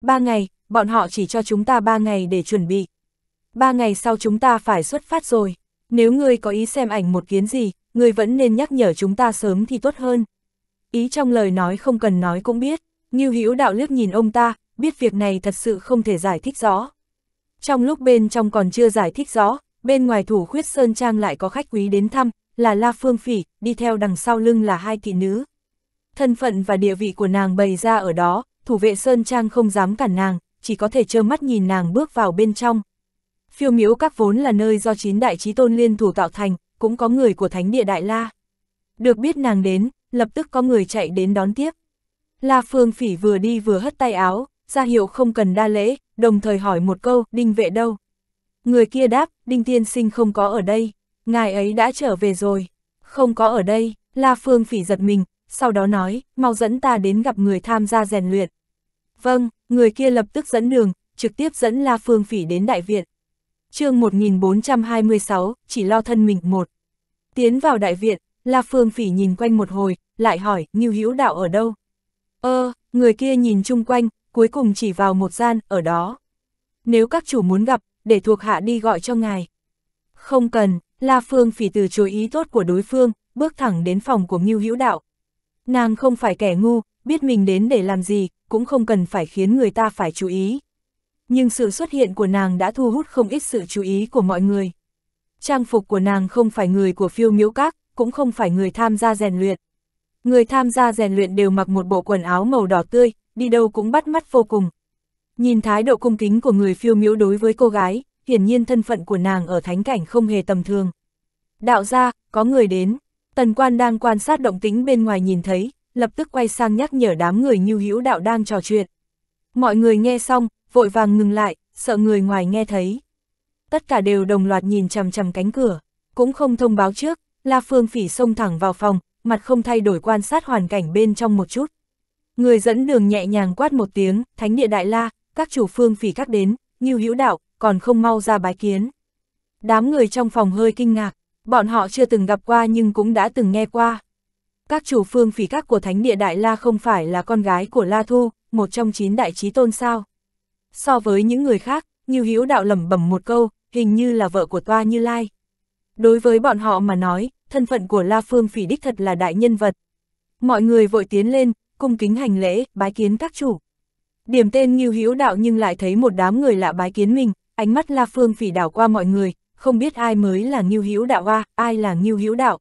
Ba ngày, bọn họ chỉ cho chúng ta ba ngày để chuẩn bị. Ba ngày sau chúng ta phải xuất phát rồi. Nếu ngươi có ý xem ảnh một kiến gì, ngươi vẫn nên nhắc nhở chúng ta sớm thì tốt hơn. Ý trong lời nói không cần nói cũng biết, Ngưu Hữu Đạo liếc nhìn ông ta, biết việc này thật sự không thể giải thích rõ. Trong lúc bên trong còn chưa giải thích rõ, bên ngoài thủ khuyết Sơn Trang lại có khách quý đến thăm, là La Phương Phỉ, đi theo đằng sau lưng là hai thị nữ. Thân phận và địa vị của nàng bày ra ở đó, thủ vệ Sơn Trang không dám cản nàng, chỉ có thể trơ mắt nhìn nàng bước vào bên trong. Phiêu miếu các vốn là nơi do chín đại trí tôn liên thủ tạo thành, cũng có người của thánh địa Đại La. Được biết nàng đến, lập tức có người chạy đến đón tiếp. La Phương Phỉ vừa đi vừa hất tay áo, ra hiệu không cần đa lễ, đồng thời hỏi một câu, đinh vệ đâu? Người kia đáp, đinh tiên sinh không có ở đây, ngài ấy đã trở về rồi, không có ở đây, La Phương Phỉ giật mình, sau đó nói, mau dẫn ta đến gặp người tham gia rèn luyện. Vâng, người kia lập tức dẫn đường, trực tiếp dẫn La Phương Phỉ đến đại viện. chương 1426, chỉ lo thân mình một. Tiến vào đại viện, La Phương Phỉ nhìn quanh một hồi, lại hỏi, Ngưu Hữu Đạo ở đâu? Ơ, người kia nhìn chung quanh, cuối cùng chỉ vào một gian, ở đó. Nếu các chủ muốn gặp, để thuộc hạ đi gọi cho ngài. Không cần, La Phương Phỉ từ chối ý tốt của đối phương, bước thẳng đến phòng của Ngưu Hữu Đạo. Nàng không phải kẻ ngu, biết mình đến để làm gì, cũng không cần phải khiến người ta phải chú ý. Nhưng sự xuất hiện của nàng đã thu hút không ít sự chú ý của mọi người. Trang phục của nàng không phải người của phiêu miễu các, cũng không phải người tham gia rèn luyện. Người tham gia rèn luyện đều mặc một bộ quần áo màu đỏ tươi, đi đâu cũng bắt mắt vô cùng. Nhìn thái độ cung kính của người phiêu miễu đối với cô gái, hiển nhiên thân phận của nàng ở thánh cảnh không hề tầm thường. Đạo gia có người đến, tần quan đang quan sát động tính bên ngoài nhìn thấy, lập tức quay sang nhắc nhở đám người như hữu đạo đang trò chuyện. Mọi người nghe xong, vội vàng ngừng lại, sợ người ngoài nghe thấy. Tất cả đều đồng loạt nhìn chằm chằm cánh cửa, cũng không thông báo trước, La Phương Phỉ xông thẳng vào phòng, mặt không thay đổi quan sát hoàn cảnh bên trong một chút. Người dẫn đường nhẹ nhàng quát một tiếng, thánh địa đại la, các chủ phương phỉ các đến, như hữu đạo, còn không mau ra bái kiến. Đám người trong phòng hơi kinh ngạc, bọn họ chưa từng gặp qua nhưng cũng đã từng nghe qua các chủ phương phỉ các của thánh địa Đại La không phải là con gái của La Thu, một trong chín đại trí tôn sao. So với những người khác, như Hữu đạo lẩm bẩm một câu, hình như là vợ của Toa Như Lai. Đối với bọn họ mà nói, thân phận của La Phương Phỉ đích thật là đại nhân vật. Mọi người vội tiến lên, cung kính hành lễ, bái kiến các chủ. Điểm tên như Hữu đạo nhưng lại thấy một đám người lạ bái kiến mình, ánh mắt La Phương Phỉ đảo qua mọi người, không biết ai mới là như Hữu đạo a, à, ai là như Hữu đạo.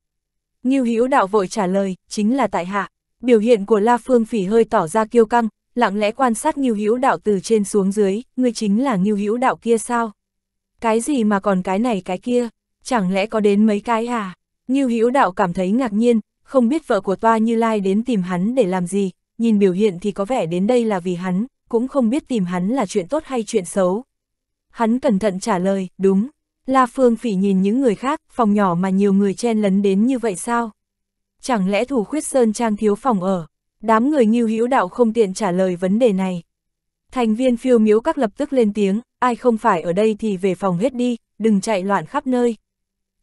Ngưu Hữu Đạo vội trả lời, chính là tại hạ. Biểu hiện của La Phương Phỉ hơi tỏ ra kiêu căng, lặng lẽ quan sát Ngưu Hữu Đạo từ trên xuống dưới, ngươi chính là Ngưu Hữu Đạo kia sao? Cái gì mà còn cái này cái kia, chẳng lẽ có đến mấy cái à? Ngưu Hữu Đạo cảm thấy ngạc nhiên, không biết vợ của Toa Như Lai đến tìm hắn để làm gì, nhìn biểu hiện thì có vẻ đến đây là vì hắn, cũng không biết tìm hắn là chuyện tốt hay chuyện xấu. Hắn cẩn thận trả lời, đúng, La Phương Phỉ nhìn những người khác, phòng nhỏ mà nhiều người chen lấn đến như vậy sao? Chẳng lẽ thủ khuyết Sơn Trang thiếu phòng ở? Đám người nghiêu hữu đạo không tiện trả lời vấn đề này. Thành viên phiêu miếu các lập tức lên tiếng, ai không phải ở đây thì về phòng hết đi, đừng chạy loạn khắp nơi.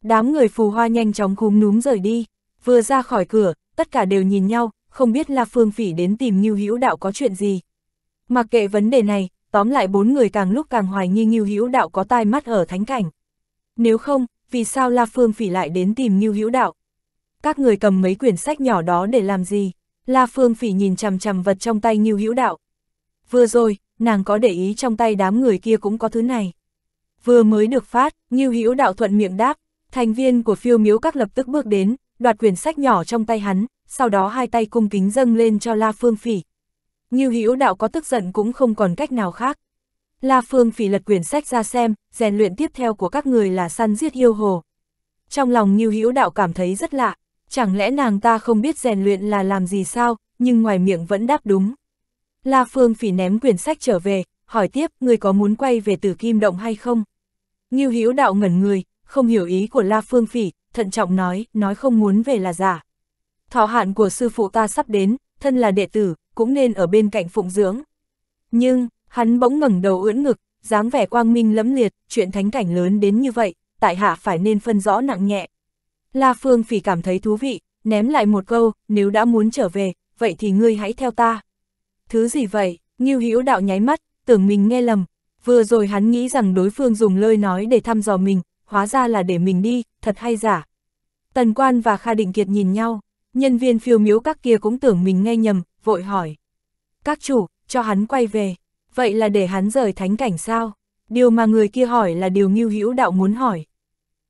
Đám người phù hoa nhanh chóng cúm núm rời đi, vừa ra khỏi cửa, tất cả đều nhìn nhau, không biết La Phương Phỉ đến tìm nghiêu hữu đạo có chuyện gì. Mặc kệ vấn đề này, tóm lại bốn người càng lúc càng hoài nghi nghiêu hữu đạo có tai mắt ở thánh cảnh. Nếu không, vì sao La Phương Phỉ lại đến tìm Ngưu Hữu Đạo? Các người cầm mấy quyển sách nhỏ đó để làm gì? La Phương Phỉ nhìn chằm chằm vật trong tay Ngưu Hữu Đạo. Vừa rồi, nàng có để ý trong tay đám người kia cũng có thứ này. Vừa mới được phát, Ngưu Hữu Đạo thuận miệng đáp, thành viên của phiêu miếu các lập tức bước đến, đoạt quyển sách nhỏ trong tay hắn, sau đó hai tay cung kính dâng lên cho La Phương Phỉ. Ngưu Hữu Đạo có tức giận cũng không còn cách nào khác. La Phương Phỉ lật quyển sách ra xem, rèn luyện tiếp theo của các người là săn giết yêu hồ. Trong lòng Ngưu Hữu Đạo cảm thấy rất lạ, chẳng lẽ nàng ta không biết rèn luyện là làm gì sao, nhưng ngoài miệng vẫn đáp đúng. La Phương Phỉ ném quyển sách trở về, hỏi tiếp, người có muốn quay về Tử Kim Động hay không? Ngưu Hữu Đạo ngẩn người, không hiểu ý của La Phương Phỉ, thận trọng nói, nói không muốn về là giả. Thọ hạn của sư phụ ta sắp đến, thân là đệ tử, cũng nên ở bên cạnh phụng dưỡng. Nhưng, Hắn bỗng ngẩng đầu ưỡn ngực, dáng vẻ quang minh lẫm liệt, chuyện thánh cảnh lớn đến như vậy, tại hạ phải nên phân rõ nặng nhẹ. La Phương Phỉ cảm thấy thú vị, ném lại một câu, nếu đã muốn trở về, vậy thì ngươi hãy theo ta. Thứ gì vậy? Ngưu Hữu Đạo nháy mắt, tưởng mình nghe lầm, vừa rồi hắn nghĩ rằng đối phương dùng lời nói để thăm dò mình, hóa ra là để mình đi, thật hay giả. Tần Quan và Kha Định Kiệt nhìn nhau, nhân viên phiêu miếu các kia cũng tưởng mình nghe nhầm, vội hỏi. Các chủ, cho hắn quay về vậy là để hắn rời thánh cảnh sao? Điều mà người kia hỏi là điều ngưu hữu đạo muốn hỏi.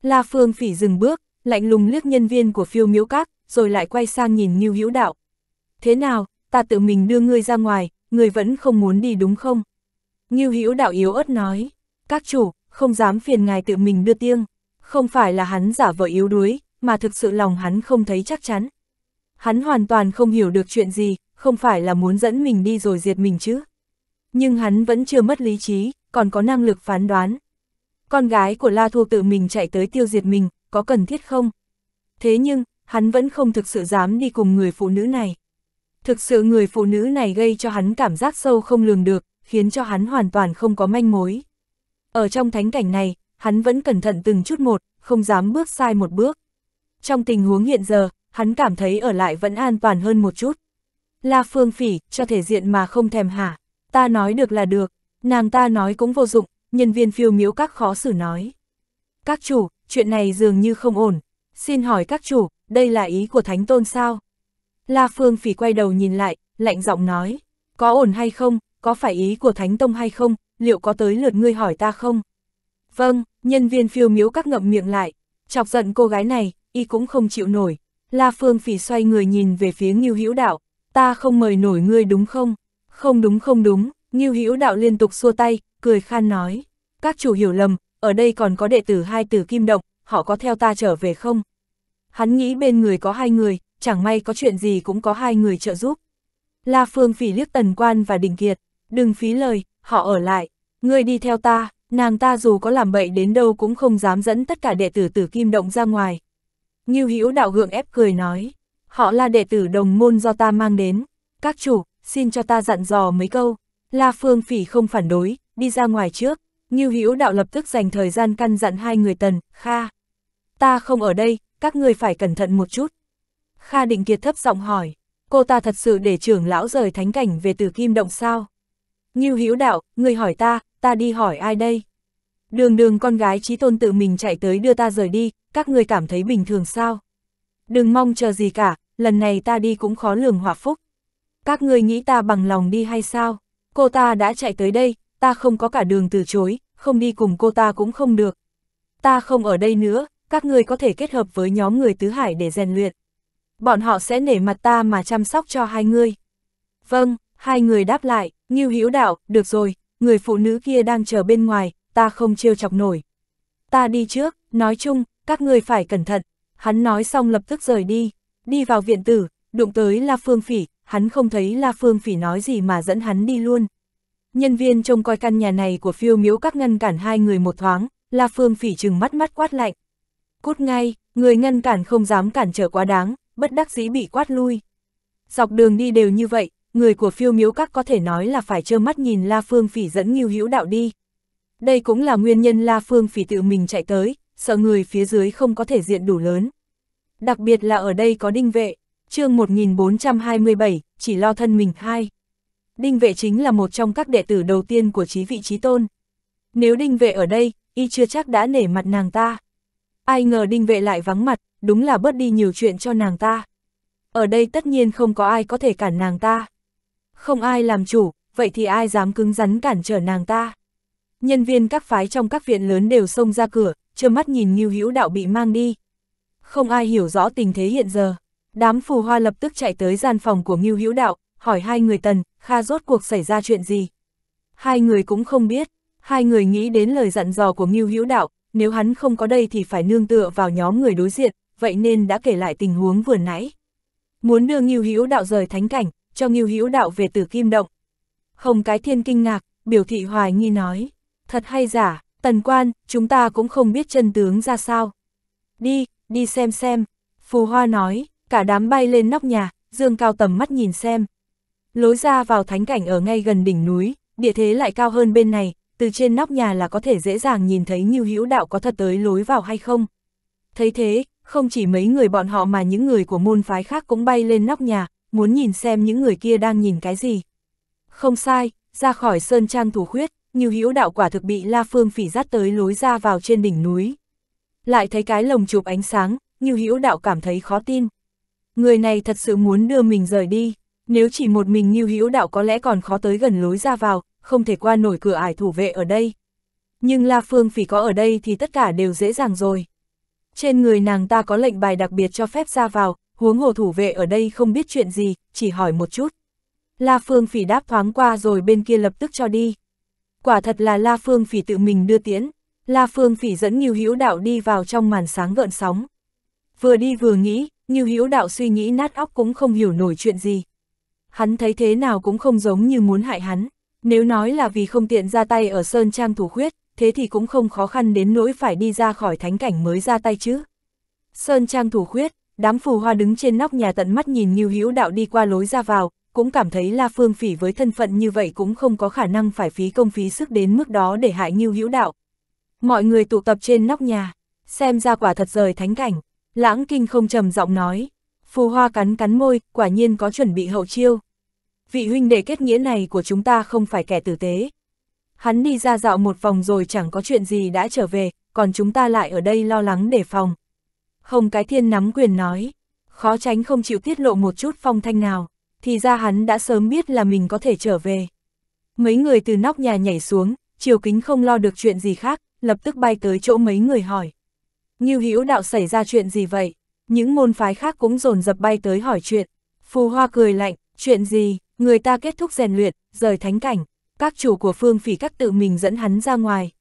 La Phương Phỉ dừng bước, lạnh lùng liếc nhân viên của phiêu miếu các, rồi lại quay sang nhìn ngưu hữu đạo. Thế nào, ta tự mình đưa ngươi ra ngoài, ngươi vẫn không muốn đi đúng không? ngưu hữu đạo yếu ớt nói, các chủ, không dám phiền ngài tự mình đưa tiêng. Không phải là hắn giả vờ yếu đuối, mà thực sự lòng hắn không thấy chắc chắn. Hắn hoàn toàn không hiểu được chuyện gì, không phải là muốn dẫn mình đi rồi diệt mình chứ. Nhưng hắn vẫn chưa mất lý trí, còn có năng lực phán đoán. Con gái của La Thu tự mình chạy tới tiêu diệt mình, có cần thiết không? Thế nhưng, hắn vẫn không thực sự dám đi cùng người phụ nữ này. Thực sự người phụ nữ này gây cho hắn cảm giác sâu không lường được, khiến cho hắn hoàn toàn không có manh mối. Ở trong thánh cảnh này, hắn vẫn cẩn thận từng chút một, không dám bước sai một bước. Trong tình huống hiện giờ, hắn cảm thấy ở lại vẫn an toàn hơn một chút. La Phương Phỉ, cho thể diện mà không thèm hả? ta nói được là được, nàng ta nói cũng vô dụng, nhân viên phiêu miếu các khó xử nói. Các chủ, chuyện này dường như không ổn, xin hỏi các chủ, đây là ý của Thánh Tôn sao? La Phương Phỉ quay đầu nhìn lại, lạnh giọng nói, có ổn hay không, có phải ý của Thánh Tông hay không, liệu có tới lượt ngươi hỏi ta không? Vâng, nhân viên phiêu miếu các ngậm miệng lại, chọc giận cô gái này, y cũng không chịu nổi. La Phương Phỉ xoay người nhìn về phía Ngưu Hữu Đạo, ta không mời nổi ngươi đúng không? Không đúng không đúng, Ngưu Hữu Đạo liên tục xua tay, cười khan nói. Các chủ hiểu lầm, ở đây còn có đệ tử hai tử Kim Động, họ có theo ta trở về không? Hắn nghĩ bên người có hai người, chẳng may có chuyện gì cũng có hai người trợ giúp. La Phương phỉ liếc tần quan và đình kiệt, đừng phí lời, họ ở lại, ngươi đi theo ta, nàng ta dù có làm bậy đến đâu cũng không dám dẫn tất cả đệ tử tử kim động ra ngoài. Ngưu Hữu đạo gượng ép cười nói, họ là đệ tử đồng môn do ta mang đến, các chủ, xin cho ta dặn dò mấy câu. La Phương Phỉ không phản đối, đi ra ngoài trước, Ngưu Hữu Đạo lập tức dành thời gian căn dặn hai người Tần, Kha. Ta không ở đây, các người phải cẩn thận một chút. Kha Định Kiệt thấp giọng hỏi, cô ta thật sự để trưởng lão rời thánh cảnh về từ kim động sao? Ngưu Hữu Đạo, người hỏi ta, ta đi hỏi ai đây? Đường đường con gái trí tôn tự mình chạy tới đưa ta rời đi, các người cảm thấy bình thường sao? Đừng mong chờ gì cả, lần này ta đi cũng khó lường hòa phúc các người nghĩ ta bằng lòng đi hay sao? Cô ta đã chạy tới đây, ta không có cả đường từ chối, không đi cùng cô ta cũng không được. Ta không ở đây nữa, các người có thể kết hợp với nhóm người tứ hải để rèn luyện. Bọn họ sẽ nể mặt ta mà chăm sóc cho hai người. Vâng, hai người đáp lại, Ngưu Hữu Đạo, được rồi, người phụ nữ kia đang chờ bên ngoài, ta không trêu chọc nổi. Ta đi trước, nói chung, các người phải cẩn thận. Hắn nói xong lập tức rời đi, đi vào viện tử, đụng tới La Phương Phỉ, hắn không thấy La Phương Phỉ nói gì mà dẫn hắn đi luôn. Nhân viên trông coi căn nhà này của phiêu miếu các ngăn cản hai người một thoáng, La Phương Phỉ trừng mắt mắt quát lạnh. Cút ngay, người ngăn cản không dám cản trở quá đáng, bất đắc dĩ bị quát lui. Dọc đường đi đều như vậy, người của phiêu miếu các có thể nói là phải trơ mắt nhìn La Phương Phỉ dẫn nghiêu hữu đạo đi. Đây cũng là nguyên nhân La Phương Phỉ tự mình chạy tới, sợ người phía dưới không có thể diện đủ lớn. Đặc biệt là ở đây có đinh vệ, chương 1427, chỉ lo thân mình hai. Đinh vệ chính là một trong các đệ tử đầu tiên của chí vị trí tôn. Nếu đinh vệ ở đây, y chưa chắc đã nể mặt nàng ta. Ai ngờ đinh vệ lại vắng mặt, đúng là bớt đi nhiều chuyện cho nàng ta. Ở đây tất nhiên không có ai có thể cản nàng ta. Không ai làm chủ, vậy thì ai dám cứng rắn cản trở nàng ta. Nhân viên các phái trong các viện lớn đều xông ra cửa, trơ mắt nhìn Ngưu Hữu Đạo bị mang đi. Không ai hiểu rõ tình thế hiện giờ. Đám phù hoa lập tức chạy tới gian phòng của Ngưu Hữu Đạo, hỏi hai người Tần, Kha rốt cuộc xảy ra chuyện gì. Hai người cũng không biết, hai người nghĩ đến lời dặn dò của Ngưu Hữu Đạo, nếu hắn không có đây thì phải nương tựa vào nhóm người đối diện, vậy nên đã kể lại tình huống vừa nãy. Muốn đưa Ngưu Hữu Đạo rời thánh cảnh, cho Ngưu Hữu Đạo về Tử Kim Động. Hồng Cái Thiên kinh ngạc, biểu thị hoài nghi nói, thật hay giả, Tần Quan, chúng ta cũng không biết chân tướng ra sao. Đi, đi xem xem, Phù Hoa nói, cả đám bay lên nóc nhà, dương cao tầm mắt nhìn xem. Lối ra vào thánh cảnh ở ngay gần đỉnh núi, địa thế lại cao hơn bên này, từ trên nóc nhà là có thể dễ dàng nhìn thấy như Hữu Đạo có thật tới lối vào hay không. Thấy thế, không chỉ mấy người bọn họ mà những người của môn phái khác cũng bay lên nóc nhà, muốn nhìn xem những người kia đang nhìn cái gì. Không sai, ra khỏi sơn trang thủ khuyết, như Hữu Đạo quả thực bị La Phương Phỉ dắt tới lối ra vào trên đỉnh núi. Lại thấy cái lồng chụp ánh sáng, như Hữu Đạo cảm thấy khó tin. Người này thật sự muốn đưa mình rời đi, nếu chỉ một mình Ngưu Hữu Đạo có lẽ còn khó tới gần lối ra vào, không thể qua nổi cửa ải thủ vệ ở đây. Nhưng La Phương Phỉ có ở đây thì tất cả đều dễ dàng rồi. Trên người nàng ta có lệnh bài đặc biệt cho phép ra vào, huống hồ thủ vệ ở đây không biết chuyện gì, chỉ hỏi một chút. La Phương Phỉ đáp thoáng qua rồi bên kia lập tức cho đi. Quả thật là La Phương Phỉ tự mình đưa tiễn, La Phương Phỉ dẫn Ngưu Hữu Đạo đi vào trong màn sáng gợn sóng. Vừa đi vừa nghĩ, như Hữu đạo suy nghĩ nát óc cũng không hiểu nổi chuyện gì. Hắn thấy thế nào cũng không giống như muốn hại hắn, nếu nói là vì không tiện ra tay ở Sơn Trang thủ khuyết, thế thì cũng không khó khăn đến nỗi phải đi ra khỏi thánh cảnh mới ra tay chứ. Sơn Trang thủ khuyết, đám phù hoa đứng trên nóc nhà tận mắt nhìn Nhiêu Hữu Đạo đi qua lối ra vào, cũng cảm thấy La Phương Phỉ với thân phận như vậy cũng không có khả năng phải phí công phí sức đến mức đó để hại Nhiêu Hữu Đạo. Mọi người tụ tập trên nóc nhà, xem ra quả thật rời thánh cảnh, Lãng kinh không trầm giọng nói, phù hoa cắn cắn môi, quả nhiên có chuẩn bị hậu chiêu. Vị huynh đệ kết nghĩa này của chúng ta không phải kẻ tử tế. Hắn đi ra dạo một vòng rồi chẳng có chuyện gì đã trở về, còn chúng ta lại ở đây lo lắng đề phòng. không Cái Thiên nắm quyền nói, khó tránh không chịu tiết lộ một chút phong thanh nào, thì ra hắn đã sớm biết là mình có thể trở về. Mấy người từ nóc nhà nhảy xuống, chiều kính không lo được chuyện gì khác, lập tức bay tới chỗ mấy người hỏi. Ngưu Hữu đạo xảy ra chuyện gì vậy? Những môn phái khác cũng dồn dập bay tới hỏi chuyện. Phù Hoa cười lạnh, chuyện gì? Người ta kết thúc rèn luyện, rời thánh cảnh, các chủ của phương phỉ các tự mình dẫn hắn ra ngoài.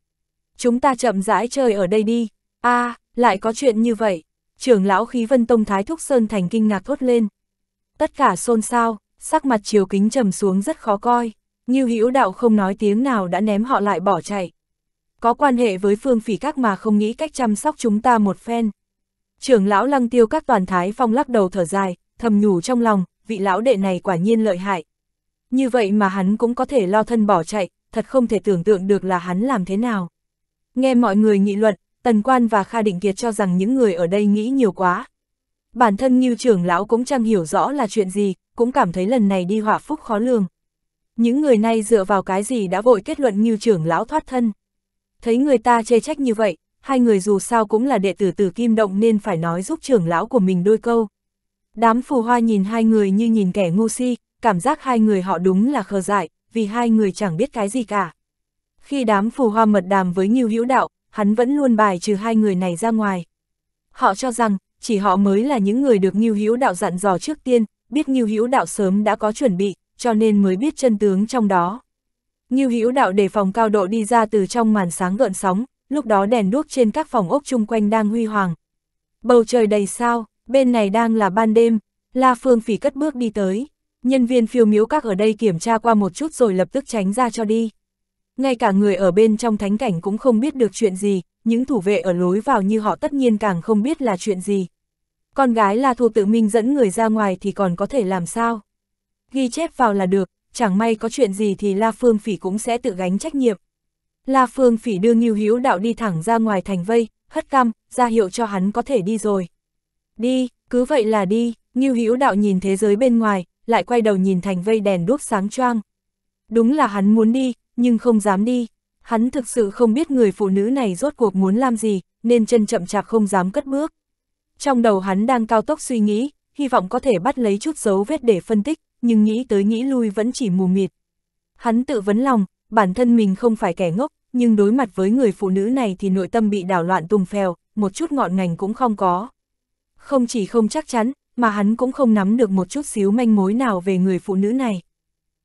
Chúng ta chậm rãi chơi ở đây đi. a à, lại có chuyện như vậy. Trưởng lão khí vân tông thái thúc sơn thành kinh ngạc thốt lên. Tất cả xôn xao, sắc mặt chiều kính trầm xuống rất khó coi. Như hữu đạo không nói tiếng nào đã ném họ lại bỏ chạy có quan hệ với phương phỉ các mà không nghĩ cách chăm sóc chúng ta một phen. Trưởng lão lăng tiêu các toàn thái phong lắc đầu thở dài, thầm nhủ trong lòng, vị lão đệ này quả nhiên lợi hại. Như vậy mà hắn cũng có thể lo thân bỏ chạy, thật không thể tưởng tượng được là hắn làm thế nào. Nghe mọi người nghị luận, Tần Quan và Kha Định Kiệt cho rằng những người ở đây nghĩ nhiều quá. Bản thân Ngưu trưởng lão cũng chẳng hiểu rõ là chuyện gì, cũng cảm thấy lần này đi hỏa phúc khó lường. Những người này dựa vào cái gì đã vội kết luận Ngưu trưởng lão thoát thân thấy người ta chê trách như vậy, hai người dù sao cũng là đệ tử tử kim động nên phải nói giúp trưởng lão của mình đôi câu. Đám phù hoa nhìn hai người như nhìn kẻ ngu si, cảm giác hai người họ đúng là khờ dại, vì hai người chẳng biết cái gì cả. Khi đám phù hoa mật đàm với Nghiêu Hữu Đạo, hắn vẫn luôn bài trừ hai người này ra ngoài. Họ cho rằng, chỉ họ mới là những người được Nghiêu Hữu Đạo dặn dò trước tiên, biết Nghiêu Hữu Đạo sớm đã có chuẩn bị, cho nên mới biết chân tướng trong đó. Ngưu Hữu Đạo đề phòng cao độ đi ra từ trong màn sáng gợn sóng, lúc đó đèn đuốc trên các phòng ốc chung quanh đang huy hoàng. Bầu trời đầy sao, bên này đang là ban đêm, La Phương Phỉ cất bước đi tới. Nhân viên phiêu miếu các ở đây kiểm tra qua một chút rồi lập tức tránh ra cho đi. Ngay cả người ở bên trong thánh cảnh cũng không biết được chuyện gì, những thủ vệ ở lối vào như họ tất nhiên càng không biết là chuyện gì. Con gái là thuộc tự minh dẫn người ra ngoài thì còn có thể làm sao? Ghi chép vào là được, chẳng may có chuyện gì thì La Phương Phỉ cũng sẽ tự gánh trách nhiệm. La Phương Phỉ đưa Ngưu Hữu Đạo đi thẳng ra ngoài thành vây, hất cam, ra hiệu cho hắn có thể đi rồi. Đi, cứ vậy là đi, Ngưu Hữu Đạo nhìn thế giới bên ngoài, lại quay đầu nhìn thành vây đèn đuốc sáng choang. Đúng là hắn muốn đi, nhưng không dám đi. Hắn thực sự không biết người phụ nữ này rốt cuộc muốn làm gì, nên chân chậm chạp không dám cất bước. Trong đầu hắn đang cao tốc suy nghĩ, hy vọng có thể bắt lấy chút dấu vết để phân tích, nhưng nghĩ tới nghĩ lui vẫn chỉ mù mịt. Hắn tự vấn lòng, bản thân mình không phải kẻ ngốc, nhưng đối mặt với người phụ nữ này thì nội tâm bị đảo loạn tung phèo, một chút ngọn ngành cũng không có. Không chỉ không chắc chắn, mà hắn cũng không nắm được một chút xíu manh mối nào về người phụ nữ này.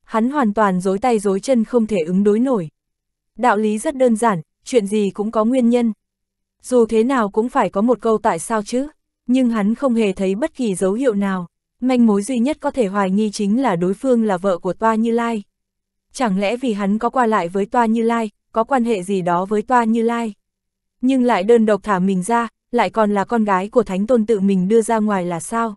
Hắn hoàn toàn dối tay dối chân không thể ứng đối nổi. Đạo lý rất đơn giản, chuyện gì cũng có nguyên nhân. Dù thế nào cũng phải có một câu tại sao chứ, nhưng hắn không hề thấy bất kỳ dấu hiệu nào. Manh mối duy nhất có thể hoài nghi chính là đối phương là vợ của Toa Như Lai. Chẳng lẽ vì hắn có qua lại với Toa Như Lai, có quan hệ gì đó với Toa Như Lai? Nhưng lại đơn độc thả mình ra, lại còn là con gái của Thánh Tôn tự mình đưa ra ngoài là sao?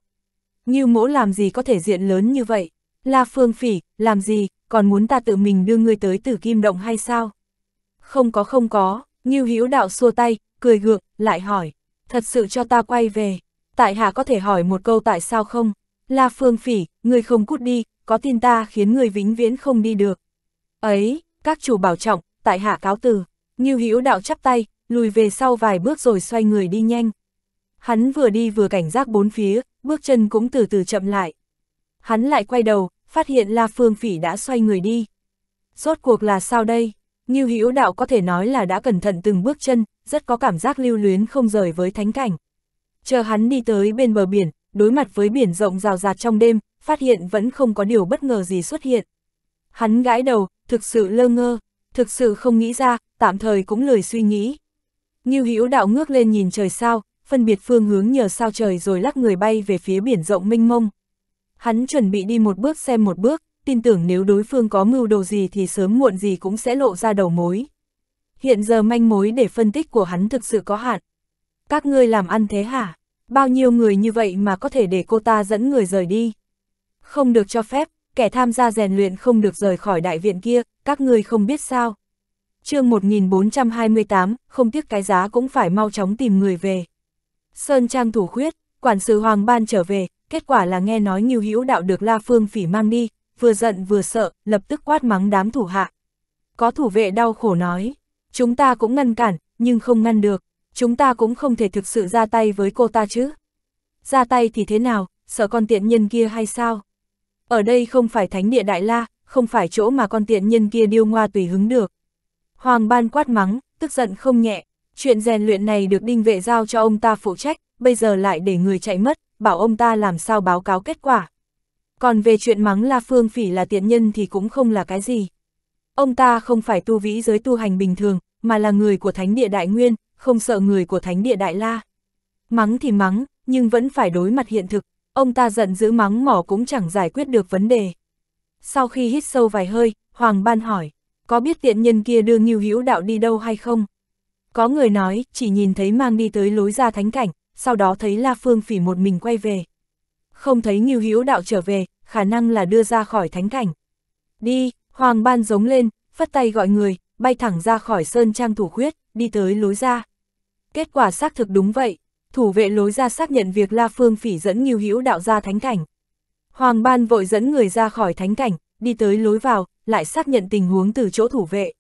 Như mỗ làm gì có thể diện lớn như vậy? La Phương Phỉ, làm gì, còn muốn ta tự mình đưa ngươi tới tử kim động hay sao? Không có không có, Như Hữu Đạo xua tay, cười gượng, lại hỏi, thật sự cho ta quay về, tại hạ có thể hỏi một câu tại sao không? La Phương Phỉ, ngươi không cút đi, có tin ta khiến ngươi vĩnh viễn không đi được. Ấy, các chủ bảo trọng, tại hạ cáo từ. Như Hữu đạo chắp tay, lùi về sau vài bước rồi xoay người đi nhanh. Hắn vừa đi vừa cảnh giác bốn phía, bước chân cũng từ từ chậm lại. Hắn lại quay đầu, phát hiện La Phương Phỉ đã xoay người đi. Rốt cuộc là sao đây? Như Hữu đạo có thể nói là đã cẩn thận từng bước chân, rất có cảm giác lưu luyến không rời với thánh cảnh. Chờ hắn đi tới bên bờ biển, đối mặt với biển rộng rào rạt trong đêm, phát hiện vẫn không có điều bất ngờ gì xuất hiện. Hắn gãi đầu, thực sự lơ ngơ, thực sự không nghĩ ra, tạm thời cũng lười suy nghĩ. Nghiêu Hữu đạo ngước lên nhìn trời sao, phân biệt phương hướng nhờ sao trời rồi lắc người bay về phía biển rộng mênh mông. Hắn chuẩn bị đi một bước xem một bước, tin tưởng nếu đối phương có mưu đồ gì thì sớm muộn gì cũng sẽ lộ ra đầu mối. Hiện giờ manh mối để phân tích của hắn thực sự có hạn. Các ngươi làm ăn thế hả? bao nhiêu người như vậy mà có thể để cô ta dẫn người rời đi. Không được cho phép, kẻ tham gia rèn luyện không được rời khỏi đại viện kia, các ngươi không biết sao. chương 1428, không tiếc cái giá cũng phải mau chóng tìm người về. Sơn Trang thủ khuyết, quản sự Hoàng Ban trở về, kết quả là nghe nói Nghiêu Hữu Đạo được La Phương Phỉ mang đi, vừa giận vừa sợ, lập tức quát mắng đám thủ hạ. Có thủ vệ đau khổ nói, chúng ta cũng ngăn cản, nhưng không ngăn được chúng ta cũng không thể thực sự ra tay với cô ta chứ. Ra tay thì thế nào, sợ con tiện nhân kia hay sao? Ở đây không phải thánh địa Đại La, không phải chỗ mà con tiện nhân kia điêu ngoa tùy hứng được. Hoàng ban quát mắng, tức giận không nhẹ, chuyện rèn luyện này được đinh vệ giao cho ông ta phụ trách, bây giờ lại để người chạy mất, bảo ông ta làm sao báo cáo kết quả. Còn về chuyện mắng La Phương Phỉ là tiện nhân thì cũng không là cái gì. Ông ta không phải tu vĩ giới tu hành bình thường, mà là người của thánh địa đại nguyên, không sợ người của thánh địa Đại La. Mắng thì mắng, nhưng vẫn phải đối mặt hiện thực, ông ta giận dữ mắng mỏ cũng chẳng giải quyết được vấn đề. Sau khi hít sâu vài hơi, Hoàng Ban hỏi, có biết tiện nhân kia đưa Ngưu Hữu Đạo đi đâu hay không? Có người nói, chỉ nhìn thấy mang đi tới lối ra thánh cảnh, sau đó thấy La Phương Phỉ một mình quay về. Không thấy Ngưu Hữu Đạo trở về, khả năng là đưa ra khỏi thánh cảnh. Đi, Hoàng Ban giống lên, phất tay gọi người, bay thẳng ra khỏi sơn trang thủ khuyết, đi tới lối ra. Kết quả xác thực đúng vậy, thủ vệ lối ra xác nhận việc La Phương Phỉ dẫn Ngưu Hữu đạo ra thánh cảnh. Hoàng Ban vội dẫn người ra khỏi thánh cảnh, đi tới lối vào, lại xác nhận tình huống từ chỗ thủ vệ.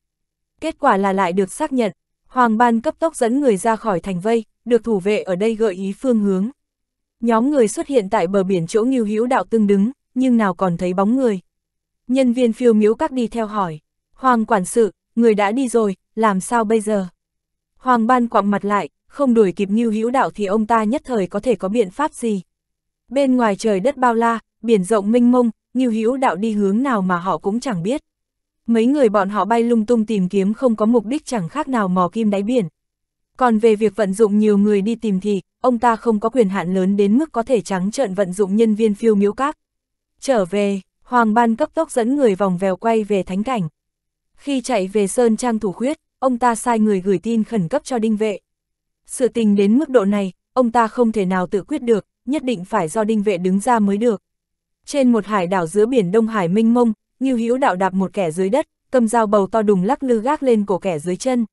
Kết quả là lại được xác nhận, Hoàng Ban cấp tốc dẫn người ra khỏi thành vây, được thủ vệ ở đây gợi ý phương hướng. Nhóm người xuất hiện tại bờ biển chỗ Ngưu Hữu đạo tương đứng, nhưng nào còn thấy bóng người. Nhân viên phiêu miếu các đi theo hỏi, Hoàng quản sự, người đã đi rồi, làm sao bây giờ? Hoàng Ban quặng mặt lại, không đuổi kịp Ngưu Hữu Đạo thì ông ta nhất thời có thể có biện pháp gì. Bên ngoài trời đất bao la, biển rộng mênh mông, Ngưu Hữu Đạo đi hướng nào mà họ cũng chẳng biết. Mấy người bọn họ bay lung tung tìm kiếm không có mục đích chẳng khác nào mò kim đáy biển. Còn về việc vận dụng nhiều người đi tìm thì, ông ta không có quyền hạn lớn đến mức có thể trắng trợn vận dụng nhân viên phiêu miếu các. Trở về, Hoàng Ban cấp tốc dẫn người vòng vèo quay về thánh cảnh. Khi chạy về Sơn Trang Thủ Khuyết, ông ta sai người gửi tin khẩn cấp cho đinh vệ. Sự tình đến mức độ này, ông ta không thể nào tự quyết được, nhất định phải do đinh vệ đứng ra mới được. Trên một hải đảo giữa biển Đông Hải minh mông, Ngưu Hữu đạo đạp một kẻ dưới đất, cầm dao bầu to đùng lắc lư gác lên cổ kẻ dưới chân.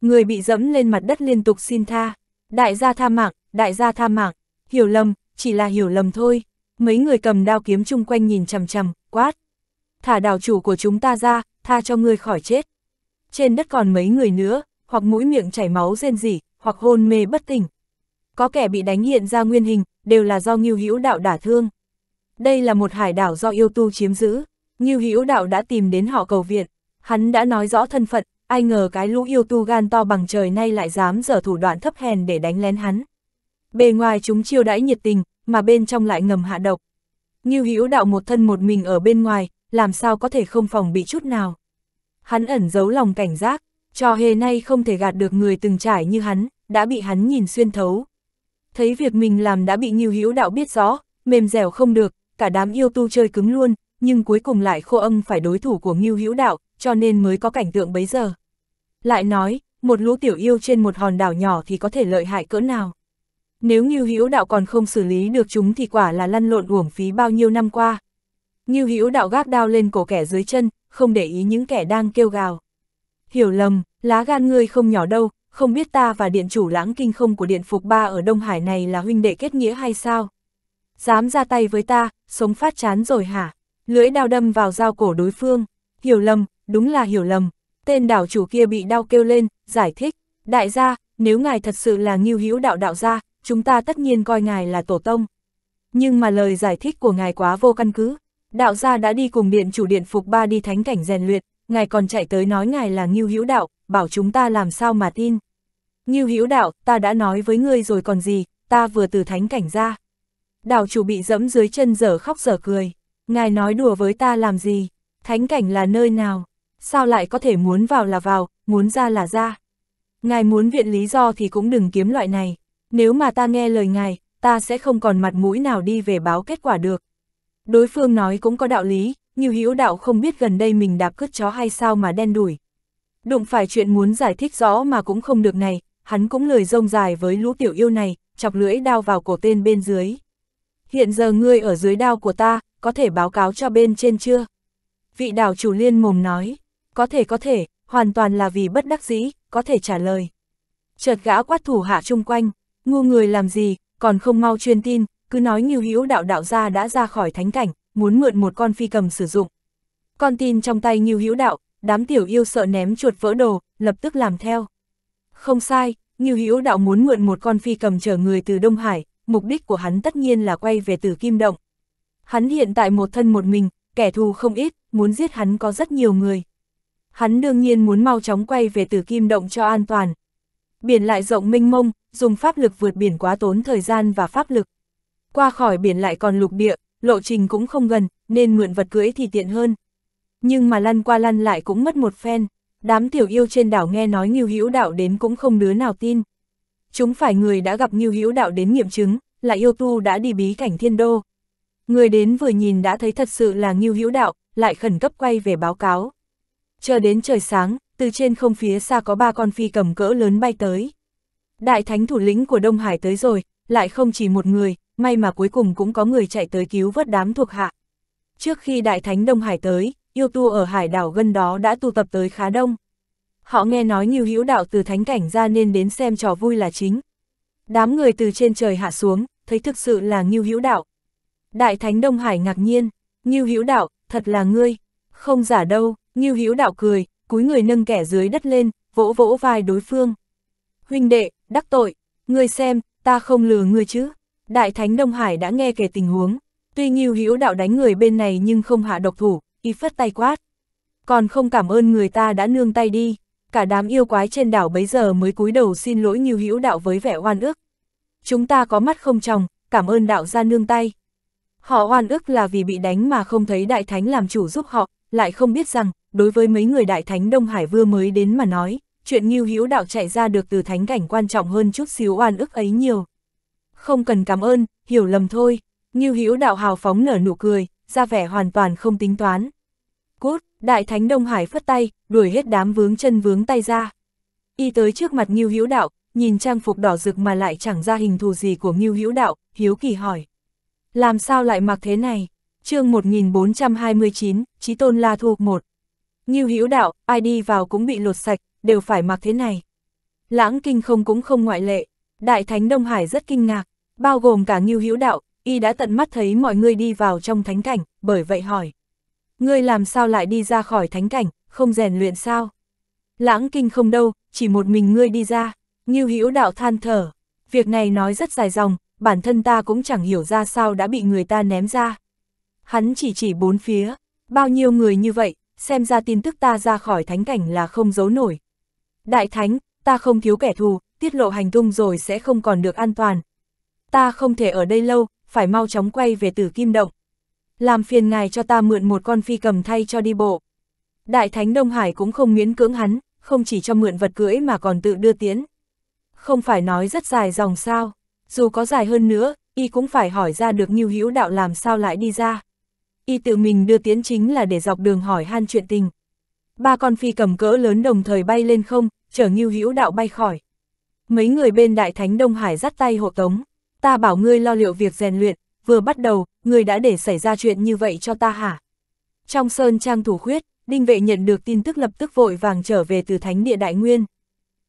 Người bị dẫm lên mặt đất liên tục xin tha. Đại gia tha mạng, đại gia tha mạng, hiểu lầm, chỉ là hiểu lầm thôi. Mấy người cầm đao kiếm chung quanh nhìn chằm chằm, quát. Thả đảo chủ của chúng ta ra, tha cho ngươi khỏi chết trên đất còn mấy người nữa, hoặc mũi miệng chảy máu rên rỉ, hoặc hôn mê bất tỉnh. Có kẻ bị đánh hiện ra nguyên hình, đều là do Ngưu Hữu Đạo đả thương. Đây là một hải đảo do yêu tu chiếm giữ, Ngưu Hữu Đạo đã tìm đến họ cầu viện, hắn đã nói rõ thân phận, ai ngờ cái lũ yêu tu gan to bằng trời nay lại dám giở thủ đoạn thấp hèn để đánh lén hắn. Bề ngoài chúng chiêu đãi nhiệt tình, mà bên trong lại ngầm hạ độc. Ngưu Hữu Đạo một thân một mình ở bên ngoài, làm sao có thể không phòng bị chút nào hắn ẩn giấu lòng cảnh giác, trò hề nay không thể gạt được người từng trải như hắn, đã bị hắn nhìn xuyên thấu. Thấy việc mình làm đã bị Ngưu Hữu Đạo biết rõ, mềm dẻo không được, cả đám yêu tu chơi cứng luôn, nhưng cuối cùng lại khô âm phải đối thủ của Ngưu Hữu Đạo, cho nên mới có cảnh tượng bấy giờ. Lại nói, một lũ tiểu yêu trên một hòn đảo nhỏ thì có thể lợi hại cỡ nào. Nếu Ngưu Hữu Đạo còn không xử lý được chúng thì quả là lăn lộn uổng phí bao nhiêu năm qua, Ngưu Hữu đạo gác đao lên cổ kẻ dưới chân, không để ý những kẻ đang kêu gào. Hiểu lầm, lá gan ngươi không nhỏ đâu, không biết ta và điện chủ lãng kinh không của điện phục ba ở Đông Hải này là huynh đệ kết nghĩa hay sao? Dám ra tay với ta, sống phát chán rồi hả? Lưỡi đao đâm vào dao cổ đối phương. Hiểu lầm, đúng là hiểu lầm. Tên đảo chủ kia bị đau kêu lên, giải thích. Đại gia, nếu ngài thật sự là nghiêu hữu đạo đạo gia, chúng ta tất nhiên coi ngài là tổ tông. Nhưng mà lời giải thích của ngài quá vô căn cứ, Đạo gia đã đi cùng điện chủ điện phục ba đi thánh cảnh rèn luyện, ngài còn chạy tới nói ngài là Ngưu Hữu Đạo, bảo chúng ta làm sao mà tin. Ngưu Hữu Đạo, ta đã nói với ngươi rồi còn gì, ta vừa từ thánh cảnh ra. Đạo chủ bị dẫm dưới chân dở khóc dở cười, ngài nói đùa với ta làm gì, thánh cảnh là nơi nào, sao lại có thể muốn vào là vào, muốn ra là ra. Ngài muốn viện lý do thì cũng đừng kiếm loại này, nếu mà ta nghe lời ngài, ta sẽ không còn mặt mũi nào đi về báo kết quả được. Đối phương nói cũng có đạo lý, như hữu đạo không biết gần đây mình đạp cướp chó hay sao mà đen đuổi. Đụng phải chuyện muốn giải thích rõ mà cũng không được này, hắn cũng lời rông dài với lũ tiểu yêu này, chọc lưỡi đao vào cổ tên bên dưới. Hiện giờ ngươi ở dưới đao của ta, có thể báo cáo cho bên trên chưa? Vị đảo chủ liên mồm nói, có thể có thể, hoàn toàn là vì bất đắc dĩ, có thể trả lời. Chợt gã quát thủ hạ chung quanh, ngu người làm gì, còn không mau truyền tin, cứ nói Ngưu Hữu đạo đạo gia đã ra khỏi thánh cảnh, muốn mượn một con phi cầm sử dụng. Con tin trong tay Ngưu Hữu đạo, đám tiểu yêu sợ ném chuột vỡ đồ, lập tức làm theo. Không sai, Ngưu Hữu đạo muốn mượn một con phi cầm chở người từ Đông Hải, mục đích của hắn tất nhiên là quay về từ Kim Động. Hắn hiện tại một thân một mình, kẻ thù không ít, muốn giết hắn có rất nhiều người. Hắn đương nhiên muốn mau chóng quay về từ Kim Động cho an toàn. Biển lại rộng mênh mông, dùng pháp lực vượt biển quá tốn thời gian và pháp lực qua khỏi biển lại còn lục địa, lộ trình cũng không gần, nên mượn vật cưỡi thì tiện hơn. Nhưng mà lăn qua lăn lại cũng mất một phen, đám tiểu yêu trên đảo nghe nói Ngưu Hữu Đạo đến cũng không đứa nào tin. Chúng phải người đã gặp Ngưu Hữu Đạo đến nghiệm chứng, là yêu tu đã đi bí cảnh thiên đô. Người đến vừa nhìn đã thấy thật sự là Ngưu Hữu Đạo, lại khẩn cấp quay về báo cáo. Chờ đến trời sáng, từ trên không phía xa có ba con phi cầm cỡ lớn bay tới. Đại thánh thủ lĩnh của Đông Hải tới rồi, lại không chỉ một người, may mà cuối cùng cũng có người chạy tới cứu vớt đám thuộc hạ. Trước khi Đại Thánh Đông Hải tới, yêu tu ở hải đảo gần đó đã tu tập tới khá đông. Họ nghe nói nhiều hữu đạo từ thánh cảnh ra nên đến xem trò vui là chính. Đám người từ trên trời hạ xuống, thấy thực sự là Ngưu Hữu Đạo. Đại Thánh Đông Hải ngạc nhiên, Ngưu Hữu Đạo, thật là ngươi, không giả đâu, Ngưu Hữu Đạo cười, cúi người nâng kẻ dưới đất lên, vỗ vỗ vai đối phương. Huynh đệ, đắc tội, ngươi xem, ta không lừa ngươi chứ. Đại Thánh Đông Hải đã nghe kể tình huống, tuy Ngưu Hữu Đạo đánh người bên này nhưng không hạ độc thủ, y phất tay quát. Còn không cảm ơn người ta đã nương tay đi, cả đám yêu quái trên đảo bấy giờ mới cúi đầu xin lỗi Ngưu Hữu Đạo với vẻ oan ức. Chúng ta có mắt không tròng, cảm ơn đạo gia nương tay. Họ oan ức là vì bị đánh mà không thấy Đại Thánh làm chủ giúp họ, lại không biết rằng, đối với mấy người Đại Thánh Đông Hải vừa mới đến mà nói, chuyện Ngưu Hữu Đạo chạy ra được từ thánh cảnh quan trọng hơn chút xíu oan ức ấy nhiều không cần cảm ơn, hiểu lầm thôi. Ngưu Hữu đạo hào phóng nở nụ cười, ra vẻ hoàn toàn không tính toán. Cút, Đại Thánh Đông Hải phất tay, đuổi hết đám vướng chân vướng tay ra. Y tới trước mặt Ngưu Hữu đạo, nhìn trang phục đỏ rực mà lại chẳng ra hình thù gì của Ngưu Hữu đạo, hiếu kỳ hỏi. Làm sao lại mặc thế này? chương 1429, Chí Tôn La thuộc 1. Ngưu Hữu đạo, ai đi vào cũng bị lột sạch, đều phải mặc thế này. Lãng Kinh không cũng không ngoại lệ. Đại Thánh Đông Hải rất kinh ngạc, Bao gồm cả Ngưu Hữu Đạo, y đã tận mắt thấy mọi người đi vào trong thánh cảnh, bởi vậy hỏi. Ngươi làm sao lại đi ra khỏi thánh cảnh, không rèn luyện sao? Lãng kinh không đâu, chỉ một mình ngươi đi ra. Ngưu Hữu Đạo than thở. Việc này nói rất dài dòng, bản thân ta cũng chẳng hiểu ra sao đã bị người ta ném ra. Hắn chỉ chỉ bốn phía, bao nhiêu người như vậy, xem ra tin tức ta ra khỏi thánh cảnh là không giấu nổi. Đại thánh, ta không thiếu kẻ thù, tiết lộ hành tung rồi sẽ không còn được an toàn, ta không thể ở đây lâu, phải mau chóng quay về tử kim động. Làm phiền ngài cho ta mượn một con phi cầm thay cho đi bộ. Đại Thánh Đông Hải cũng không miễn cưỡng hắn, không chỉ cho mượn vật cưỡi mà còn tự đưa tiến. Không phải nói rất dài dòng sao, dù có dài hơn nữa, y cũng phải hỏi ra được Nhiêu Hữu Đạo làm sao lại đi ra. Y tự mình đưa tiến chính là để dọc đường hỏi han chuyện tình. Ba con phi cầm cỡ lớn đồng thời bay lên không, chở Nhiêu Hữu Đạo bay khỏi. Mấy người bên Đại Thánh Đông Hải dắt tay hộ tống ta bảo ngươi lo liệu việc rèn luyện, vừa bắt đầu, ngươi đã để xảy ra chuyện như vậy cho ta hả? Trong sơn trang thủ khuyết, đinh vệ nhận được tin tức lập tức vội vàng trở về từ thánh địa đại nguyên.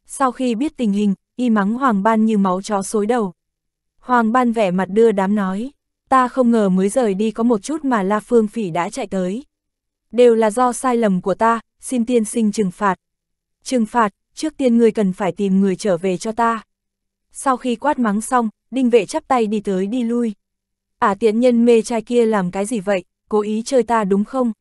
Sau khi biết tình hình, y mắng Hoàng Ban như máu chó xối đầu. Hoàng Ban vẻ mặt đưa đám nói, ta không ngờ mới rời đi có một chút mà La Phương Phỉ đã chạy tới. Đều là do sai lầm của ta, xin tiên sinh trừng phạt. Trừng phạt, trước tiên ngươi cần phải tìm người trở về cho ta. Sau khi quát mắng xong, đinh vệ chắp tay đi tới đi lui. À tiện nhân mê trai kia làm cái gì vậy, cố ý chơi ta đúng không?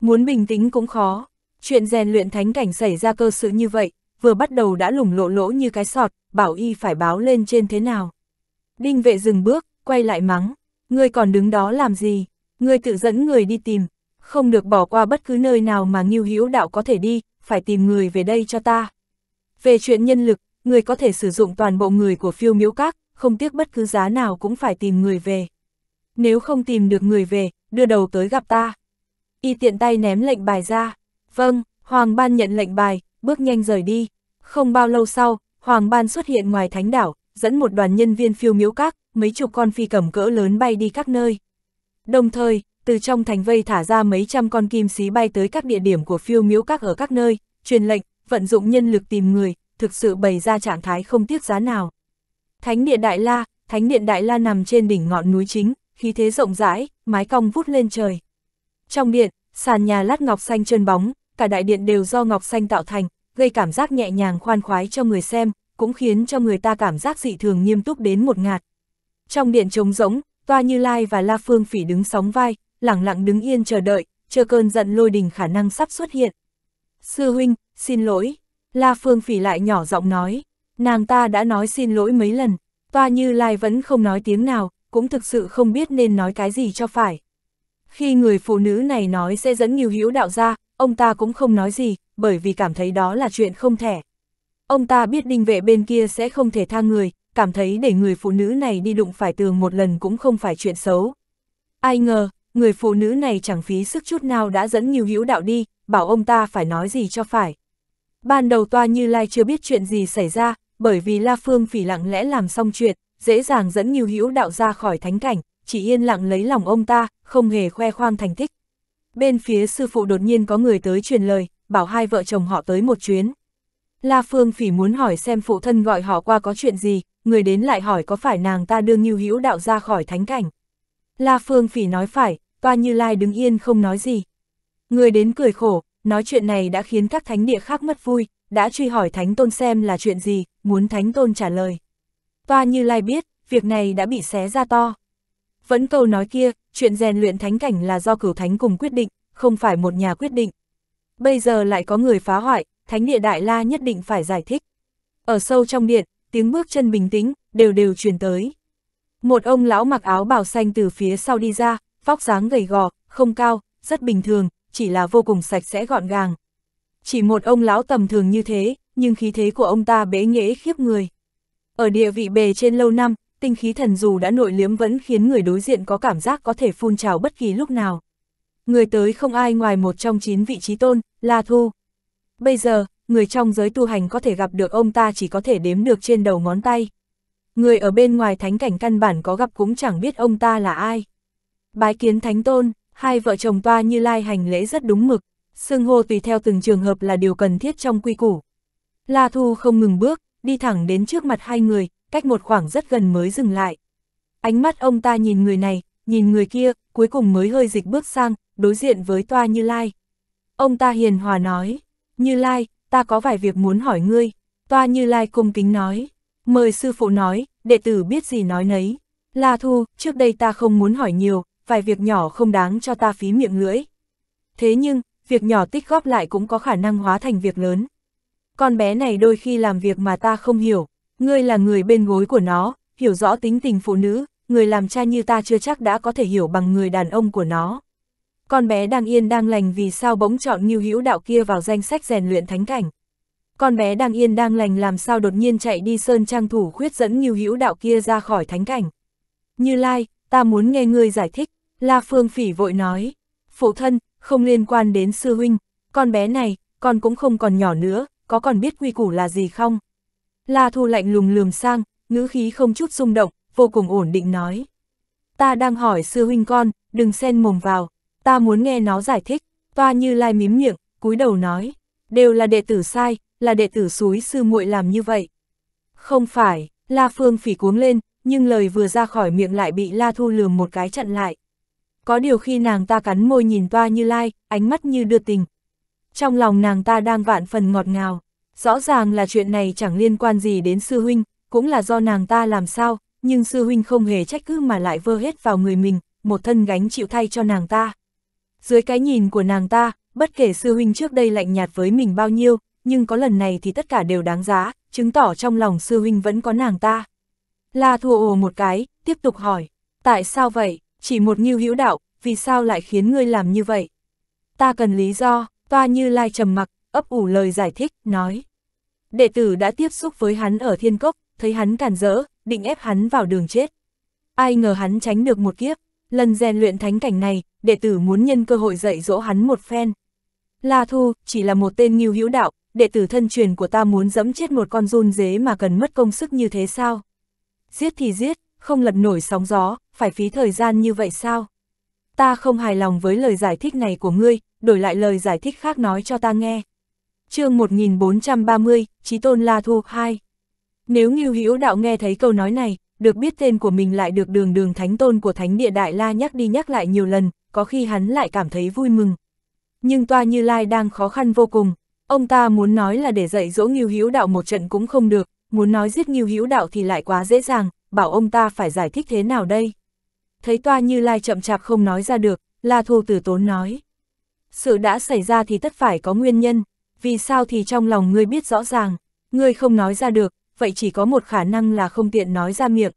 Muốn bình tĩnh cũng khó, chuyện rèn luyện thánh cảnh xảy ra cơ sự như vậy, vừa bắt đầu đã lủng lộ lỗ như cái sọt, bảo y phải báo lên trên thế nào. Đinh vệ dừng bước, quay lại mắng, ngươi còn đứng đó làm gì, ngươi tự dẫn người đi tìm, không được bỏ qua bất cứ nơi nào mà nghiêu hữu đạo có thể đi, phải tìm người về đây cho ta. Về chuyện nhân lực, người có thể sử dụng toàn bộ người của phiêu Miếu các, không tiếc bất cứ giá nào cũng phải tìm người về. Nếu không tìm được người về, đưa đầu tới gặp ta. Y tiện tay ném lệnh bài ra. Vâng, Hoàng Ban nhận lệnh bài, bước nhanh rời đi. Không bao lâu sau, Hoàng Ban xuất hiện ngoài thánh đảo, dẫn một đoàn nhân viên phiêu miếu các, mấy chục con phi cầm cỡ lớn bay đi các nơi. Đồng thời, từ trong thành vây thả ra mấy trăm con kim xí bay tới các địa điểm của phiêu miếu các ở các nơi, truyền lệnh, vận dụng nhân lực tìm người, thực sự bày ra trạng thái không tiếc giá nào. Thánh điện Đại La, Thánh điện Đại La nằm trên đỉnh ngọn núi chính, khí thế rộng rãi, mái cong vút lên trời. Trong điện, sàn nhà lát ngọc xanh trơn bóng, cả đại điện đều do ngọc xanh tạo thành, gây cảm giác nhẹ nhàng khoan khoái cho người xem, cũng khiến cho người ta cảm giác dị thường nghiêm túc đến một ngạt. Trong điện trống rỗng, Toa Như Lai và La Phương Phỉ đứng sóng vai, lặng lặng đứng yên chờ đợi, chờ cơn giận lôi đình khả năng sắp xuất hiện. Sư huynh, xin lỗi, La Phương Phỉ lại nhỏ giọng nói. Nàng ta đã nói xin lỗi mấy lần, toa như lai vẫn không nói tiếng nào, cũng thực sự không biết nên nói cái gì cho phải. Khi người phụ nữ này nói sẽ dẫn nhiều hữu đạo ra, ông ta cũng không nói gì, bởi vì cảm thấy đó là chuyện không thể. Ông ta biết đinh vệ bên kia sẽ không thể tha người, cảm thấy để người phụ nữ này đi đụng phải tường một lần cũng không phải chuyện xấu. Ai ngờ, người phụ nữ này chẳng phí sức chút nào đã dẫn nhiều hữu đạo đi, bảo ông ta phải nói gì cho phải. Ban đầu toa như lai chưa biết chuyện gì xảy ra, bởi vì La Phương Phỉ lặng lẽ làm xong chuyện, dễ dàng dẫn Ngưu Hữu đạo ra khỏi thánh cảnh, chỉ yên lặng lấy lòng ông ta, không hề khoe khoang thành tích. Bên phía sư phụ đột nhiên có người tới truyền lời, bảo hai vợ chồng họ tới một chuyến. La Phương Phỉ muốn hỏi xem phụ thân gọi họ qua có chuyện gì, người đến lại hỏi có phải nàng ta đưa Ngưu Hữu đạo ra khỏi thánh cảnh. La Phương Phỉ nói phải, toa Như Lai đứng yên không nói gì. Người đến cười khổ, nói chuyện này đã khiến các thánh địa khác mất vui, đã truy hỏi thánh tôn xem là chuyện gì, muốn Thánh Tôn trả lời. toa Như Lai biết, việc này đã bị xé ra to. Vẫn câu nói kia, chuyện rèn luyện thánh cảnh là do cửu thánh cùng quyết định, không phải một nhà quyết định. Bây giờ lại có người phá hoại, thánh địa đại la nhất định phải giải thích. Ở sâu trong điện, tiếng bước chân bình tĩnh, đều đều truyền tới. Một ông lão mặc áo bào xanh từ phía sau đi ra, vóc dáng gầy gò, không cao, rất bình thường, chỉ là vô cùng sạch sẽ gọn gàng. Chỉ một ông lão tầm thường như thế, nhưng khí thế của ông ta bế nghễ khiếp người. Ở địa vị bề trên lâu năm, tinh khí thần dù đã nội liếm vẫn khiến người đối diện có cảm giác có thể phun trào bất kỳ lúc nào. Người tới không ai ngoài một trong chín vị trí tôn, La Thu. Bây giờ, người trong giới tu hành có thể gặp được ông ta chỉ có thể đếm được trên đầu ngón tay. Người ở bên ngoài thánh cảnh căn bản có gặp cũng chẳng biết ông ta là ai. Bái kiến thánh tôn, hai vợ chồng toa như lai hành lễ rất đúng mực, xưng hô tùy theo từng trường hợp là điều cần thiết trong quy củ. La Thu không ngừng bước, đi thẳng đến trước mặt hai người, cách một khoảng rất gần mới dừng lại. Ánh mắt ông ta nhìn người này, nhìn người kia, cuối cùng mới hơi dịch bước sang, đối diện với Toa Như Lai. Ông ta hiền hòa nói, Như Lai, ta có vài việc muốn hỏi ngươi. Toa Như Lai cung kính nói, mời sư phụ nói, đệ tử biết gì nói nấy. La Thu, trước đây ta không muốn hỏi nhiều, vài việc nhỏ không đáng cho ta phí miệng lưỡi. Thế nhưng, việc nhỏ tích góp lại cũng có khả năng hóa thành việc lớn con bé này đôi khi làm việc mà ta không hiểu, ngươi là người bên gối của nó, hiểu rõ tính tình phụ nữ, người làm cha như ta chưa chắc đã có thể hiểu bằng người đàn ông của nó. Con bé đang yên đang lành vì sao bỗng chọn Ngưu Hữu đạo kia vào danh sách rèn luyện thánh cảnh. Con bé đang yên đang lành làm sao đột nhiên chạy đi sơn trang thủ khuyết dẫn Ngưu Hữu đạo kia ra khỏi thánh cảnh. Như Lai, ta muốn nghe ngươi giải thích, La Phương Phỉ vội nói. Phụ thân, không liên quan đến sư huynh, con bé này, con cũng không còn nhỏ nữa, có còn biết quy củ là gì không? La Thu lạnh lùng lườm sang, ngữ khí không chút rung động, vô cùng ổn định nói. Ta đang hỏi sư huynh con, đừng xen mồm vào, ta muốn nghe nó giải thích, toa như lai mím miệng, cúi đầu nói, đều là đệ tử sai, là đệ tử suối sư muội làm như vậy. Không phải, La Phương phỉ cuống lên, nhưng lời vừa ra khỏi miệng lại bị La Thu lườm một cái chặn lại. Có điều khi nàng ta cắn môi nhìn toa như lai, ánh mắt như đưa tình, trong lòng nàng ta đang vạn phần ngọt ngào. Rõ ràng là chuyện này chẳng liên quan gì đến sư huynh, cũng là do nàng ta làm sao, nhưng sư huynh không hề trách cứ mà lại vơ hết vào người mình, một thân gánh chịu thay cho nàng ta. Dưới cái nhìn của nàng ta, bất kể sư huynh trước đây lạnh nhạt với mình bao nhiêu, nhưng có lần này thì tất cả đều đáng giá, chứng tỏ trong lòng sư huynh vẫn có nàng ta. La thua ồ một cái, tiếp tục hỏi, tại sao vậy, chỉ một nghiêu hữu đạo, vì sao lại khiến ngươi làm như vậy? Ta cần lý do, Toa Như Lai trầm mặc, ấp ủ lời giải thích, nói. Đệ tử đã tiếp xúc với hắn ở thiên cốc, thấy hắn cản rỡ, định ép hắn vào đường chết. Ai ngờ hắn tránh được một kiếp, lần rèn luyện thánh cảnh này, đệ tử muốn nhân cơ hội dạy dỗ hắn một phen. La Thu, chỉ là một tên nghiêu hữu đạo, đệ tử thân truyền của ta muốn dẫm chết một con run dế mà cần mất công sức như thế sao? Giết thì giết, không lật nổi sóng gió, phải phí thời gian như vậy sao? ta không hài lòng với lời giải thích này của ngươi, đổi lại lời giải thích khác nói cho ta nghe. chương 1430, Chí Tôn La Thu 2 Nếu Ngưu Hữu Đạo nghe thấy câu nói này, được biết tên của mình lại được đường đường thánh tôn của thánh địa Đại La nhắc đi nhắc lại nhiều lần, có khi hắn lại cảm thấy vui mừng. Nhưng toa Như Lai đang khó khăn vô cùng, ông ta muốn nói là để dạy dỗ Ngưu Hữu Đạo một trận cũng không được, muốn nói giết Ngưu Hữu Đạo thì lại quá dễ dàng, bảo ông ta phải giải thích thế nào đây? thấy toa như lai chậm chạp không nói ra được, là thu tử tốn nói. Sự đã xảy ra thì tất phải có nguyên nhân, vì sao thì trong lòng ngươi biết rõ ràng, ngươi không nói ra được, vậy chỉ có một khả năng là không tiện nói ra miệng.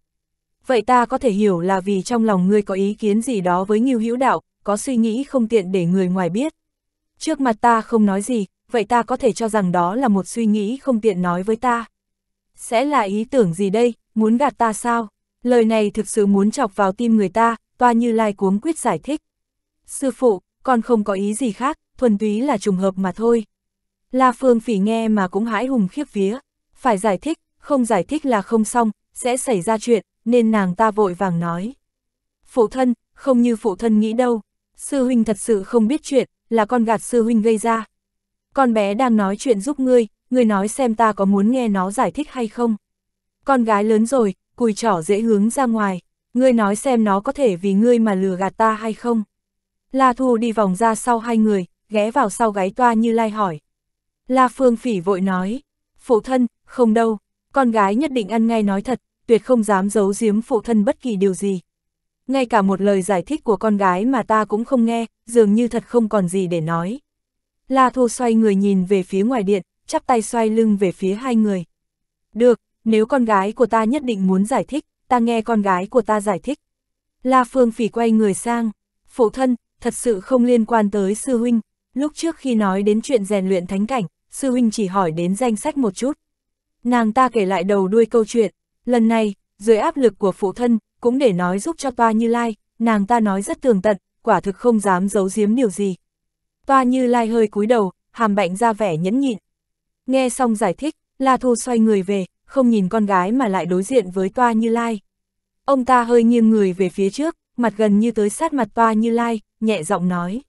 Vậy ta có thể hiểu là vì trong lòng ngươi có ý kiến gì đó với Ngưu Hữu Đạo, có suy nghĩ không tiện để người ngoài biết. Trước mặt ta không nói gì, vậy ta có thể cho rằng đó là một suy nghĩ không tiện nói với ta. Sẽ là ý tưởng gì đây, muốn gạt ta sao? Lời này thực sự muốn chọc vào tim người ta, toa như lai cuống quyết giải thích. Sư phụ, con không có ý gì khác, thuần túy là trùng hợp mà thôi. La Phương Phỉ nghe mà cũng hãi hùng khiếp vía. Phải giải thích, không giải thích là không xong, sẽ xảy ra chuyện, nên nàng ta vội vàng nói. Phụ thân, không như phụ thân nghĩ đâu. Sư huynh thật sự không biết chuyện, là con gạt sư huynh gây ra. Con bé đang nói chuyện giúp ngươi, ngươi nói xem ta có muốn nghe nó giải thích hay không. Con gái lớn rồi, cùi trỏ dễ hướng ra ngoài, ngươi nói xem nó có thể vì ngươi mà lừa gạt ta hay không. La Thu đi vòng ra sau hai người, ghé vào sau gáy toa như lai hỏi. La Phương phỉ vội nói, phụ thân, không đâu, con gái nhất định ăn ngay nói thật, tuyệt không dám giấu giếm phụ thân bất kỳ điều gì. Ngay cả một lời giải thích của con gái mà ta cũng không nghe, dường như thật không còn gì để nói. La Thu xoay người nhìn về phía ngoài điện, chắp tay xoay lưng về phía hai người. Được, nếu con gái của ta nhất định muốn giải thích, ta nghe con gái của ta giải thích. La Phương Phỉ quay người sang, phụ thân, thật sự không liên quan tới sư huynh, lúc trước khi nói đến chuyện rèn luyện thánh cảnh, sư huynh chỉ hỏi đến danh sách một chút. Nàng ta kể lại đầu đuôi câu chuyện, lần này, dưới áp lực của phụ thân, cũng để nói giúp cho toa như lai, nàng ta nói rất tường tận, quả thực không dám giấu giếm điều gì. Toa như lai hơi cúi đầu, hàm bạnh ra vẻ nhẫn nhịn. Nghe xong giải thích, La Thu xoay người về, không nhìn con gái mà lại đối diện với Toa Như Lai. Ông ta hơi nghiêng người về phía trước, mặt gần như tới sát mặt Toa Như Lai, nhẹ giọng nói.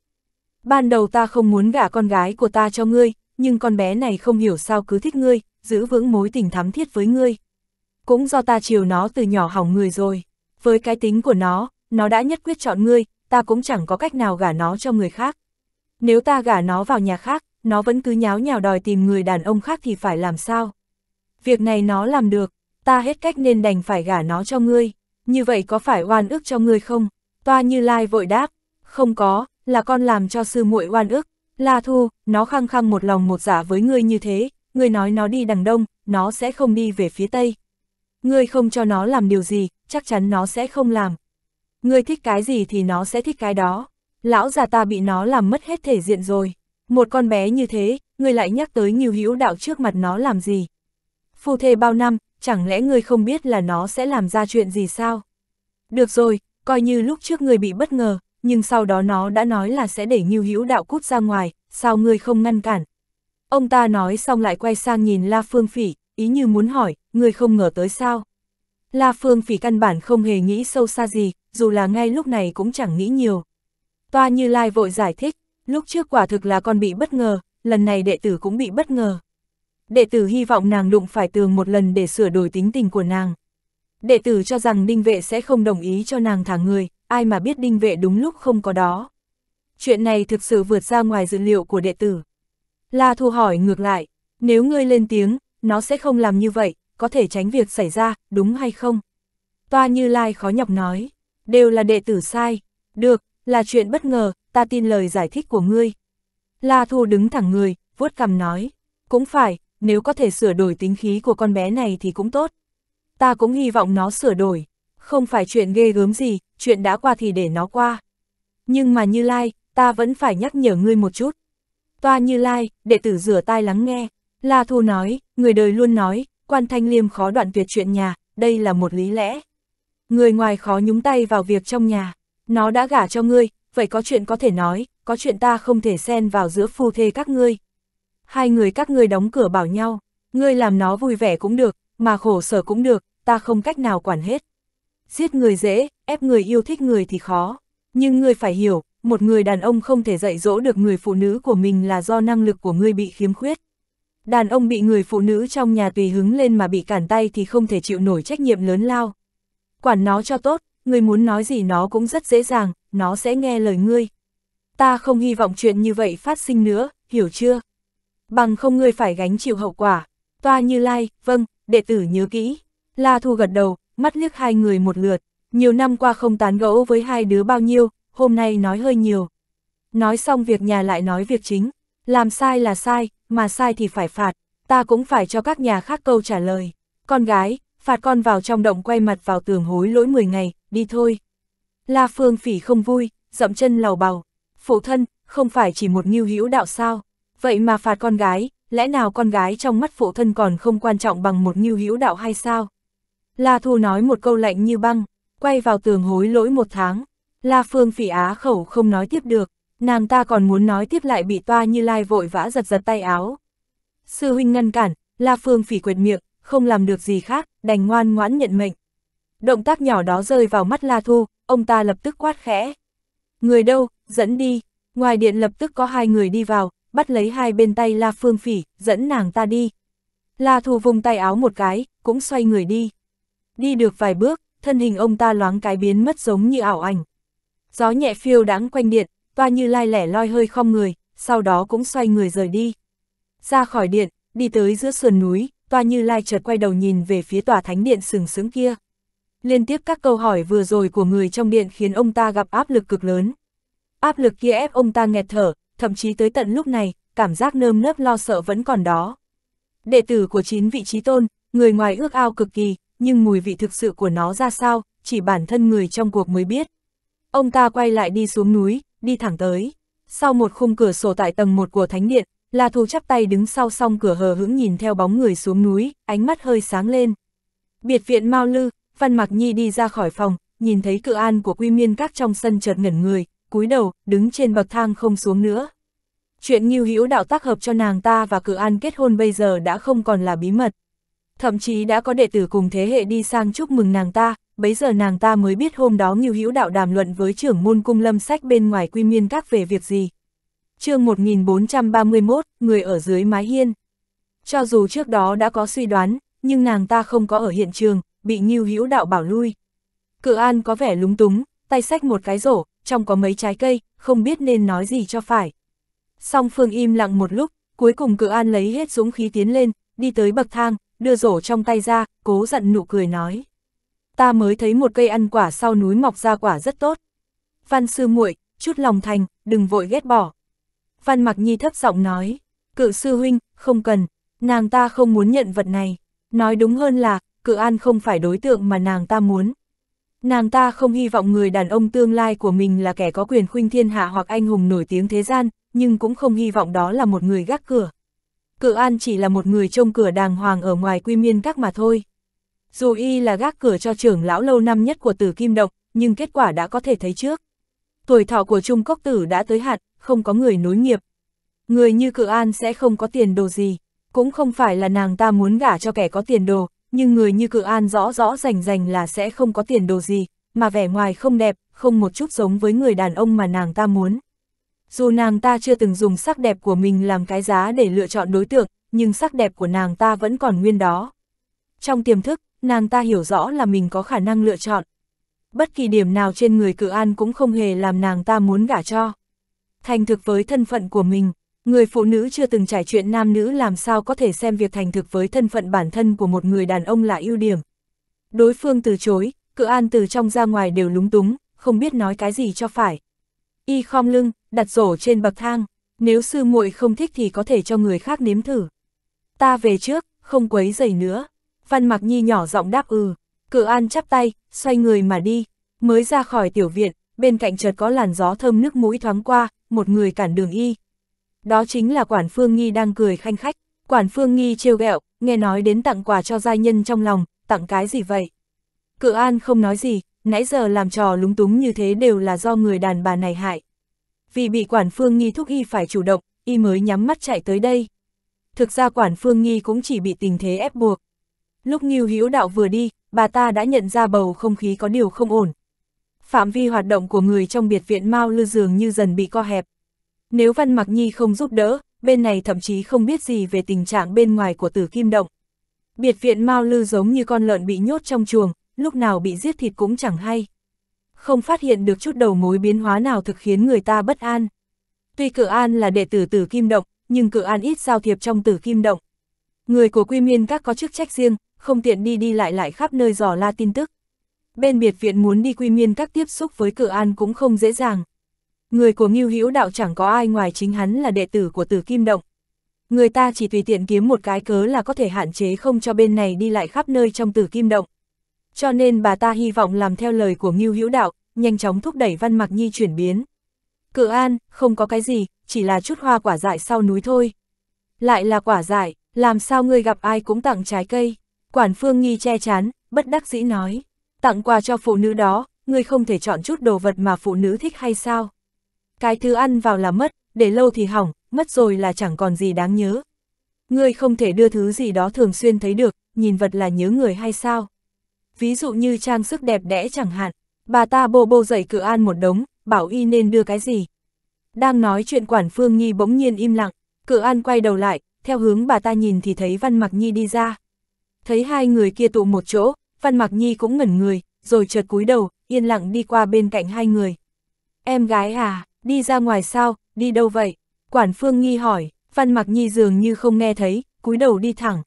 Ban đầu ta không muốn gả con gái của ta cho ngươi, nhưng con bé này không hiểu sao cứ thích ngươi, giữ vững mối tình thắm thiết với ngươi. Cũng do ta chiều nó từ nhỏ hỏng người rồi. Với cái tính của nó, nó đã nhất quyết chọn ngươi, ta cũng chẳng có cách nào gả nó cho người khác. Nếu ta gả nó vào nhà khác, nó vẫn cứ nháo nhào đòi tìm người đàn ông khác thì phải làm sao? việc này nó làm được, ta hết cách nên đành phải gả nó cho ngươi, như vậy có phải oan ức cho ngươi không? Toa Như Lai vội đáp, không có, là con làm cho sư muội oan ức, La Thu, nó khăng khăng một lòng một giả dạ với ngươi như thế, ngươi nói nó đi đằng đông, nó sẽ không đi về phía tây. Ngươi không cho nó làm điều gì, chắc chắn nó sẽ không làm. Ngươi thích cái gì thì nó sẽ thích cái đó. Lão già ta bị nó làm mất hết thể diện rồi. Một con bé như thế, ngươi lại nhắc tới nhiều hữu đạo trước mặt nó làm gì? phu thê bao năm, chẳng lẽ ngươi không biết là nó sẽ làm ra chuyện gì sao? Được rồi, coi như lúc trước ngươi bị bất ngờ, nhưng sau đó nó đã nói là sẽ để Ngưu Hữu Đạo cút ra ngoài, sao ngươi không ngăn cản? Ông ta nói xong lại quay sang nhìn La Phương Phỉ, ý như muốn hỏi, ngươi không ngờ tới sao? La Phương Phỉ căn bản không hề nghĩ sâu xa gì, dù là ngay lúc này cũng chẳng nghĩ nhiều. Toa Như Lai vội giải thích, lúc trước quả thực là con bị bất ngờ, lần này đệ tử cũng bị bất ngờ đệ tử hy vọng nàng đụng phải tường một lần để sửa đổi tính tình của nàng. Đệ tử cho rằng đinh vệ sẽ không đồng ý cho nàng thả người, ai mà biết đinh vệ đúng lúc không có đó. Chuyện này thực sự vượt ra ngoài dữ liệu của đệ tử. La Thu hỏi ngược lại, nếu ngươi lên tiếng, nó sẽ không làm như vậy, có thể tránh việc xảy ra, đúng hay không? Toa Như Lai khó nhọc nói, đều là đệ tử sai, được, là chuyện bất ngờ, ta tin lời giải thích của ngươi. La Thu đứng thẳng người, vuốt cằm nói, cũng phải, nếu có thể sửa đổi tính khí của con bé này thì cũng tốt. Ta cũng hy vọng nó sửa đổi, không phải chuyện ghê gớm gì, chuyện đã qua thì để nó qua. Nhưng mà Như Lai, ta vẫn phải nhắc nhở ngươi một chút. Toa Như Lai, đệ tử rửa tai lắng nghe, La Thu nói, người đời luôn nói, quan thanh liêm khó đoạn tuyệt chuyện nhà, đây là một lý lẽ. Người ngoài khó nhúng tay vào việc trong nhà, nó đã gả cho ngươi, vậy có chuyện có thể nói, có chuyện ta không thể xen vào giữa phu thê các ngươi, hai người các ngươi đóng cửa bảo nhau, ngươi làm nó vui vẻ cũng được, mà khổ sở cũng được, ta không cách nào quản hết. Giết người dễ, ép người yêu thích người thì khó, nhưng ngươi phải hiểu, một người đàn ông không thể dạy dỗ được người phụ nữ của mình là do năng lực của ngươi bị khiếm khuyết. Đàn ông bị người phụ nữ trong nhà tùy hứng lên mà bị cản tay thì không thể chịu nổi trách nhiệm lớn lao. Quản nó cho tốt, ngươi muốn nói gì nó cũng rất dễ dàng, nó sẽ nghe lời ngươi. Ta không hy vọng chuyện như vậy phát sinh nữa, hiểu chưa? bằng không ngươi phải gánh chịu hậu quả. Toa Như Lai, vâng, đệ tử nhớ kỹ. La Thu gật đầu, mắt liếc hai người một lượt, nhiều năm qua không tán gẫu với hai đứa bao nhiêu, hôm nay nói hơi nhiều. Nói xong việc nhà lại nói việc chính, làm sai là sai, mà sai thì phải phạt, ta cũng phải cho các nhà khác câu trả lời. Con gái, phạt con vào trong động quay mặt vào tường hối lỗi 10 ngày, đi thôi. La Phương Phỉ không vui, dậm chân lầu bào. Phụ thân, không phải chỉ một nghiêu hữu đạo sao? Vậy mà phạt con gái, lẽ nào con gái trong mắt phụ thân còn không quan trọng bằng một nghiêu hữu đạo hay sao? La Thu nói một câu lạnh như băng, quay vào tường hối lỗi một tháng. La Phương phỉ á khẩu không nói tiếp được, nàng ta còn muốn nói tiếp lại bị toa như lai vội vã giật giật tay áo. Sư huynh ngăn cản, La Phương phỉ quệt miệng, không làm được gì khác, đành ngoan ngoãn nhận mệnh. Động tác nhỏ đó rơi vào mắt La Thu, ông ta lập tức quát khẽ. Người đâu, dẫn đi, ngoài điện lập tức có hai người đi vào, bắt lấy hai bên tay La Phương Phỉ, dẫn nàng ta đi. La Thù vùng tay áo một cái, cũng xoay người đi. Đi được vài bước, thân hình ông ta loáng cái biến mất giống như ảo ảnh. Gió nhẹ phiêu đáng quanh điện, toa như lai lẻ loi hơi không người, sau đó cũng xoay người rời đi. Ra khỏi điện, đi tới giữa sườn núi, toa như lai chợt quay đầu nhìn về phía tòa thánh điện sừng sững kia. Liên tiếp các câu hỏi vừa rồi của người trong điện khiến ông ta gặp áp lực cực lớn. Áp lực kia ép ông ta nghẹt thở, thậm chí tới tận lúc này, cảm giác nơm nớp lo sợ vẫn còn đó. Đệ tử của chín vị trí tôn, người ngoài ước ao cực kỳ, nhưng mùi vị thực sự của nó ra sao, chỉ bản thân người trong cuộc mới biết. Ông ta quay lại đi xuống núi, đi thẳng tới. Sau một khung cửa sổ tại tầng một của thánh điện, La Thu chắp tay đứng sau song cửa hờ hững nhìn theo bóng người xuống núi, ánh mắt hơi sáng lên. Biệt viện Mao Lư, Văn Mạc Nhi đi ra khỏi phòng, nhìn thấy cự an của quy miên các trong sân chợt ngẩn người, cúi đầu, đứng trên bậc thang không xuống nữa. Chuyện nghiêu hữu đạo tác hợp cho nàng ta và cử an kết hôn bây giờ đã không còn là bí mật. Thậm chí đã có đệ tử cùng thế hệ đi sang chúc mừng nàng ta, bấy giờ nàng ta mới biết hôm đó nghiêu hữu đạo đàm luận với trưởng môn cung lâm sách bên ngoài quy miên các về việc gì. chương 1431, người ở dưới mái hiên. Cho dù trước đó đã có suy đoán, nhưng nàng ta không có ở hiện trường, bị nghiêu hữu đạo bảo lui. Cự an có vẻ lúng túng, tay sách một cái rổ, trong có mấy trái cây, không biết nên nói gì cho phải. Song Phương im lặng một lúc, cuối cùng cự an lấy hết dũng khí tiến lên, đi tới bậc thang, đưa rổ trong tay ra, cố dặn nụ cười nói. Ta mới thấy một cây ăn quả sau núi mọc ra quả rất tốt. Văn sư muội, chút lòng thành, đừng vội ghét bỏ. Văn Mặc Nhi thấp giọng nói, cự sư huynh, không cần, nàng ta không muốn nhận vật này. Nói đúng hơn là, cự an không phải đối tượng mà nàng ta muốn, Nàng ta không hy vọng người đàn ông tương lai của mình là kẻ có quyền khuynh thiên hạ hoặc anh hùng nổi tiếng thế gian, nhưng cũng không hy vọng đó là một người gác cửa. Cự An chỉ là một người trông cửa đàng hoàng ở ngoài quy miên các mà thôi. Dù y là gác cửa cho trưởng lão lâu năm nhất của tử kim độc, nhưng kết quả đã có thể thấy trước. Tuổi thọ của Trung Cốc Tử đã tới hạn, không có người nối nghiệp. Người như Cự An sẽ không có tiền đồ gì, cũng không phải là nàng ta muốn gả cho kẻ có tiền đồ, nhưng người như cự an rõ rõ rành rành là sẽ không có tiền đồ gì, mà vẻ ngoài không đẹp, không một chút giống với người đàn ông mà nàng ta muốn. Dù nàng ta chưa từng dùng sắc đẹp của mình làm cái giá để lựa chọn đối tượng, nhưng sắc đẹp của nàng ta vẫn còn nguyên đó. Trong tiềm thức, nàng ta hiểu rõ là mình có khả năng lựa chọn. Bất kỳ điểm nào trên người cự an cũng không hề làm nàng ta muốn gả cho. Thành thực với thân phận của mình, Người phụ nữ chưa từng trải chuyện nam nữ làm sao có thể xem việc thành thực với thân phận bản thân của một người đàn ông là ưu điểm. Đối phương từ chối, cự an từ trong ra ngoài đều lúng túng, không biết nói cái gì cho phải. Y khom lưng, đặt rổ trên bậc thang, nếu sư muội không thích thì có thể cho người khác nếm thử. Ta về trước, không quấy giày nữa. Văn Mặc Nhi nhỏ giọng đáp ừ, cự an chắp tay, xoay người mà đi, mới ra khỏi tiểu viện, bên cạnh chợt có làn gió thơm nước mũi thoáng qua, một người cản đường y đó chính là Quản Phương Nghi đang cười khanh khách. Quản Phương Nghi trêu ghẹo, nghe nói đến tặng quà cho giai nhân trong lòng, tặng cái gì vậy? Cự An không nói gì, nãy giờ làm trò lúng túng như thế đều là do người đàn bà này hại. Vì bị Quản Phương Nghi thúc y phải chủ động, y mới nhắm mắt chạy tới đây. Thực ra Quản Phương Nghi cũng chỉ bị tình thế ép buộc. Lúc Nghiêu Hữu Đạo vừa đi, bà ta đã nhận ra bầu không khí có điều không ổn. Phạm vi hoạt động của người trong biệt viện Mao Lư dường như dần bị co hẹp. Nếu Văn Mặc Nhi không giúp đỡ, bên này thậm chí không biết gì về tình trạng bên ngoài của tử kim động. Biệt viện Mao Lư giống như con lợn bị nhốt trong chuồng, lúc nào bị giết thịt cũng chẳng hay. Không phát hiện được chút đầu mối biến hóa nào thực khiến người ta bất an. Tuy Cự An là đệ tử tử kim động, nhưng Cự An ít giao thiệp trong tử kim động. Người của Quy Miên các có chức trách riêng, không tiện đi đi lại lại khắp nơi dò la tin tức. Bên biệt viện muốn đi Quy Miên các tiếp xúc với Cự An cũng không dễ dàng. Người của Ngưu Hữu Đạo chẳng có ai ngoài chính hắn là đệ tử của Tử Kim Động. Người ta chỉ tùy tiện kiếm một cái cớ là có thể hạn chế không cho bên này đi lại khắp nơi trong Tử Kim Động. Cho nên bà ta hy vọng làm theo lời của Ngưu Hữu Đạo, nhanh chóng thúc đẩy Văn Mặc Nhi chuyển biến. Cự An, không có cái gì, chỉ là chút hoa quả dại sau núi thôi. Lại là quả dại, làm sao ngươi gặp ai cũng tặng trái cây. Quản Phương Nghi che chắn, bất đắc dĩ nói. Tặng quà cho phụ nữ đó, ngươi không thể chọn chút đồ vật mà phụ nữ thích hay sao? Cái thứ ăn vào là mất, để lâu thì hỏng, mất rồi là chẳng còn gì đáng nhớ. Ngươi không thể đưa thứ gì đó thường xuyên thấy được, nhìn vật là nhớ người hay sao? Ví dụ như trang sức đẹp đẽ chẳng hạn, bà ta bô bô dậy cự an một đống, bảo y nên đưa cái gì. Đang nói chuyện quản phương Nhi bỗng nhiên im lặng, cự an quay đầu lại, theo hướng bà ta nhìn thì thấy Văn Mặc Nhi đi ra. Thấy hai người kia tụ một chỗ, Văn Mặc Nhi cũng ngẩn người, rồi chợt cúi đầu, yên lặng đi qua bên cạnh hai người. Em gái à, đi ra ngoài sao, đi đâu vậy? Quản Phương Nghi hỏi, Văn Mặc Nhi dường như không nghe thấy, cúi đầu đi thẳng.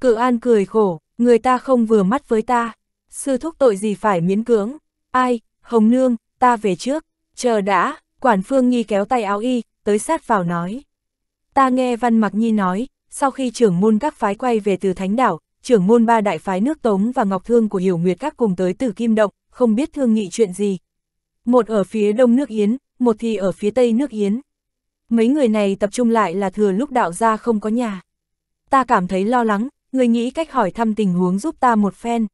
Cự An cười khổ, người ta không vừa mắt với ta, sư thúc tội gì phải miễn cưỡng, ai, Hồng Nương, ta về trước, chờ đã, Quản Phương Nghi kéo tay áo y, tới sát vào nói. Ta nghe Văn Mặc Nhi nói, sau khi trưởng môn các phái quay về từ Thánh Đảo, trưởng môn ba đại phái nước Tống và Ngọc Thương của Hiểu Nguyệt các cùng tới từ Kim Động, không biết thương nghị chuyện gì. Một ở phía đông nước Yến, một thì ở phía tây nước Yến. Mấy người này tập trung lại là thừa lúc đạo gia không có nhà. Ta cảm thấy lo lắng, người nghĩ cách hỏi thăm tình huống giúp ta một phen.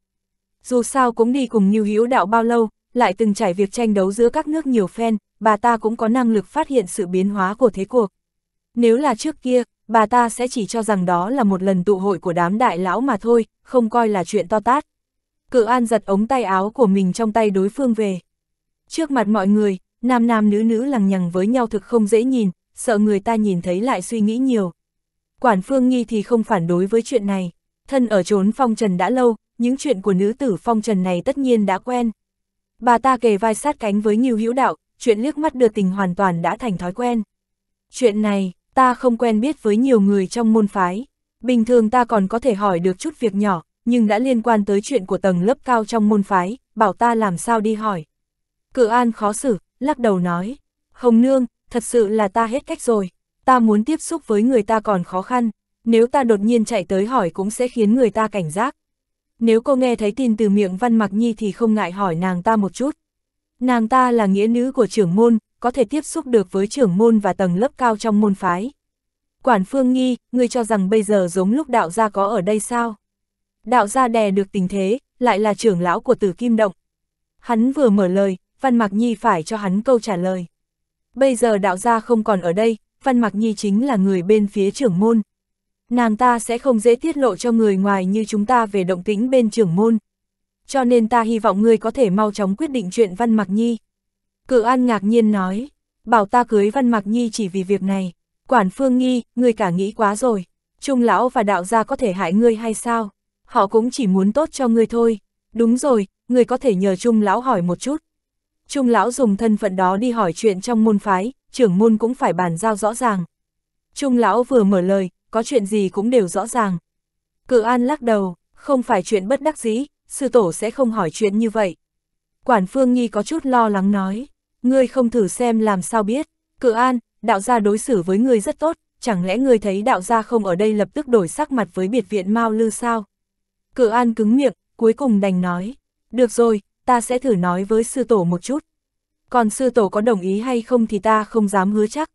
Dù sao cũng đi cùng Nhiêu Hữu đạo bao lâu, lại từng trải việc tranh đấu giữa các nước nhiều phen, bà ta cũng có năng lực phát hiện sự biến hóa của thế cuộc. Nếu là trước kia, bà ta sẽ chỉ cho rằng đó là một lần tụ hội của đám đại lão mà thôi, không coi là chuyện to tát. Cự An giật ống tay áo của mình trong tay đối phương về. Trước mặt mọi người, nam nam nữ nữ lằng nhằng với nhau thực không dễ nhìn, sợ người ta nhìn thấy lại suy nghĩ nhiều. Quản Phương Nghi thì không phản đối với chuyện này, thân ở trốn phong trần đã lâu, những chuyện của nữ tử phong trần này tất nhiên đã quen. Bà ta kề vai sát cánh với Nghiêu Hữu Đạo, chuyện liếc mắt đưa tình hoàn toàn đã thành thói quen. Chuyện này, ta không quen biết với nhiều người trong môn phái, bình thường ta còn có thể hỏi được chút việc nhỏ, nhưng đã liên quan tới chuyện của tầng lớp cao trong môn phái, bảo ta làm sao đi hỏi. Cự An khó xử, lắc đầu nói, Hồng Nương, thật sự là ta hết cách rồi, ta muốn tiếp xúc với người ta còn khó khăn, nếu ta đột nhiên chạy tới hỏi cũng sẽ khiến người ta cảnh giác. Nếu cô nghe thấy tin từ miệng Văn Mặc Nhi thì không ngại hỏi nàng ta một chút. Nàng ta là nghĩa nữ của trưởng môn, có thể tiếp xúc được với trưởng môn và tầng lớp cao trong môn phái. Quản Phương Nghi, ngươi cho rằng bây giờ giống lúc đạo gia có ở đây sao? Đạo gia đè được tình thế, lại là trưởng lão của tử kim động. Hắn vừa mở lời, Văn Mạc Nhi phải cho hắn câu trả lời. Bây giờ đạo gia không còn ở đây, Văn Mạc Nhi chính là người bên phía trưởng môn. Nàng ta sẽ không dễ tiết lộ cho người ngoài như chúng ta về động tĩnh bên trưởng môn. Cho nên ta hy vọng ngươi có thể mau chóng quyết định chuyện Văn Mạc Nhi. Cự An ngạc nhiên nói, bảo ta cưới Văn Mạc Nhi chỉ vì việc này. Quản Phương Nghi, ngươi cả nghĩ quá rồi. Trung lão và đạo gia có thể hại ngươi hay sao? Họ cũng chỉ muốn tốt cho ngươi thôi. Đúng rồi, ngươi có thể nhờ Trung lão hỏi một chút. Trung lão dùng thân phận đó đi hỏi chuyện trong môn phái, trưởng môn cũng phải bàn giao rõ ràng. Trung lão vừa mở lời, có chuyện gì cũng đều rõ ràng. Cự an lắc đầu, không phải chuyện bất đắc dĩ, sư tổ sẽ không hỏi chuyện như vậy. Quản phương nghi có chút lo lắng nói, ngươi không thử xem làm sao biết, cự an, đạo gia đối xử với ngươi rất tốt, chẳng lẽ ngươi thấy đạo gia không ở đây lập tức đổi sắc mặt với biệt viện Mao Lư sao? Cự an cứng miệng, cuối cùng đành nói, được rồi, ta sẽ thử nói với sư tổ một chút. Còn sư tổ có đồng ý hay không thì ta không dám hứa chắc.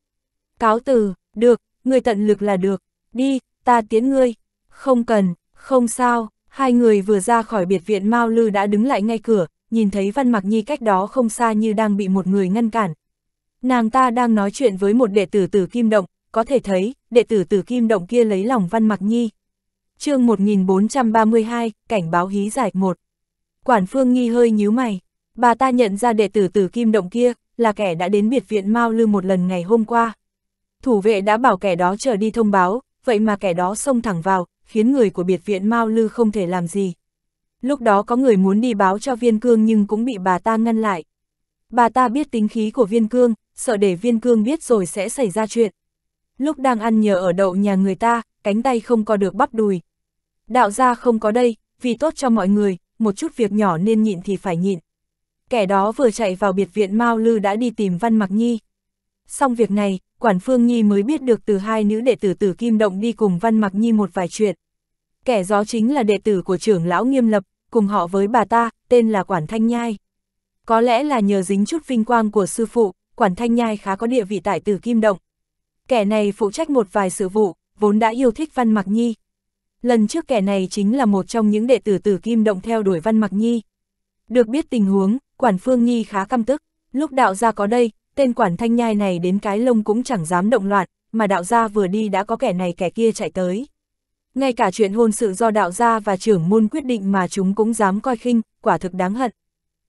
Cáo từ, được, người tận lực là được, đi, ta tiến ngươi. Không cần, không sao, hai người vừa ra khỏi biệt viện Mao Lư đã đứng lại ngay cửa, nhìn thấy Văn Mặc Nhi cách đó không xa như đang bị một người ngăn cản. Nàng ta đang nói chuyện với một đệ tử tử Kim Động, có thể thấy, đệ tử tử Kim Động kia lấy lòng Văn Mặc Nhi. chương 1432, cảnh báo hí giải 1 Quản Phương Nghi hơi nhíu mày. Bà ta nhận ra đệ tử tử kim động kia, là kẻ đã đến biệt viện Mao Lư một lần ngày hôm qua. Thủ vệ đã bảo kẻ đó chờ đi thông báo, vậy mà kẻ đó xông thẳng vào, khiến người của biệt viện Mao Lư không thể làm gì. Lúc đó có người muốn đi báo cho viên cương nhưng cũng bị bà ta ngăn lại. Bà ta biết tính khí của viên cương, sợ để viên cương biết rồi sẽ xảy ra chuyện. Lúc đang ăn nhờ ở đậu nhà người ta, cánh tay không có được bắp đùi. Đạo gia không có đây, vì tốt cho mọi người, một chút việc nhỏ nên nhịn thì phải nhịn. Kẻ đó vừa chạy vào biệt viện Mao Lư đã đi tìm Văn Mặc Nhi. Xong việc này, Quản Phương Nhi mới biết được từ hai nữ đệ tử Tử Kim Động đi cùng Văn Mặc Nhi một vài chuyện. Kẻ gió chính là đệ tử của trưởng lão Nghiêm Lập, cùng họ với bà ta, tên là Quản Thanh Nhai. Có lẽ là nhờ dính chút vinh quang của sư phụ, Quản Thanh Nhai khá có địa vị tại Tử Kim Động. Kẻ này phụ trách một vài sự vụ, vốn đã yêu thích Văn Mặc Nhi, lần trước kẻ này chính là một trong những đệ tử tử kim động theo đuổi Văn Mặc Nhi. Được biết tình huống, quản Phương Nhi khá căm tức, lúc đạo gia có đây, tên quản thanh nhai này đến cái lông cũng chẳng dám động loạn, mà đạo gia vừa đi đã có kẻ này kẻ kia chạy tới. Ngay cả chuyện hôn sự do đạo gia và trưởng môn quyết định mà chúng cũng dám coi khinh, quả thực đáng hận.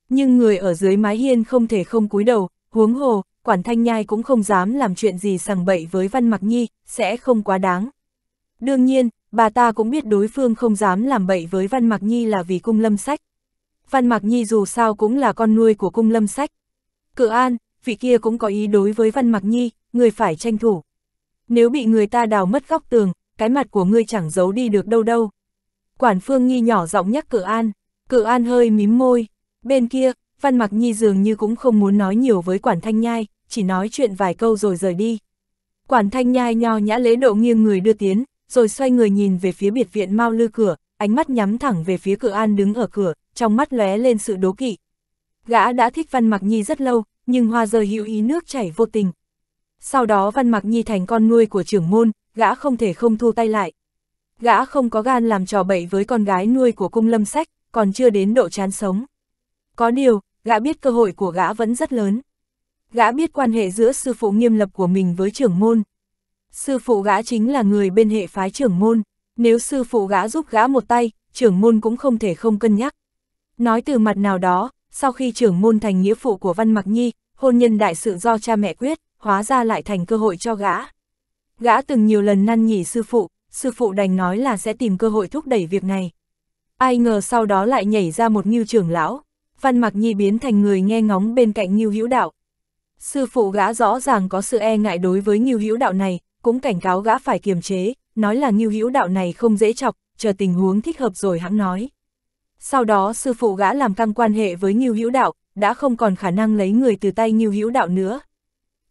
Nhưng người ở dưới mái hiên không thể không cúi đầu, huống hồ, quản thanh nhai cũng không dám làm chuyện gì sằng bậy với Văn Mặc Nhi, sẽ không quá đáng. Đương nhiên, bà ta cũng biết đối phương không dám làm bậy với Văn Mạc Nhi là vì cung lâm sách. Văn Mạc Nhi dù sao cũng là con nuôi của cung lâm sách. Cự an, vị kia cũng có ý đối với Văn Mạc Nhi, người phải tranh thủ. Nếu bị người ta đào mất góc tường, cái mặt của ngươi chẳng giấu đi được đâu đâu. Quản Phương nghi nhỏ giọng nhắc Cự An, Cự An hơi mím môi. Bên kia, Văn Mặc Nhi dường như cũng không muốn nói nhiều với Quản Thanh Nhai, chỉ nói chuyện vài câu rồi rời đi. Quản Thanh Nhai nho nhã lễ độ nghiêng người đưa tiến, rồi xoay người nhìn về phía biệt viện Mao Lư cửa, ánh mắt nhắm thẳng về phía cửa an đứng ở cửa, trong mắt lóe lên sự đố kỵ. Gã đã thích Văn Mặc Nhi rất lâu, nhưng hoa giờ hữu ý nước chảy vô tình. Sau đó Văn Mặc Nhi thành con nuôi của trưởng môn, gã không thể không thu tay lại. Gã không có gan làm trò bậy với con gái nuôi của cung lâm sách, còn chưa đến độ chán sống. Có điều, gã biết cơ hội của gã vẫn rất lớn. Gã biết quan hệ giữa sư phụ nghiêm lập của mình với trưởng môn sư phụ gã chính là người bên hệ phái trưởng môn, nếu sư phụ gã giúp gã một tay, trưởng môn cũng không thể không cân nhắc. Nói từ mặt nào đó, sau khi trưởng môn thành nghĩa phụ của Văn Mặc Nhi, hôn nhân đại sự do cha mẹ quyết, hóa ra lại thành cơ hội cho gã. Gã từng nhiều lần năn nhỉ sư phụ, sư phụ đành nói là sẽ tìm cơ hội thúc đẩy việc này. Ai ngờ sau đó lại nhảy ra một nghiêu trưởng lão, Văn Mặc Nhi biến thành người nghe ngóng bên cạnh nghiêu hữu đạo. Sư phụ gã rõ ràng có sự e ngại đối với nghiêu hữu đạo này, cũng cảnh cáo gã phải kiềm chế, nói là nghiêu hữu đạo này không dễ chọc, chờ tình huống thích hợp rồi hãng nói. Sau đó sư phụ gã làm căng quan hệ với nghiêu hữu đạo, đã không còn khả năng lấy người từ tay nghiêu hữu đạo nữa.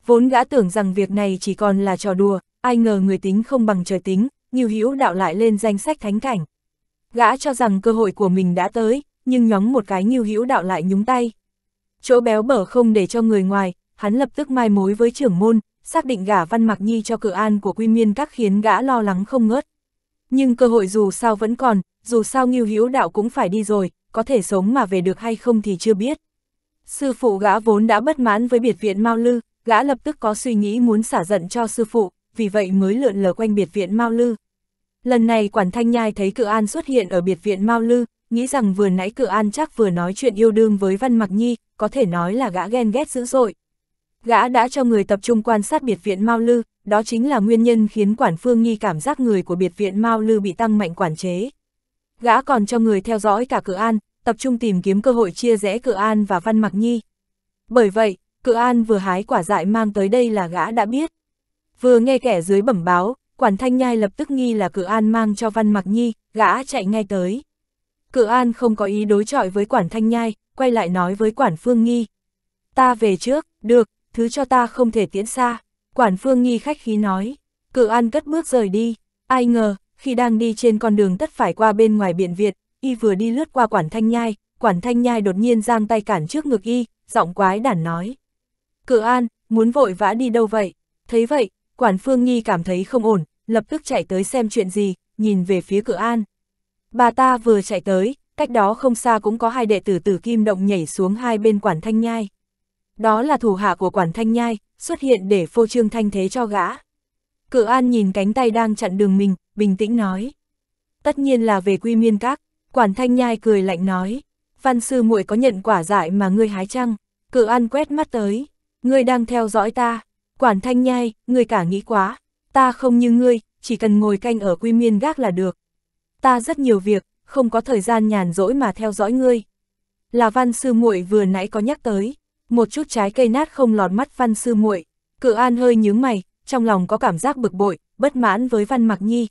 Vốn gã tưởng rằng việc này chỉ còn là trò đùa, ai ngờ người tính không bằng trời tính, nghiêu hữu đạo lại lên danh sách thánh cảnh. Gã cho rằng cơ hội của mình đã tới, nhưng nhóng một cái nghiêu hữu đạo lại nhúng tay. Chỗ béo bở không để cho người ngoài, hắn lập tức mai mối với trưởng môn, xác định gả Văn Mạc Nhi cho cửa an của Quy Miên Các khiến gã lo lắng không ngớt. Nhưng cơ hội dù sao vẫn còn, dù sao nghiêu Hữu Đạo cũng phải đi rồi, có thể sống mà về được hay không thì chưa biết. Sư phụ gã vốn đã bất mãn với biệt viện Mao Lư, gã lập tức có suy nghĩ muốn xả giận cho sư phụ, vì vậy mới lượn lờ quanh biệt viện Mao Lư. Lần này Quản Thanh Nhai thấy Cự An xuất hiện ở biệt viện Mao Lư, nghĩ rằng vừa nãy Cự An chắc vừa nói chuyện yêu đương với Văn Mặc Nhi, có thể nói là gã ghen ghét dữ dội. Gã đã cho người tập trung quan sát biệt viện Mao Lư, đó chính là nguyên nhân khiến quản phương nghi cảm giác người của biệt viện Mao Lư bị tăng mạnh quản chế. Gã còn cho người theo dõi cả cửa an, tập trung tìm kiếm cơ hội chia rẽ cửa an và văn mặc nhi. Bởi vậy, cửa an vừa hái quả dại mang tới đây là gã đã biết. Vừa nghe kẻ dưới bẩm báo, quản thanh nhai lập tức nghi là cửa an mang cho văn mặc nhi, gã chạy ngay tới. Cửa an không có ý đối chọi với quản thanh nhai, quay lại nói với quản phương nghi. Ta về trước, được, thứ cho ta không thể tiến xa, quản phương nghi khách khí nói, cự An cất bước rời đi, ai ngờ, khi đang đi trên con đường tất phải qua bên ngoài biển Việt, y vừa đi lướt qua quản thanh nhai, quản thanh nhai đột nhiên giang tay cản trước ngực y, giọng quái đản nói. Cự an, muốn vội vã đi đâu vậy? Thấy vậy, quản phương nghi cảm thấy không ổn, lập tức chạy tới xem chuyện gì, nhìn về phía cự an. Bà ta vừa chạy tới, cách đó không xa cũng có hai đệ tử tử kim động nhảy xuống hai bên quản thanh nhai đó là thủ hạ của quản thanh nhai, xuất hiện để phô trương thanh thế cho gã. Cự an nhìn cánh tay đang chặn đường mình, bình tĩnh nói. Tất nhiên là về quy miên các, quản thanh nhai cười lạnh nói. Văn sư muội có nhận quả giải mà ngươi hái chăng? Cự an quét mắt tới. Ngươi đang theo dõi ta. Quản thanh nhai, ngươi cả nghĩ quá. Ta không như ngươi, chỉ cần ngồi canh ở quy miên gác là được. Ta rất nhiều việc, không có thời gian nhàn rỗi mà theo dõi ngươi. Là văn sư muội vừa nãy có nhắc tới, một chút trái cây nát không lọt mắt văn sư muội. Cự An hơi nhướng mày, trong lòng có cảm giác bực bội, bất mãn với Văn Mặc Nhi.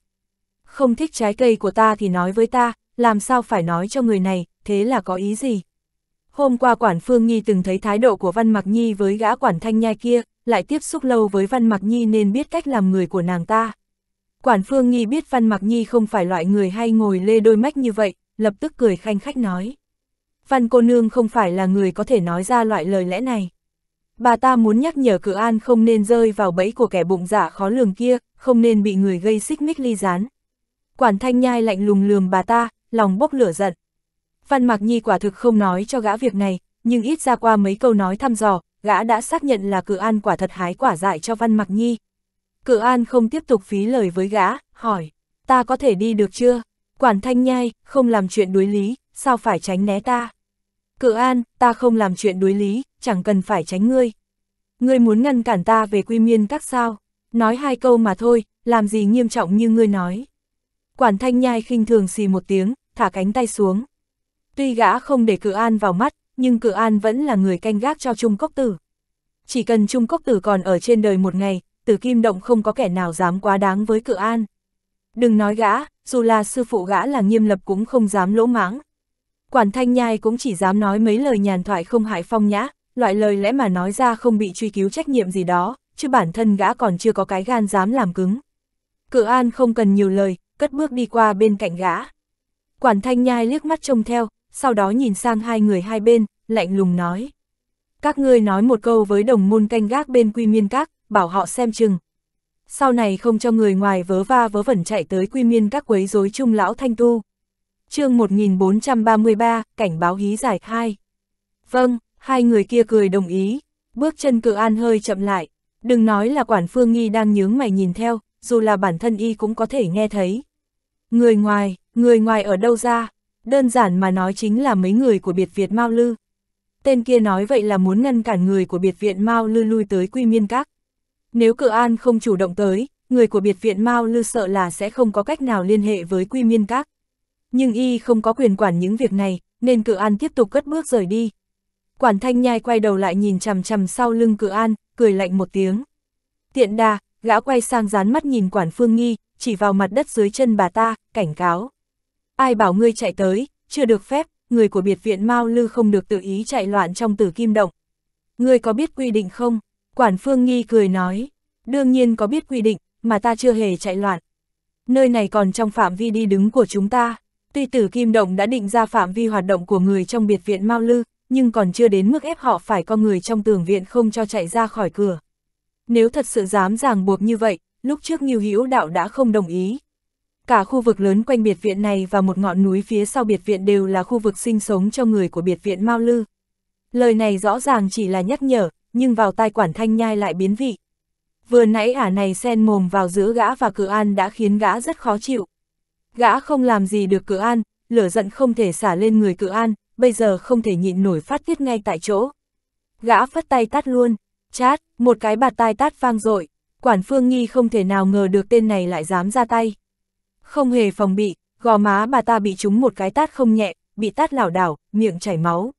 Không thích trái cây của ta thì nói với ta, làm sao phải nói cho người này, thế là có ý gì? Hôm qua quản Phương Nhi từng thấy thái độ của Văn Mặc Nhi với gã quản thanh nhai kia, lại tiếp xúc lâu với Văn Mặc Nhi nên biết cách làm người của nàng ta. Quản Phương Nhi biết Văn Mặc Nhi không phải loại người hay ngồi lê đôi mách như vậy, lập tức cười khanh khách nói. Văn cô nương không phải là người có thể nói ra loại lời lẽ này. Bà ta muốn nhắc nhở cử an không nên rơi vào bẫy của kẻ bụng giả dạ khó lường kia, không nên bị người gây xích mích ly gián. Quản thanh nhai lạnh lùng lườm bà ta, lòng bốc lửa giận. Văn Mạc Nhi quả thực không nói cho gã việc này, nhưng ít ra qua mấy câu nói thăm dò, gã đã xác nhận là cử an quả thật hái quả dại cho Văn Mạc Nhi. Cử an không tiếp tục phí lời với gã, hỏi, ta có thể đi được chưa? Quản thanh nhai, không làm chuyện đối lý, sao phải tránh né ta? Cự an, ta không làm chuyện đối lý, chẳng cần phải tránh ngươi. Ngươi muốn ngăn cản ta về quy miên các sao, nói hai câu mà thôi, làm gì nghiêm trọng như ngươi nói. Quản thanh nhai khinh thường xì một tiếng, thả cánh tay xuống. Tuy gã không để cự an vào mắt, nhưng cự an vẫn là người canh gác cho Trung Cốc Tử. Chỉ cần Trung Cốc Tử còn ở trên đời một ngày, tử kim động không có kẻ nào dám quá đáng với cự an. Đừng nói gã, dù là sư phụ gã là nghiêm lập cũng không dám lỗ mãng, Quản thanh nhai cũng chỉ dám nói mấy lời nhàn thoại không hại phong nhã, loại lời lẽ mà nói ra không bị truy cứu trách nhiệm gì đó, chứ bản thân gã còn chưa có cái gan dám làm cứng. Cự an không cần nhiều lời, cất bước đi qua bên cạnh gã. Quản thanh nhai liếc mắt trông theo, sau đó nhìn sang hai người hai bên, lạnh lùng nói. Các ngươi nói một câu với đồng môn canh gác bên quy miên các, bảo họ xem chừng. Sau này không cho người ngoài vớ va vớ vẩn chạy tới quy miên các quấy rối chung lão thanh tu chương 1433, cảnh báo hí giải khai. Vâng, hai người kia cười đồng ý, bước chân cự an hơi chậm lại, đừng nói là quản phương nghi đang nhướng mày nhìn theo, dù là bản thân y cũng có thể nghe thấy. Người ngoài, người ngoài ở đâu ra, đơn giản mà nói chính là mấy người của biệt Việt Mao Lư. Tên kia nói vậy là muốn ngăn cản người của biệt viện Mao Lư lui tới quy miên các. Nếu cự an không chủ động tới, người của biệt viện Mao Lư sợ là sẽ không có cách nào liên hệ với quy miên các nhưng y không có quyền quản những việc này, nên cự an tiếp tục cất bước rời đi. Quản thanh nhai quay đầu lại nhìn chằm chằm sau lưng cự an, cười lạnh một tiếng. Tiện đà, gã quay sang dán mắt nhìn quản phương nghi, chỉ vào mặt đất dưới chân bà ta, cảnh cáo. Ai bảo ngươi chạy tới, chưa được phép, người của biệt viện Mao Lư không được tự ý chạy loạn trong tử kim động. Ngươi có biết quy định không? Quản phương nghi cười nói, đương nhiên có biết quy định, mà ta chưa hề chạy loạn. Nơi này còn trong phạm vi đi đứng của chúng ta. Tuy tử Kim Động đã định ra phạm vi hoạt động của người trong biệt viện Mao Lư, nhưng còn chưa đến mức ép họ phải co người trong tường viện không cho chạy ra khỏi cửa. Nếu thật sự dám ràng buộc như vậy, lúc trước Ngưu Hữu Đạo đã không đồng ý. Cả khu vực lớn quanh biệt viện này và một ngọn núi phía sau biệt viện đều là khu vực sinh sống cho người của biệt viện Mao Lư. Lời này rõ ràng chỉ là nhắc nhở, nhưng vào tai quản thanh nhai lại biến vị. Vừa nãy ả này sen mồm vào giữa gã và cự an đã khiến gã rất khó chịu. Gã không làm gì được cự an, lửa giận không thể xả lên người cự an, bây giờ không thể nhịn nổi phát tiết ngay tại chỗ. Gã phất tay tát luôn, chát, một cái bạt tai tát vang dội quản phương nghi không thể nào ngờ được tên này lại dám ra tay. Không hề phòng bị, gò má bà ta bị trúng một cái tát không nhẹ, bị tát lảo đảo, miệng chảy máu.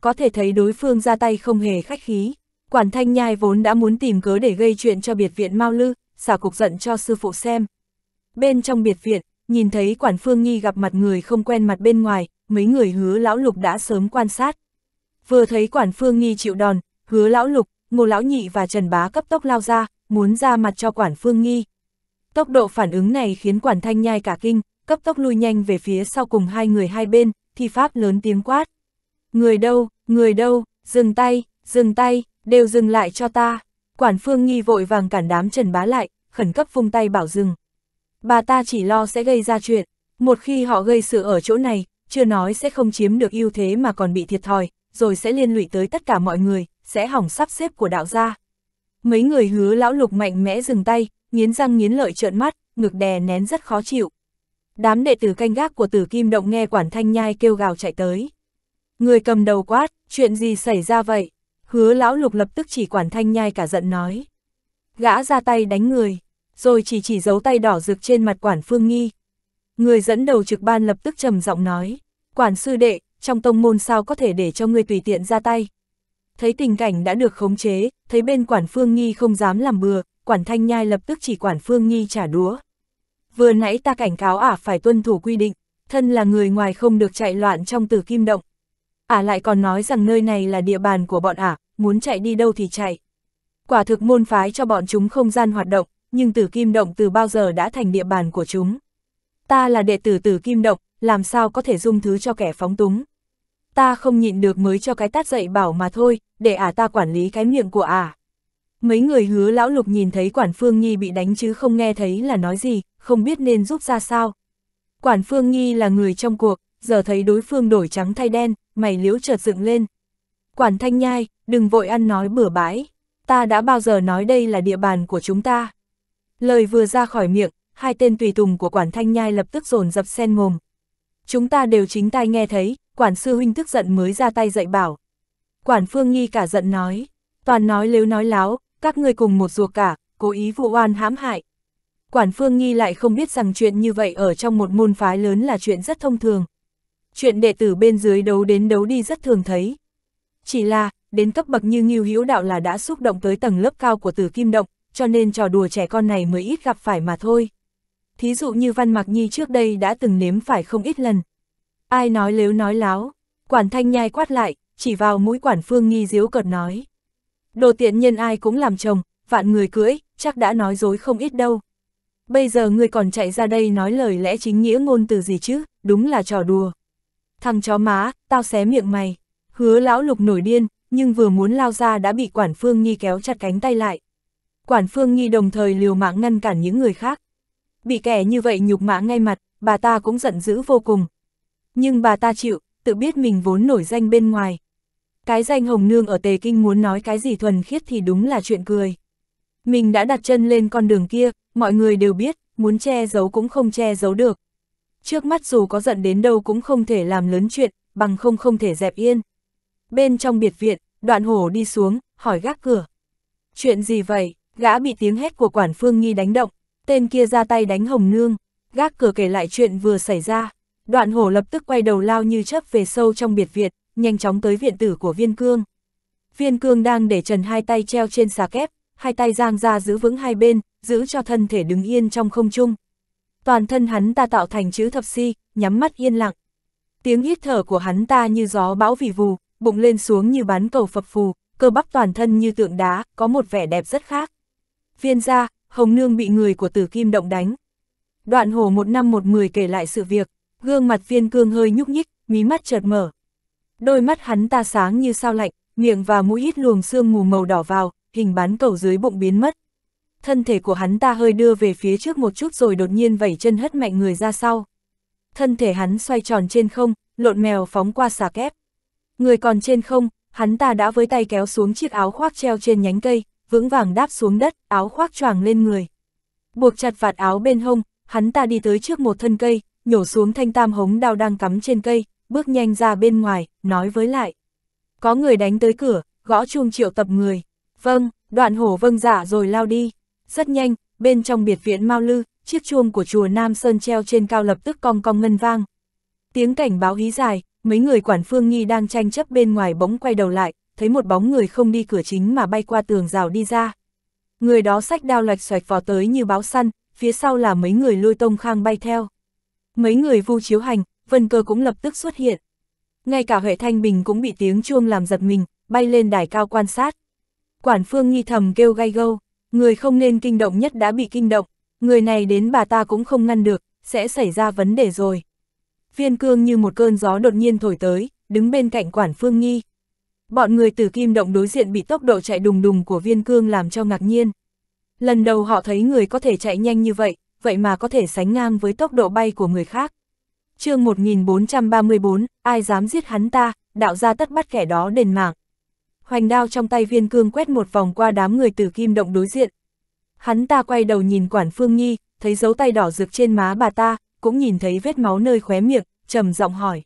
Có thể thấy đối phương ra tay không hề khách khí. Quản thanh nhai vốn đã muốn tìm cớ để gây chuyện cho biệt viện Mao Lư, xả cục giận cho sư phụ xem. Bên trong biệt viện, nhìn thấy quản phương nhi gặp mặt người không quen mặt bên ngoài, mấy người hứa lão lục đã sớm quan sát. Vừa thấy quản phương nhi chịu đòn, hứa lão lục, ngô lão nhị và trần bá cấp tốc lao ra, muốn ra mặt cho quản phương nhi. Tốc độ phản ứng này khiến quản thanh nhai cả kinh, cấp tốc lui nhanh về phía sau cùng hai người hai bên, thi pháp lớn tiếng quát. Người đâu, người đâu, dừng tay, dừng tay, đều dừng lại cho ta. Quản phương nghi vội vàng cản đám trần bá lại, khẩn cấp vung tay bảo dừng bà ta chỉ lo sẽ gây ra chuyện. Một khi họ gây sự ở chỗ này, chưa nói sẽ không chiếm được ưu thế mà còn bị thiệt thòi, rồi sẽ liên lụy tới tất cả mọi người, sẽ hỏng sắp xếp của đạo gia. Mấy người hứa lão lục mạnh mẽ dừng tay, nghiến răng nghiến lợi trợn mắt, ngực đè nén rất khó chịu. Đám đệ tử canh gác của tử kim động nghe quản thanh nhai kêu gào chạy tới. Người cầm đầu quát, chuyện gì xảy ra vậy? Hứa lão lục lập tức chỉ quản thanh nhai cả giận nói. Gã ra tay đánh người, rồi chỉ chỉ dấu tay đỏ rực trên mặt quản phương nghi. Người dẫn đầu trực ban lập tức trầm giọng nói, quản sư đệ, trong tông môn sao có thể để cho ngươi tùy tiện ra tay. Thấy tình cảnh đã được khống chế, thấy bên quản phương nghi không dám làm bừa, quản thanh nhai lập tức chỉ quản phương nghi trả đúa. Vừa nãy ta cảnh cáo ả phải tuân thủ quy định, thân là người ngoài không được chạy loạn trong tử kim động. Ả lại còn nói rằng nơi này là địa bàn của bọn ả, muốn chạy đi đâu thì chạy. Quả thực môn phái cho bọn chúng không gian hoạt động, nhưng tử kim động từ bao giờ đã thành địa bàn của chúng. Ta là đệ tử tử kim động, làm sao có thể dung thứ cho kẻ phóng túng. Ta không nhịn được mới cho cái tát dậy bảo mà thôi, để ả à ta quản lý cái miệng của ả. À. Mấy người hứa lão lục nhìn thấy quản phương nhi bị đánh chứ không nghe thấy là nói gì, không biết nên giúp ra sao. Quản phương nhi là người trong cuộc, giờ thấy đối phương đổi trắng thay đen, mày liễu chợt dựng lên. Quản thanh nhai, đừng vội ăn nói bừa bãi. Ta đã bao giờ nói đây là địa bàn của chúng ta. Lời vừa ra khỏi miệng, hai tên tùy tùng của quản thanh nhai lập tức dồn dập sen mồm. Chúng ta đều chính tai nghe thấy, quản sư huynh tức giận mới ra tay dạy bảo. Quản phương nghi cả giận nói, toàn nói lếu nói láo, các ngươi cùng một ruột cả, cố ý vụ oan hãm hại. Quản phương nghi lại không biết rằng chuyện như vậy ở trong một môn phái lớn là chuyện rất thông thường. Chuyện đệ tử bên dưới đấu đến đấu đi rất thường thấy. Chỉ là, đến cấp bậc như nghiêu hữu đạo là đã xúc động tới tầng lớp cao của tử kim động, cho nên trò đùa trẻ con này mới ít gặp phải mà thôi. Thí dụ như Văn Mạc Nhi trước đây đã từng nếm phải không ít lần. Ai nói lếu nói láo, quản thanh nhai quát lại, chỉ vào mũi quản phương nghi diếu cợt nói. Đồ tiện nhân ai cũng làm chồng, vạn người cưỡi, chắc đã nói dối không ít đâu. Bây giờ người còn chạy ra đây nói lời lẽ chính nghĩa ngôn từ gì chứ, đúng là trò đùa. Thằng chó má, tao xé miệng mày. Hứa lão lục nổi điên, nhưng vừa muốn lao ra đã bị quản phương nhi kéo chặt cánh tay lại. Quản Phương Nhi đồng thời liều mạng ngăn cản những người khác. Bị kẻ như vậy nhục mã ngay mặt, bà ta cũng giận dữ vô cùng. Nhưng bà ta chịu, tự biết mình vốn nổi danh bên ngoài. Cái danh Hồng Nương ở Tề Kinh muốn nói cái gì thuần khiết thì đúng là chuyện cười. Mình đã đặt chân lên con đường kia, mọi người đều biết, muốn che giấu cũng không che giấu được. Trước mắt dù có giận đến đâu cũng không thể làm lớn chuyện, bằng không không thể dẹp yên. Bên trong biệt viện, đoạn hổ đi xuống, hỏi gác cửa. Chuyện gì vậy? Gã bị tiếng hét của quản phương nghi đánh động, tên kia ra tay đánh hồng nương, gác cửa kể lại chuyện vừa xảy ra. Đoạn hổ lập tức quay đầu lao như chớp về sâu trong biệt viện, nhanh chóng tới viện tử của viên cương. Viên cương đang để trần hai tay treo trên xà kép, hai tay giang ra giữ vững hai bên, giữ cho thân thể đứng yên trong không trung. Toàn thân hắn ta tạo thành chữ thập si, nhắm mắt yên lặng. Tiếng hít thở của hắn ta như gió bão vì vù, bụng lên xuống như bán cầu phập phù, cơ bắp toàn thân như tượng đá, có một vẻ đẹp rất khác viên gia Hồng Nương bị người của tử kim động đánh. Đoạn hổ một năm một mười kể lại sự việc, gương mặt viên cương hơi nhúc nhích, mí mắt chợt mở. Đôi mắt hắn ta sáng như sao lạnh, miệng và mũi hít luồng sương mù màu đỏ vào, hình bán cầu dưới bụng biến mất. Thân thể của hắn ta hơi đưa về phía trước một chút rồi đột nhiên vẩy chân hất mạnh người ra sau. Thân thể hắn xoay tròn trên không, lộn mèo phóng qua xà kép. Người còn trên không, hắn ta đã với tay kéo xuống chiếc áo khoác treo trên nhánh cây, vững vàng đáp xuống đất, áo khoác choàng lên người. Buộc chặt vạt áo bên hông, hắn ta đi tới trước một thân cây, nhổ xuống thanh tam hống đao đang cắm trên cây, bước nhanh ra bên ngoài, nói với lại. Có người đánh tới cửa, gõ chuông triệu tập người. Vâng, đoạn hổ vâng giả dạ rồi lao đi. Rất nhanh, bên trong biệt viện Mao Lư, chiếc chuông của chùa Nam Sơn treo trên cao lập tức cong cong ngân vang. Tiếng cảnh báo hí dài, mấy người quản phương nghi đang tranh chấp bên ngoài bỗng quay đầu lại, thấy một bóng người không đi cửa chính mà bay qua tường rào đi ra. Người đó sách đao loạch xoạch vào tới như báo săn, phía sau là mấy người lôi tông khang bay theo. Mấy người vu chiếu hành, vân cơ cũng lập tức xuất hiện. Ngay cả Huệ Thanh Bình cũng bị tiếng chuông làm giật mình, bay lên đài cao quan sát. Quản phương nghi thầm kêu gai gâu, người không nên kinh động nhất đã bị kinh động, người này đến bà ta cũng không ngăn được, sẽ xảy ra vấn đề rồi. Viên cương như một cơn gió đột nhiên thổi tới, đứng bên cạnh quản phương nghi. Bọn người từ kim động đối diện bị tốc độ chạy đùng đùng của viên cương làm cho ngạc nhiên. Lần đầu họ thấy người có thể chạy nhanh như vậy, vậy mà có thể sánh ngang với tốc độ bay của người khác. chương 1434, ai dám giết hắn ta, đạo ra tất bắt kẻ đó đền mạng. Hoành đao trong tay viên cương quét một vòng qua đám người từ kim động đối diện. Hắn ta quay đầu nhìn quản phương nhi, thấy dấu tay đỏ rực trên má bà ta, cũng nhìn thấy vết máu nơi khóe miệng, trầm giọng hỏi.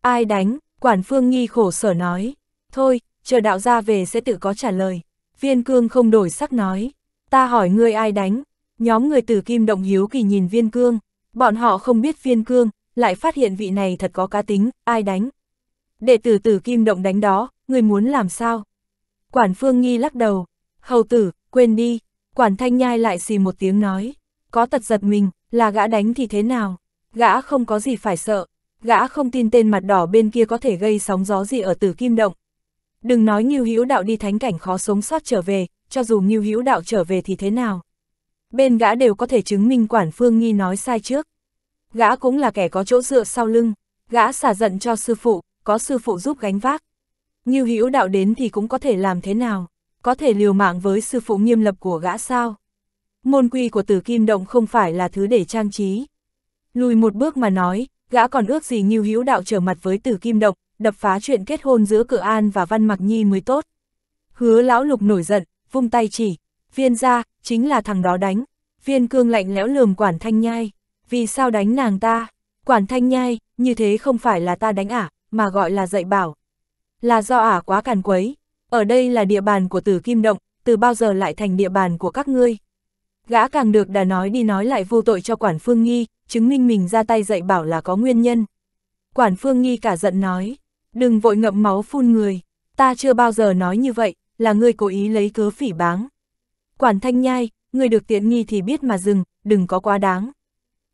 Ai đánh, quản phương nhi khổ sở nói. Thôi, chờ đạo gia về sẽ tự có trả lời. Viên cương không đổi sắc nói. Ta hỏi ngươi ai đánh? Nhóm người tử kim động hiếu kỳ nhìn viên cương. Bọn họ không biết viên cương, lại phát hiện vị này thật có cá tính, ai đánh? Đệ tử tử kim động đánh đó, người muốn làm sao? Quản phương nghi lắc đầu. Hầu tử, quên đi. Quản thanh nhai lại xì một tiếng nói. Có tật giật mình, là gã đánh thì thế nào? Gã không có gì phải sợ. Gã không tin tên mặt đỏ bên kia có thể gây sóng gió gì ở tử kim động. Đừng nói như Hữu Đạo đi thánh cảnh khó sống sót trở về, cho dù như Hữu Đạo trở về thì thế nào? Bên gã đều có thể chứng minh Quản Phương Nghi nói sai trước. Gã cũng là kẻ có chỗ dựa sau lưng, gã xả giận cho sư phụ, có sư phụ giúp gánh vác. như Hữu Đạo đến thì cũng có thể làm thế nào? Có thể liều mạng với sư phụ nghiêm lập của gã sao? Môn quy của Tử Kim Động không phải là thứ để trang trí. Lùi một bước mà nói, gã còn ước gì như Hữu Đạo trở mặt với Tử Kim Động, đập phá chuyện kết hôn giữa Cự An và Văn Mặc Nhi mới tốt. Hứa lão lục nổi giận, vung tay chỉ, viên ra, chính là thằng đó đánh. Viên cương lạnh lẽo lườm quản thanh nhai, vì sao đánh nàng ta? Quản thanh nhai, như thế không phải là ta đánh ả, mà gọi là dạy bảo. Là do ả quá càn quấy, ở đây là địa bàn của tử kim động, từ bao giờ lại thành địa bàn của các ngươi. Gã càng được đã nói đi nói lại vô tội cho quản phương nghi, chứng minh mình ra tay dạy bảo là có nguyên nhân. Quản phương nghi cả giận nói, Đừng vội ngậm máu phun người, ta chưa bao giờ nói như vậy, là ngươi cố ý lấy cớ phỉ báng. Quản thanh nhai, ngươi được tiện nghi thì biết mà dừng, đừng có quá đáng.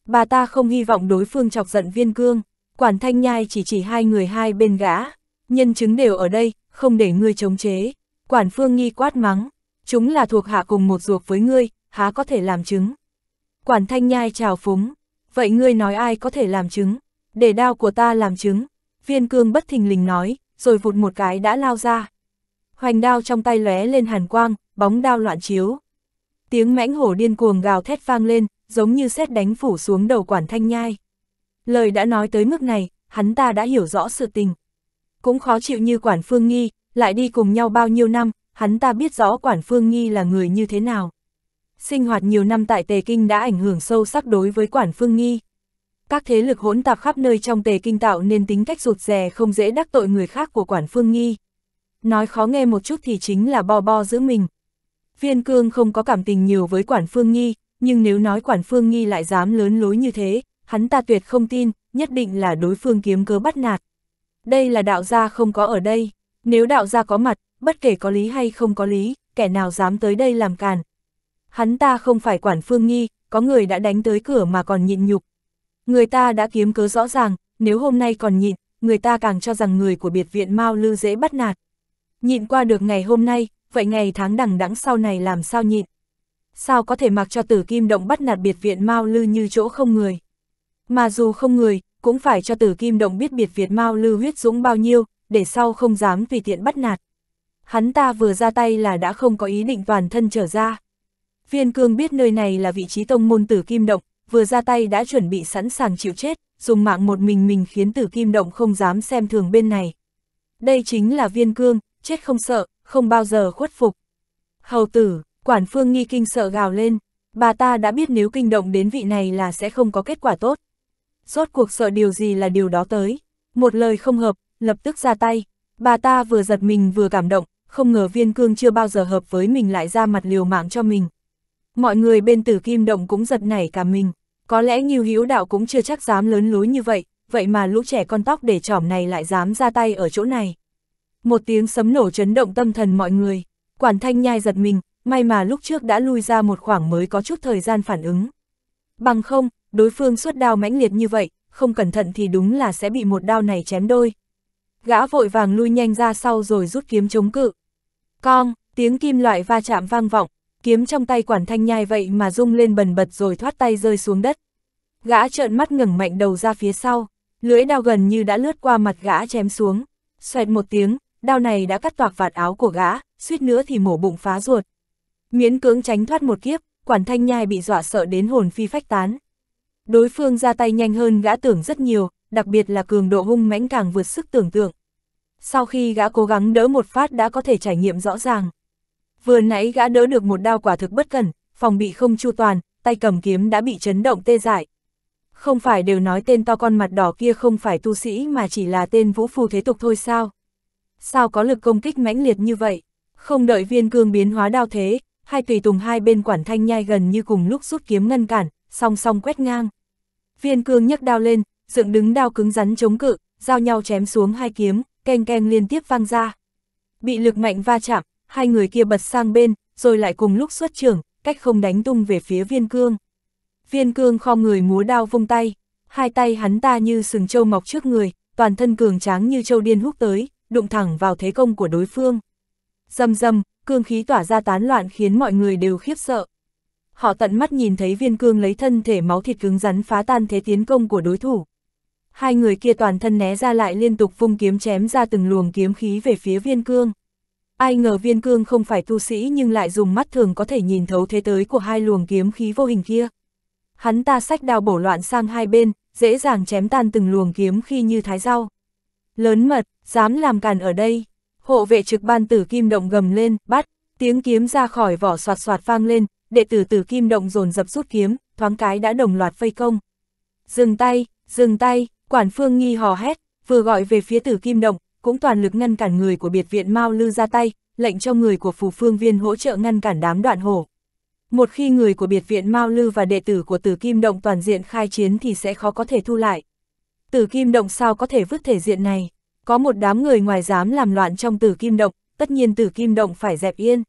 Bà ta không hy vọng đối phương chọc giận viên cương, quản thanh nhai chỉ chỉ hai người hai bên gã, nhân chứng đều ở đây, không để ngươi chống chế. Quản phương nghi quát mắng, chúng là thuộc hạ cùng một ruột với ngươi, há có thể làm chứng. Quản thanh nhai chào phúng, vậy ngươi nói ai có thể làm chứng, để đao của ta làm chứng, viên cương bất thình lình nói, rồi vụt một cái đã lao ra. Hoành đao trong tay lóe lên hàn quang, bóng đao loạn chiếu. Tiếng mãnh hổ điên cuồng gào thét vang lên, giống như sét đánh phủ xuống đầu quản thanh nhai. Lời đã nói tới mức này, hắn ta đã hiểu rõ sự tình. Cũng khó chịu như quản phương nghi, lại đi cùng nhau bao nhiêu năm, hắn ta biết rõ quản phương nghi là người như thế nào. Sinh hoạt nhiều năm tại Tề Kinh đã ảnh hưởng sâu sắc đối với quản phương nghi các thế lực hỗn tạp khắp nơi trong tề kinh tạo nên tính cách rụt rè không dễ đắc tội người khác của quản phương nghi. Nói khó nghe một chút thì chính là bo bo giữa mình. Viên cương không có cảm tình nhiều với quản phương nghi, nhưng nếu nói quản phương nghi lại dám lớn lối như thế, hắn ta tuyệt không tin, nhất định là đối phương kiếm cớ bắt nạt. Đây là đạo gia không có ở đây, nếu đạo gia có mặt, bất kể có lý hay không có lý, kẻ nào dám tới đây làm càn. Hắn ta không phải quản phương nghi, có người đã đánh tới cửa mà còn nhịn nhục, Người ta đã kiếm cớ rõ ràng, nếu hôm nay còn nhịn, người ta càng cho rằng người của biệt viện Mao Lư dễ bắt nạt. Nhịn qua được ngày hôm nay, vậy ngày tháng đằng đẵng sau này làm sao nhịn? Sao có thể mặc cho tử kim động bắt nạt biệt viện Mao Lư như chỗ không người? Mà dù không người, cũng phải cho tử kim động biết biệt viện Mao Lư huyết dũng bao nhiêu, để sau không dám tùy tiện bắt nạt. Hắn ta vừa ra tay là đã không có ý định toàn thân trở ra. Viên cương biết nơi này là vị trí tông môn tử kim động, vừa ra tay đã chuẩn bị sẵn sàng chịu chết, dùng mạng một mình mình khiến tử kim động không dám xem thường bên này. Đây chính là viên cương, chết không sợ, không bao giờ khuất phục. Hầu tử, quản phương nghi kinh sợ gào lên, bà ta đã biết nếu kinh động đến vị này là sẽ không có kết quả tốt. Rốt cuộc sợ điều gì là điều đó tới, một lời không hợp, lập tức ra tay, bà ta vừa giật mình vừa cảm động, không ngờ viên cương chưa bao giờ hợp với mình lại ra mặt liều mạng cho mình. Mọi người bên tử kim động cũng giật nảy cả mình, có lẽ Ngưu Hữu Đạo cũng chưa chắc dám lớn lối như vậy, vậy mà lũ trẻ con tóc để trỏm này lại dám ra tay ở chỗ này. Một tiếng sấm nổ chấn động tâm thần mọi người, quản thanh nhai giật mình, may mà lúc trước đã lui ra một khoảng mới có chút thời gian phản ứng. Bằng không, đối phương xuất đao mãnh liệt như vậy, không cẩn thận thì đúng là sẽ bị một đao này chém đôi. Gã vội vàng lui nhanh ra sau rồi rút kiếm chống cự. Cong, tiếng kim loại va chạm vang vọng, kiếm trong tay quản thanh nhai vậy mà rung lên bần bật rồi thoát tay rơi xuống đất. Gã trợn mắt ngẩng mạnh đầu ra phía sau, lưỡi đao gần như đã lướt qua mặt gã chém xuống, xoẹt một tiếng, đao này đã cắt toạc vạt áo của gã, suýt nữa thì mổ bụng phá ruột. Miễn cưỡng tránh thoát một kiếp, quản thanh nhai bị dọa sợ đến hồn phi phách tán. Đối phương ra tay nhanh hơn gã tưởng rất nhiều, đặc biệt là cường độ hung mãnh càng vượt sức tưởng tượng. Sau khi gã cố gắng đỡ một phát đã có thể trải nghiệm rõ ràng. Vừa nãy gã đỡ được một đao quả thực bất cẩn, phòng bị không chu toàn, tay cầm kiếm đã bị chấn động tê dại. Không phải đều nói tên to con mặt đỏ kia không phải tu sĩ mà chỉ là tên vũ phu thế tục thôi sao? Sao có lực công kích mãnh liệt như vậy? Không đợi viên cương biến hóa đao thế, hai tùy tùng hai bên quản thanh nhai gần như cùng lúc rút kiếm ngăn cản, song song quét ngang. Viên cương nhấc đao lên, dựng đứng đao cứng rắn chống cự, giao nhau chém xuống hai kiếm, keng keng liên tiếp vang ra. Bị lực mạnh va chạm, hai người kia bật sang bên, rồi lại cùng lúc xuất trưởng, cách không đánh tung về phía viên cương. Viên cương kho người múa đao vung tay, hai tay hắn ta như sừng trâu mọc trước người, toàn thân cường tráng như châu điên hút tới, đụng thẳng vào thế công của đối phương. Dầm dầm, cương khí tỏa ra tán loạn khiến mọi người đều khiếp sợ. Họ tận mắt nhìn thấy viên cương lấy thân thể máu thịt cứng rắn phá tan thế tiến công của đối thủ. Hai người kia toàn thân né ra lại liên tục vung kiếm chém ra từng luồng kiếm khí về phía viên cương. Ai ngờ viên cương không phải tu sĩ nhưng lại dùng mắt thường có thể nhìn thấu thế tới của hai luồng kiếm khí vô hình kia. Hắn ta sách đào bổ loạn sang hai bên, dễ dàng chém tan từng luồng kiếm khi như thái rau. Lớn mật, dám làm càn ở đây. Hộ vệ trực ban tử kim động gầm lên, bắt, tiếng kiếm ra khỏi vỏ soạt soạt vang lên, đệ tử tử kim động dồn dập rút kiếm, thoáng cái đã đồng loạt vây công. Dừng tay, dừng tay, quản phương nghi hò hét, vừa gọi về phía tử kim động, cũng toàn lực ngăn cản người của biệt viện Mao Lư ra tay, lệnh cho người của phù phương viên hỗ trợ ngăn cản đám đoạn hổ. Một khi người của biệt viện Mao Lư và đệ tử của Tử Kim Động toàn diện khai chiến thì sẽ khó có thể thu lại. Tử Kim Động sao có thể vứt thể diện này? Có một đám người ngoài dám làm loạn trong Tử Kim Động, tất nhiên Tử Kim Động phải dẹp yên.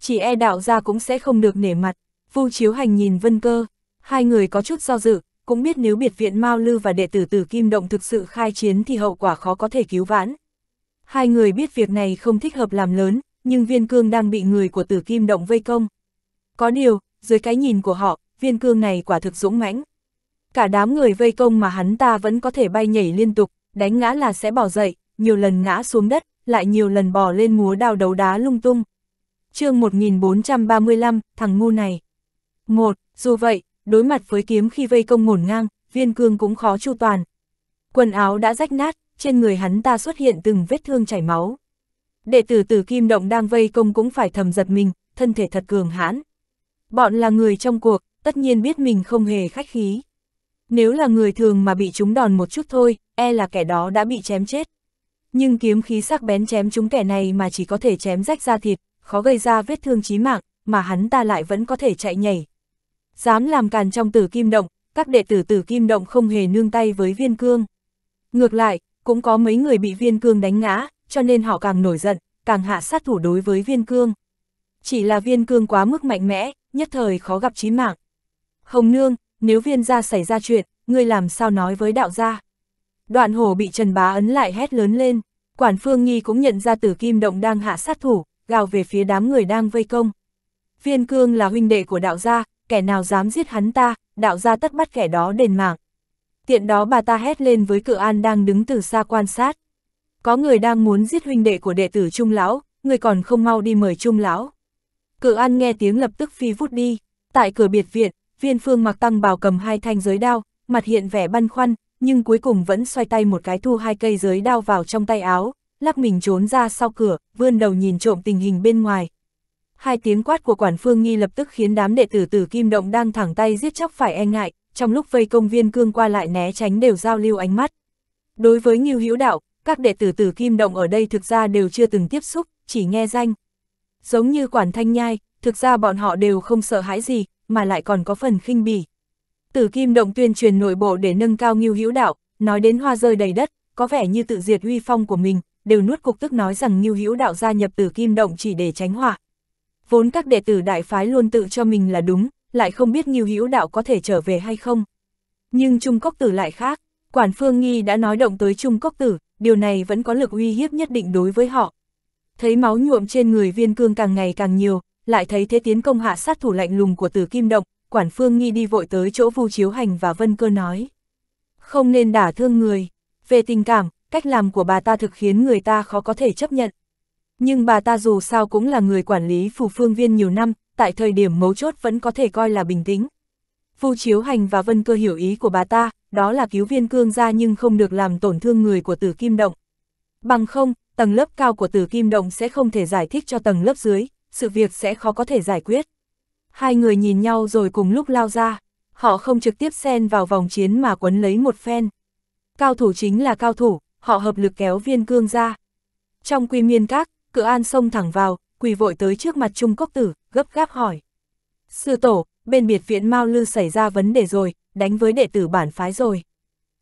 Chỉ e đạo ra cũng sẽ không được nể mặt. Vu Chiếu Hành nhìn Vân Cơ, hai người có chút do dự, cũng biết nếu biệt viện Mao Lư và đệ tử Tử Kim Động thực sự khai chiến thì hậu quả khó có thể cứu vãn. Hai người biết việc này không thích hợp làm lớn, nhưng Viên Cương đang bị người của Tử Kim Động vây công. Có điều, dưới cái nhìn của họ, Viên Cương này quả thực dũng mãnh. Cả đám người vây công mà hắn ta vẫn có thể bay nhảy liên tục, đánh ngã là sẽ bỏ dậy, nhiều lần ngã xuống đất, lại nhiều lần bò lên múa đao đấu đá lung tung. chương 1435, thằng ngu này. một Dù vậy, đối mặt với kiếm khi vây công ngổn ngang, viên cương cũng khó chu toàn. Quần áo đã rách nát, trên người hắn ta xuất hiện từng vết thương chảy máu. Đệ tử tử kim động đang vây công cũng phải thầm giật mình, thân thể thật cường hãn. Bọn là người trong cuộc, tất nhiên biết mình không hề khách khí. Nếu là người thường mà bị chúng đòn một chút thôi, e là kẻ đó đã bị chém chết. Nhưng kiếm khí sắc bén chém chúng kẻ này mà chỉ có thể chém rách da thịt, khó gây ra vết thương chí mạng, mà hắn ta lại vẫn có thể chạy nhảy, dám làm càn trong tử kim động, các đệ tử tử kim động không hề nương tay với viên cương. Ngược lại, cũng có mấy người bị viên cương đánh ngã, cho nên họ càng nổi giận, càng hạ sát thủ đối với viên cương. Chỉ là viên cương quá mức mạnh mẽ, nhất thời khó gặp chí mạng. Hồng Nương, nếu viên gia xảy ra chuyện, ngươi làm sao nói với đạo gia? Đoạn hổ bị Trần Bá ấn lại hét lớn lên, quản phương nghi cũng nhận ra tử kim động đang hạ sát thủ, gào về phía đám người đang vây công. Viên cương là huynh đệ của đạo gia, kẻ nào dám giết hắn ta, đạo ra tất bắt kẻ đó đền mạng. Tiện đó bà ta hét lên với cự an đang đứng từ xa quan sát. Có người đang muốn giết huynh đệ của đệ tử Trung Lão, người còn không mau đi mời Trung Lão. Cự an nghe tiếng lập tức phi vút đi, tại cửa biệt viện, viên phương mặc tăng bào cầm hai thanh giới đao, mặt hiện vẻ băn khoăn, nhưng cuối cùng vẫn xoay tay một cái thu hai cây giới đao vào trong tay áo, lắc mình trốn ra sau cửa, vươn đầu nhìn trộm tình hình bên ngoài, hai tiếng quát của quản phương nghi lập tức khiến đám đệ tử tử kim động đang thẳng tay giết chóc phải e ngại, trong lúc vây công viên cương qua lại né tránh đều giao lưu ánh mắt. Đối với Ngưu Hữu Đạo, các đệ tử tử kim động ở đây thực ra đều chưa từng tiếp xúc, chỉ nghe danh. Giống như quản thanh nhai, thực ra bọn họ đều không sợ hãi gì, mà lại còn có phần khinh bỉ. Tử kim động tuyên truyền nội bộ để nâng cao Ngưu Hữu Đạo, nói đến hoa rơi đầy đất, có vẻ như tự diệt uy phong của mình, đều nuốt cục tức nói rằng Ngưu Hữu Đạo gia nhập Tử Kim Động chỉ để tránh họa, vốn các đệ tử đại phái luôn tự cho mình là đúng, lại không biết Nghiêu Hữu Đạo có thể trở về hay không. Nhưng Trung Cốc Tử lại khác, Quản Phương Nghi đã nói động tới Trung Cốc Tử, điều này vẫn có lực uy hiếp nhất định đối với họ. Thấy máu nhuộm trên người viên cương càng ngày càng nhiều, lại thấy thế tiến công hạ sát thủ lạnh lùng của Tử Kim Động, Quản Phương Nghi đi vội tới chỗ Vu Chiếu Hành và Vân Cơ nói. Không nên đả thương người. Về tình cảm, cách làm của bà ta thực khiến người ta khó có thể chấp nhận nhưng bà ta dù sao cũng là người quản lý phủ phương viên nhiều năm, tại thời điểm mấu chốt vẫn có thể coi là bình tĩnh. Vu Chiếu Hành và Vân Cơ hiểu ý của bà ta, đó là cứu viên cương gia nhưng không được làm tổn thương người của tử kim động. Bằng không, tầng lớp cao của tử kim động sẽ không thể giải thích cho tầng lớp dưới, sự việc sẽ khó có thể giải quyết. Hai người nhìn nhau rồi cùng lúc lao ra, họ không trực tiếp xen vào vòng chiến mà quấn lấy một phen. Cao thủ chính là cao thủ, họ hợp lực kéo viên cương ra. Trong quy miên các, Cửa an xông thẳng vào, quỳ vội tới trước mặt Trung Cốc Tử, gấp gáp hỏi. Sư tổ, bên biệt viện Mao Lư xảy ra vấn đề rồi, đánh với đệ tử bản phái rồi.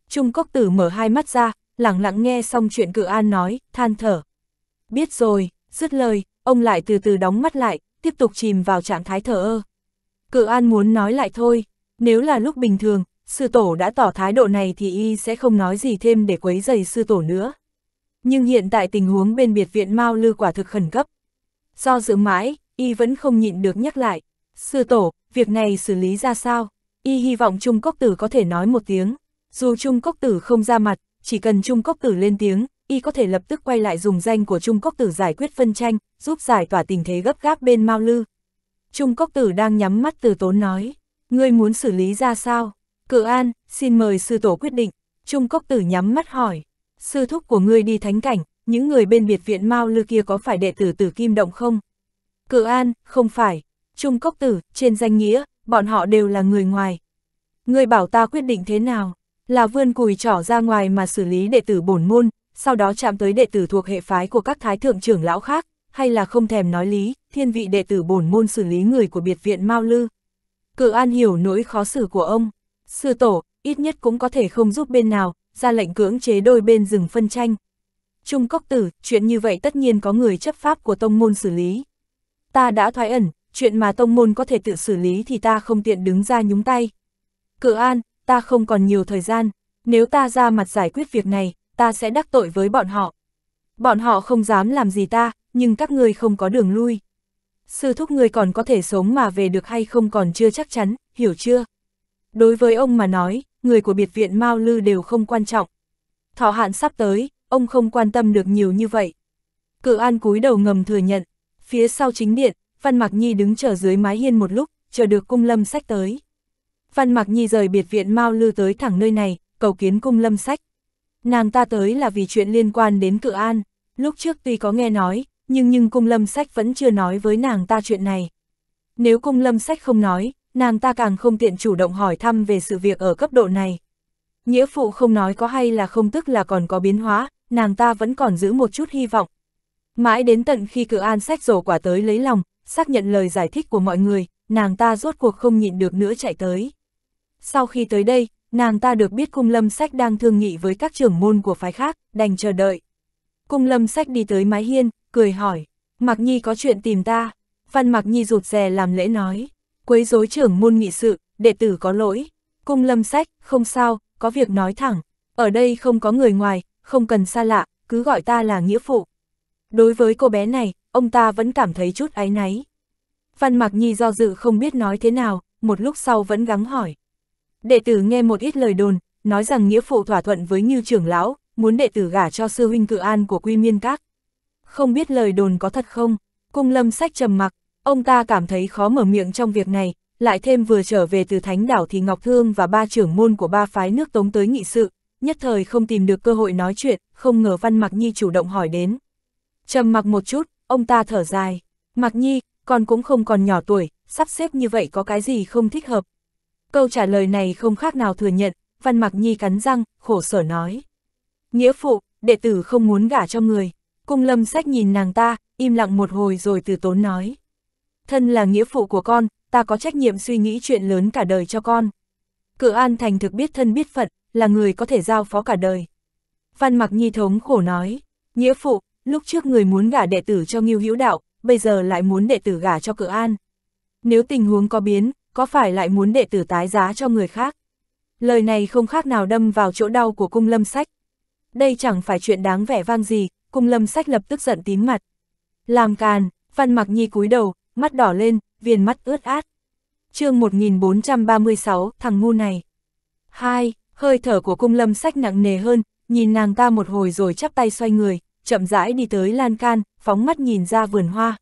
Trung Cốc Tử mở hai mắt ra, lặng lặng nghe xong chuyện cửa an nói, than thở. Biết rồi, dứt lời, ông lại từ từ đóng mắt lại, tiếp tục chìm vào trạng thái thở ơ. Cự an muốn nói lại thôi, nếu là lúc bình thường, sư tổ đã tỏ thái độ này thì y sẽ không nói gì thêm để quấy giày sư tổ nữa. Nhưng hiện tại tình huống bên biệt viện Mao Lư quả thực khẩn cấp. Do dự mãi, y vẫn không nhịn được nhắc lại. Sư tổ, việc này xử lý ra sao? Y hy vọng Trung Cốc Tử có thể nói một tiếng. Dù Trung Cốc Tử không ra mặt, chỉ cần Trung Cốc Tử lên tiếng, y có thể lập tức quay lại dùng danh của Trung Cốc Tử giải quyết phân tranh, giúp giải tỏa tình thế gấp gáp bên Mao Lư. Trung Cốc Tử đang nhắm mắt từ tốn nói, ngươi muốn xử lý ra sao? Cự An, xin mời sư tổ quyết định. Trung Cốc Tử nhắm mắt hỏi, sư thúc của ngươi đi thánh cảnh, những người bên biệt viện Mao Lư kia có phải đệ tử tử kim động không? Cự An, không phải, Trung Cốc Tử, trên danh nghĩa, bọn họ đều là người ngoài. Ngươi bảo ta quyết định thế nào? Là vươn cùi trỏ ra ngoài mà xử lý đệ tử bổn môn, sau đó chạm tới đệ tử thuộc hệ phái của các thái thượng trưởng lão khác, hay là không thèm nói lý, thiên vị đệ tử bổn môn xử lý người của biệt viện Mao Lư. Cự An hiểu nỗi khó xử của ông. Sư tổ, ít nhất cũng có thể không giúp bên nào, ra lệnh cưỡng chế đôi bên dừng phân tranh. Trung Cốc Tử, chuyện như vậy tất nhiên có người chấp pháp của tông môn xử lý. Ta đã thoái ẩn, chuyện mà tông môn có thể tự xử lý thì ta không tiện đứng ra nhúng tay. Cự an, ta không còn nhiều thời gian, nếu ta ra mặt giải quyết việc này, ta sẽ đắc tội với bọn họ. Bọn họ không dám làm gì ta, nhưng các người không có đường lui. Sư thúc người còn có thể sống mà về được hay không còn chưa chắc chắn, hiểu chưa? Đối với ông mà nói, người của biệt viện Mao Lư đều không quan trọng. Thọ hạn sắp tới, ông không quan tâm được nhiều như vậy. Cự An cúi đầu ngầm thừa nhận, phía sau chính điện, Văn Mạc Nhi đứng chờ dưới mái hiên một lúc, chờ được cung lâm sách tới. Văn Mạc Nhi rời biệt viện Mao Lư tới thẳng nơi này, cầu kiến cung lâm sách. Nàng ta tới là vì chuyện liên quan đến cự an, lúc trước tuy có nghe nói, nhưng nhưng cung lâm sách vẫn chưa nói với nàng ta chuyện này. Nếu cung lâm sách không nói, nàng ta càng không tiện chủ động hỏi thăm về sự việc ở cấp độ này. Nghĩa phụ không nói có hay là không tức là còn có biến hóa, nàng ta vẫn còn giữ một chút hy vọng. Mãi đến tận khi cự an sách rổ quả tới lấy lòng, xác nhận lời giải thích của mọi người, nàng ta rốt cuộc không nhịn được nữa chạy tới. Sau khi tới đây, nàng ta được biết cung lâm sách đang thương nghị với các trưởng môn của phái khác, đành chờ đợi. Cung lâm sách đi tới mái hiên, cười hỏi, Mạc Nhi có chuyện tìm ta. Văn Mạc Nhi rụt rè làm lễ nói, quấy rối trưởng môn nghị sự, đệ tử có lỗi. Cung lâm sách, không sao, có việc nói thẳng, ở đây không có người ngoài, không cần xa lạ, cứ gọi ta là nghĩa phụ. Đối với cô bé này, ông ta vẫn cảm thấy chút áy náy. Văn Mạc Nhi do dự không biết nói thế nào, một lúc sau vẫn gắng hỏi. Đệ tử nghe một ít lời đồn, nói rằng nghĩa phụ thỏa thuận với như trưởng lão, muốn đệ tử gả cho sư huynh cự an của Quy Miên Các. Không biết lời đồn có thật không? Cung Lâm Sách trầm mặc, Ông ta cảm thấy khó mở miệng trong việc này, lại thêm vừa trở về từ Thánh Đảo thì Ngọc Thương và ba trưởng môn của ba phái nước tống tới nghị sự, nhất thời không tìm được cơ hội nói chuyện, không ngờ Văn Mạc Nhi chủ động hỏi đến. trầm mặc một chút, ông ta thở dài. Mạc Nhi, con cũng không còn nhỏ tuổi, sắp xếp như vậy có cái gì không thích hợp. Câu trả lời này không khác nào thừa nhận, Văn Mạc Nhi cắn răng, khổ sở nói. Nghĩa phụ, đệ tử không muốn gả cho người. Cung lâm sách nhìn nàng ta, im lặng một hồi rồi từ tốn nói thân là nghĩa phụ của con, ta có trách nhiệm suy nghĩ chuyện lớn cả đời cho con. Cự An thành thực biết thân biết phận, là người có thể giao phó cả đời. Văn Mặc Nhi thống khổ nói, nghĩa phụ, lúc trước người muốn gả đệ tử cho Ngưu Hữu Đạo, bây giờ lại muốn đệ tử gả cho Cự An. Nếu tình huống có biến, có phải lại muốn đệ tử tái giá cho người khác? Lời này không khác nào đâm vào chỗ đau của cung lâm sách. Đây chẳng phải chuyện đáng vẻ vang gì, cung lâm sách lập tức giận tím mặt. Làm càn, Văn Mặc Nhi cúi đầu, mắt đỏ lên, viền mắt ướt át. chương 1436, thằng ngu này. hai Hơi thở của cung lâm sách nặng nề hơn, nhìn nàng ta một hồi rồi chắp tay xoay người, chậm rãi đi tới lan can, phóng mắt nhìn ra vườn hoa.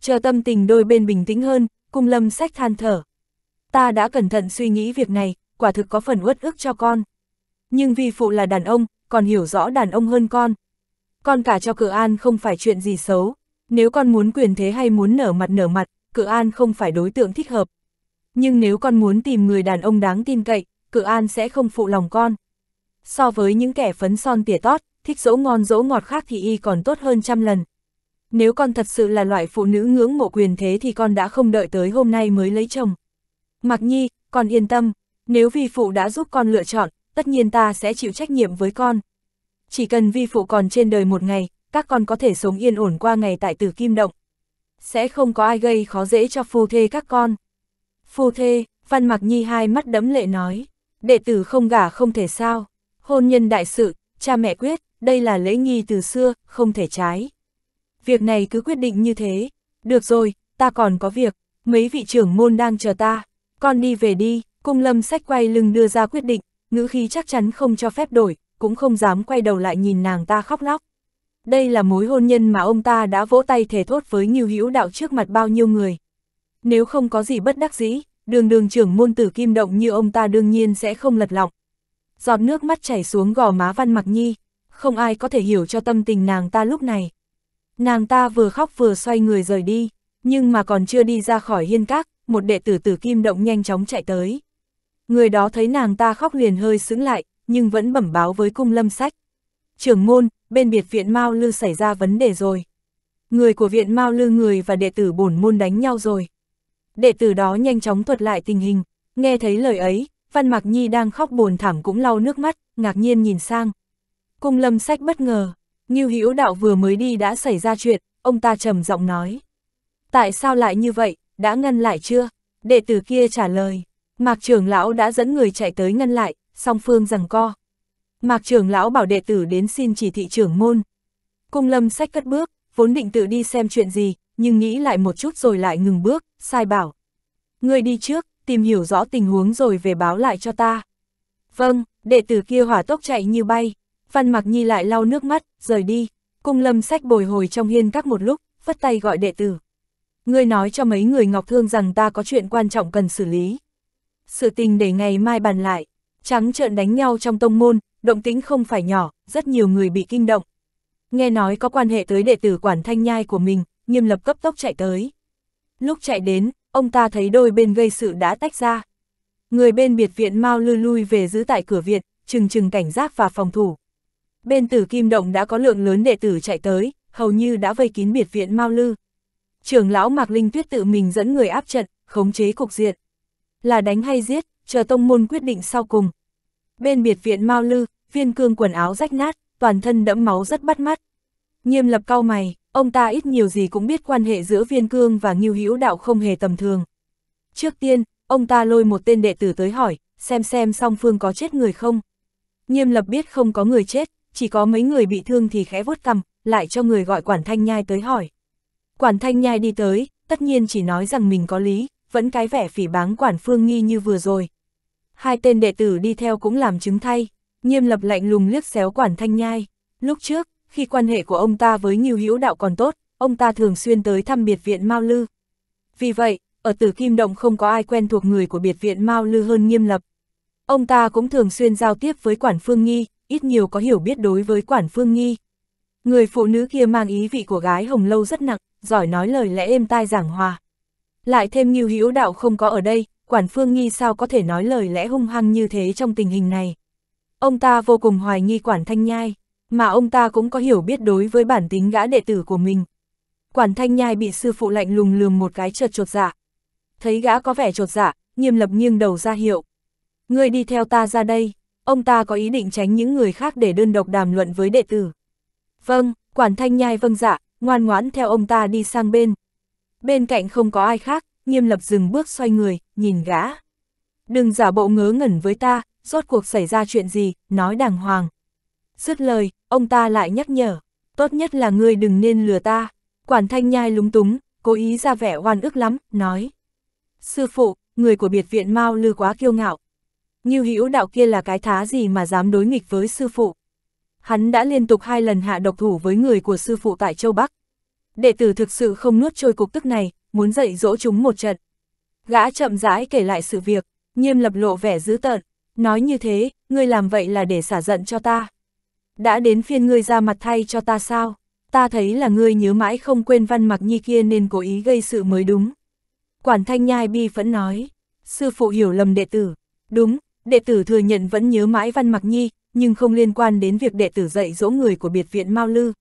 Chờ tâm tình đôi bên bình tĩnh hơn, cung lâm sách than thở. Ta đã cẩn thận suy nghĩ việc này, quả thực có phần uất ức cho con. Nhưng vì phụ là đàn ông, còn hiểu rõ đàn ông hơn con. Con cả cho cửa an không phải chuyện gì xấu, nếu con muốn quyền thế hay muốn nở mặt nở mặt, cự an không phải đối tượng thích hợp. Nhưng nếu con muốn tìm người đàn ông đáng tin cậy, cự an sẽ không phụ lòng con. So với những kẻ phấn son tỉa tót, thích dỗ ngon dỗ ngọt khác thì y còn tốt hơn trăm lần. Nếu con thật sự là loại phụ nữ ngưỡng mộ quyền thế thì con đã không đợi tới hôm nay mới lấy chồng. Mặc nhi, con yên tâm, nếu vi phụ đã giúp con lựa chọn, tất nhiên ta sẽ chịu trách nhiệm với con. Chỉ cần vi phụ còn trên đời một ngày, các con có thể sống yên ổn qua ngày tại tử kim động. Sẽ không có ai gây khó dễ cho phu thê các con. Phu thê, Văn mặc Nhi hai mắt đấm lệ nói, đệ tử không gả không thể sao, hôn nhân đại sự, cha mẹ quyết, đây là lễ nghi từ xưa, không thể trái. Việc này cứ quyết định như thế, được rồi, ta còn có việc, mấy vị trưởng môn đang chờ ta, con đi về đi, cung lâm sách quay lưng đưa ra quyết định, ngữ khí chắc chắn không cho phép đổi, cũng không dám quay đầu lại nhìn nàng ta khóc lóc. Đây là mối hôn nhân mà ông ta đã vỗ tay thề thốt với Ngưu Hữu Đạo trước mặt bao nhiêu người. Nếu không có gì bất đắc dĩ, đường đường trưởng môn tử kim động như ông ta đương nhiên sẽ không lật lọng. Giọt nước mắt chảy xuống gò má Văn Mặc Nhi, không ai có thể hiểu cho tâm tình nàng ta lúc này. Nàng ta vừa khóc vừa xoay người rời đi, nhưng mà còn chưa đi ra khỏi hiên các, một đệ tử tử kim động nhanh chóng chạy tới. Người đó thấy nàng ta khóc liền hơi sững lại, nhưng vẫn bẩm báo với cung lâm sách. Trưởng môn, bên biệt viện Mao Lư xảy ra vấn đề rồi. Người của viện Mao Lư người và đệ tử bổn môn đánh nhau rồi. Đệ tử đó nhanh chóng thuật lại tình hình, nghe thấy lời ấy, Văn Mạc Nhi đang khóc buồn thảm cũng lau nước mắt, ngạc nhiên nhìn sang. Cung lâm sách bất ngờ, Như Hữu Đạo vừa mới đi đã xảy ra chuyện, ông ta trầm giọng nói. Tại sao lại như vậy, đã ngăn lại chưa? Đệ tử kia trả lời, Mạc trưởng lão đã dẫn người chạy tới ngăn lại, song phương rằng co. Mạc trưởng lão bảo đệ tử đến xin chỉ thị trưởng môn. Cung lâm sách cất bước, vốn định tự đi xem chuyện gì, nhưng nghĩ lại một chút rồi lại ngừng bước, sai bảo. Người đi trước, tìm hiểu rõ tình huống rồi về báo lại cho ta. Vâng, đệ tử kia hỏa tốc chạy như bay. Văn Mạc Nhi lại lau nước mắt, rời đi. Cung lâm sách bồi hồi trong hiên các một lúc, vất tay gọi đệ tử. Ngươi nói cho mấy người Ngọc Thương rằng ta có chuyện quan trọng cần xử lý. Sự tình để ngày mai bàn lại, trắng trợn đánh nhau trong tông môn, động tĩnh không phải nhỏ, rất nhiều người bị kinh động. Nghe nói có quan hệ tới đệ tử quản thanh nhai của mình, nghiêm lập cấp tốc chạy tới. Lúc chạy đến, ông ta thấy đôi bên gây sự đã tách ra. Người bên biệt viện mau lư lui về giữ tại cửa viện, chừng chừng cảnh giác và phòng thủ. Bên tử kim động đã có lượng lớn đệ tử chạy tới, hầu như đã vây kín biệt viện mau lư. Trường lão Mạc Linh Tuyết tự mình dẫn người áp trận, khống chế cục diện. Là đánh hay giết, chờ tông môn quyết định sau cùng. Bên biệt viện Mao Lư, viên cương quần áo rách nát, toàn thân đẫm máu rất bắt mắt. Nghiêm lập cau mày, ông ta ít nhiều gì cũng biết quan hệ giữa viên cương và nghiêu hữu đạo không hề tầm thường. Trước tiên, ông ta lôi một tên đệ tử tới hỏi, xem xem song phương có chết người không. Nghiêm lập biết không có người chết, chỉ có mấy người bị thương thì khẽ vuốt cằm, lại cho người gọi quản thanh nhai tới hỏi. Quản thanh nhai đi tới, tất nhiên chỉ nói rằng mình có lý, vẫn cái vẻ phỉ báng quản phương nghi như vừa rồi. Hai tên đệ tử đi theo cũng làm chứng thay. Nghiêm lập lạnh lùng liếc xéo quản thanh nhai. Lúc trước, khi quan hệ của ông ta với Nhiêu Hữu Đạo còn tốt, ông ta thường xuyên tới thăm biệt viện Mao Lư. Vì vậy, ở Tử Kim Động không có ai quen thuộc người của biệt viện Mao Lư hơn Nghiêm Lập. Ông ta cũng thường xuyên giao tiếp với Quản Phương Nghi, ít nhiều có hiểu biết đối với Quản Phương Nghi. Người phụ nữ kia mang ý vị của gái Hồng Lâu rất nặng, giỏi nói lời lẽ êm tai giảng hòa. Lại thêm Nhiêu Hữu Đạo không có ở đây, Quản Phương Nghi sao có thể nói lời lẽ hung hăng như thế trong tình hình này. Ông ta vô cùng hoài nghi quản thanh nhai, mà ông ta cũng có hiểu biết đối với bản tính gã đệ tử của mình. Quản thanh nhai bị sư phụ lạnh lùng lườm một cái chợt trột dạ. Thấy gã có vẻ trột dạ, nghiêm lập nghiêng đầu ra hiệu. Ngươi đi theo ta ra đây, ông ta có ý định tránh những người khác để đơn độc đàm luận với đệ tử. Vâng, quản thanh nhai vâng dạ, ngoan ngoãn theo ông ta đi sang bên. Bên cạnh không có ai khác, nghiêm lập dừng bước xoay người, nhìn gã. Đừng giả bộ ngớ ngẩn với ta, rốt cuộc xảy ra chuyện gì, nói đàng hoàng. Dứt lời, ông ta lại nhắc nhở, tốt nhất là ngươi đừng nên lừa ta. Quản thanh nhai lúng túng, cố ý ra vẻ oan ức lắm, nói. Sư phụ, người của biệt viện Mao Lư quá kiêu ngạo. Như hữu đạo kia là cái thá gì mà dám đối nghịch với sư phụ. Hắn đã liên tục hai lần hạ độc thủ với người của sư phụ tại châu Bắc. Đệ tử thực sự không nuốt trôi cục tức này, muốn dạy dỗ chúng một trận. Gã chậm rãi kể lại sự việc, nghiêm lập lộ vẻ dữ tợn, Nói như thế, ngươi làm vậy là để xả giận cho ta. Đã đến phiên ngươi ra mặt thay cho ta sao? Ta thấy là ngươi nhớ mãi không quên văn mặc nhi kia nên cố ý gây sự mới đúng. Quản thanh nhai bi vẫn nói, sư phụ hiểu lầm đệ tử. Đúng, đệ tử thừa nhận vẫn nhớ mãi văn mặc nhi, nhưng không liên quan đến việc đệ tử dạy dỗ người của biệt viện Mao Lư.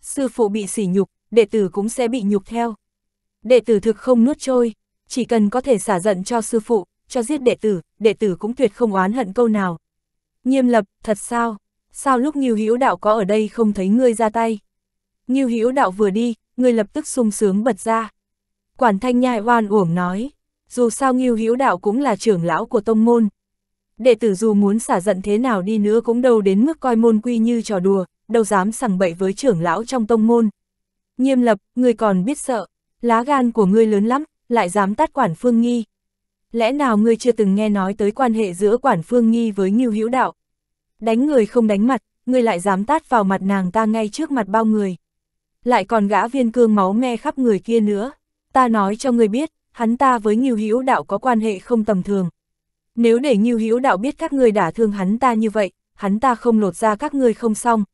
Sư phụ bị sỉ nhục, đệ tử cũng sẽ bị nhục theo. Đệ tử thực không nuốt trôi, chỉ cần có thể xả giận cho sư phụ, cho giết đệ tử, đệ tử cũng tuyệt không oán hận câu nào. Nghiêm lập, thật sao? Sao lúc Nghiêu Hữu Đạo có ở đây không thấy ngươi ra tay? Nghiêu Hữu Đạo vừa đi, ngươi lập tức sung sướng bật ra. Quản Thanh Nhai oan uổng nói, dù sao Nghiêu Hữu Đạo cũng là trưởng lão của tông môn. Đệ tử dù muốn xả giận thế nào đi nữa cũng đâu đến mức coi môn quy như trò đùa, đâu dám sằng bậy với trưởng lão trong tông môn. Nghiêm lập, ngươi còn biết sợ, lá gan của ngươi lớn lắm, lại dám tát quản Phương Nghi lẽ nào ngươi chưa từng nghe nói tới quan hệ giữa quản phương nghi với Ngưu Hữu Đạo? Đánh người không đánh mặt, ngươi lại dám tát vào mặt nàng ta ngay trước mặt bao người. Lại còn gã viên cương máu me khắp người kia nữa. Ta nói cho ngươi biết, hắn ta với Ngưu Hữu Đạo có quan hệ không tầm thường. Nếu để Ngưu Hữu Đạo biết các ngươi đả thương hắn ta như vậy, hắn ta không lột ra các ngươi không xong.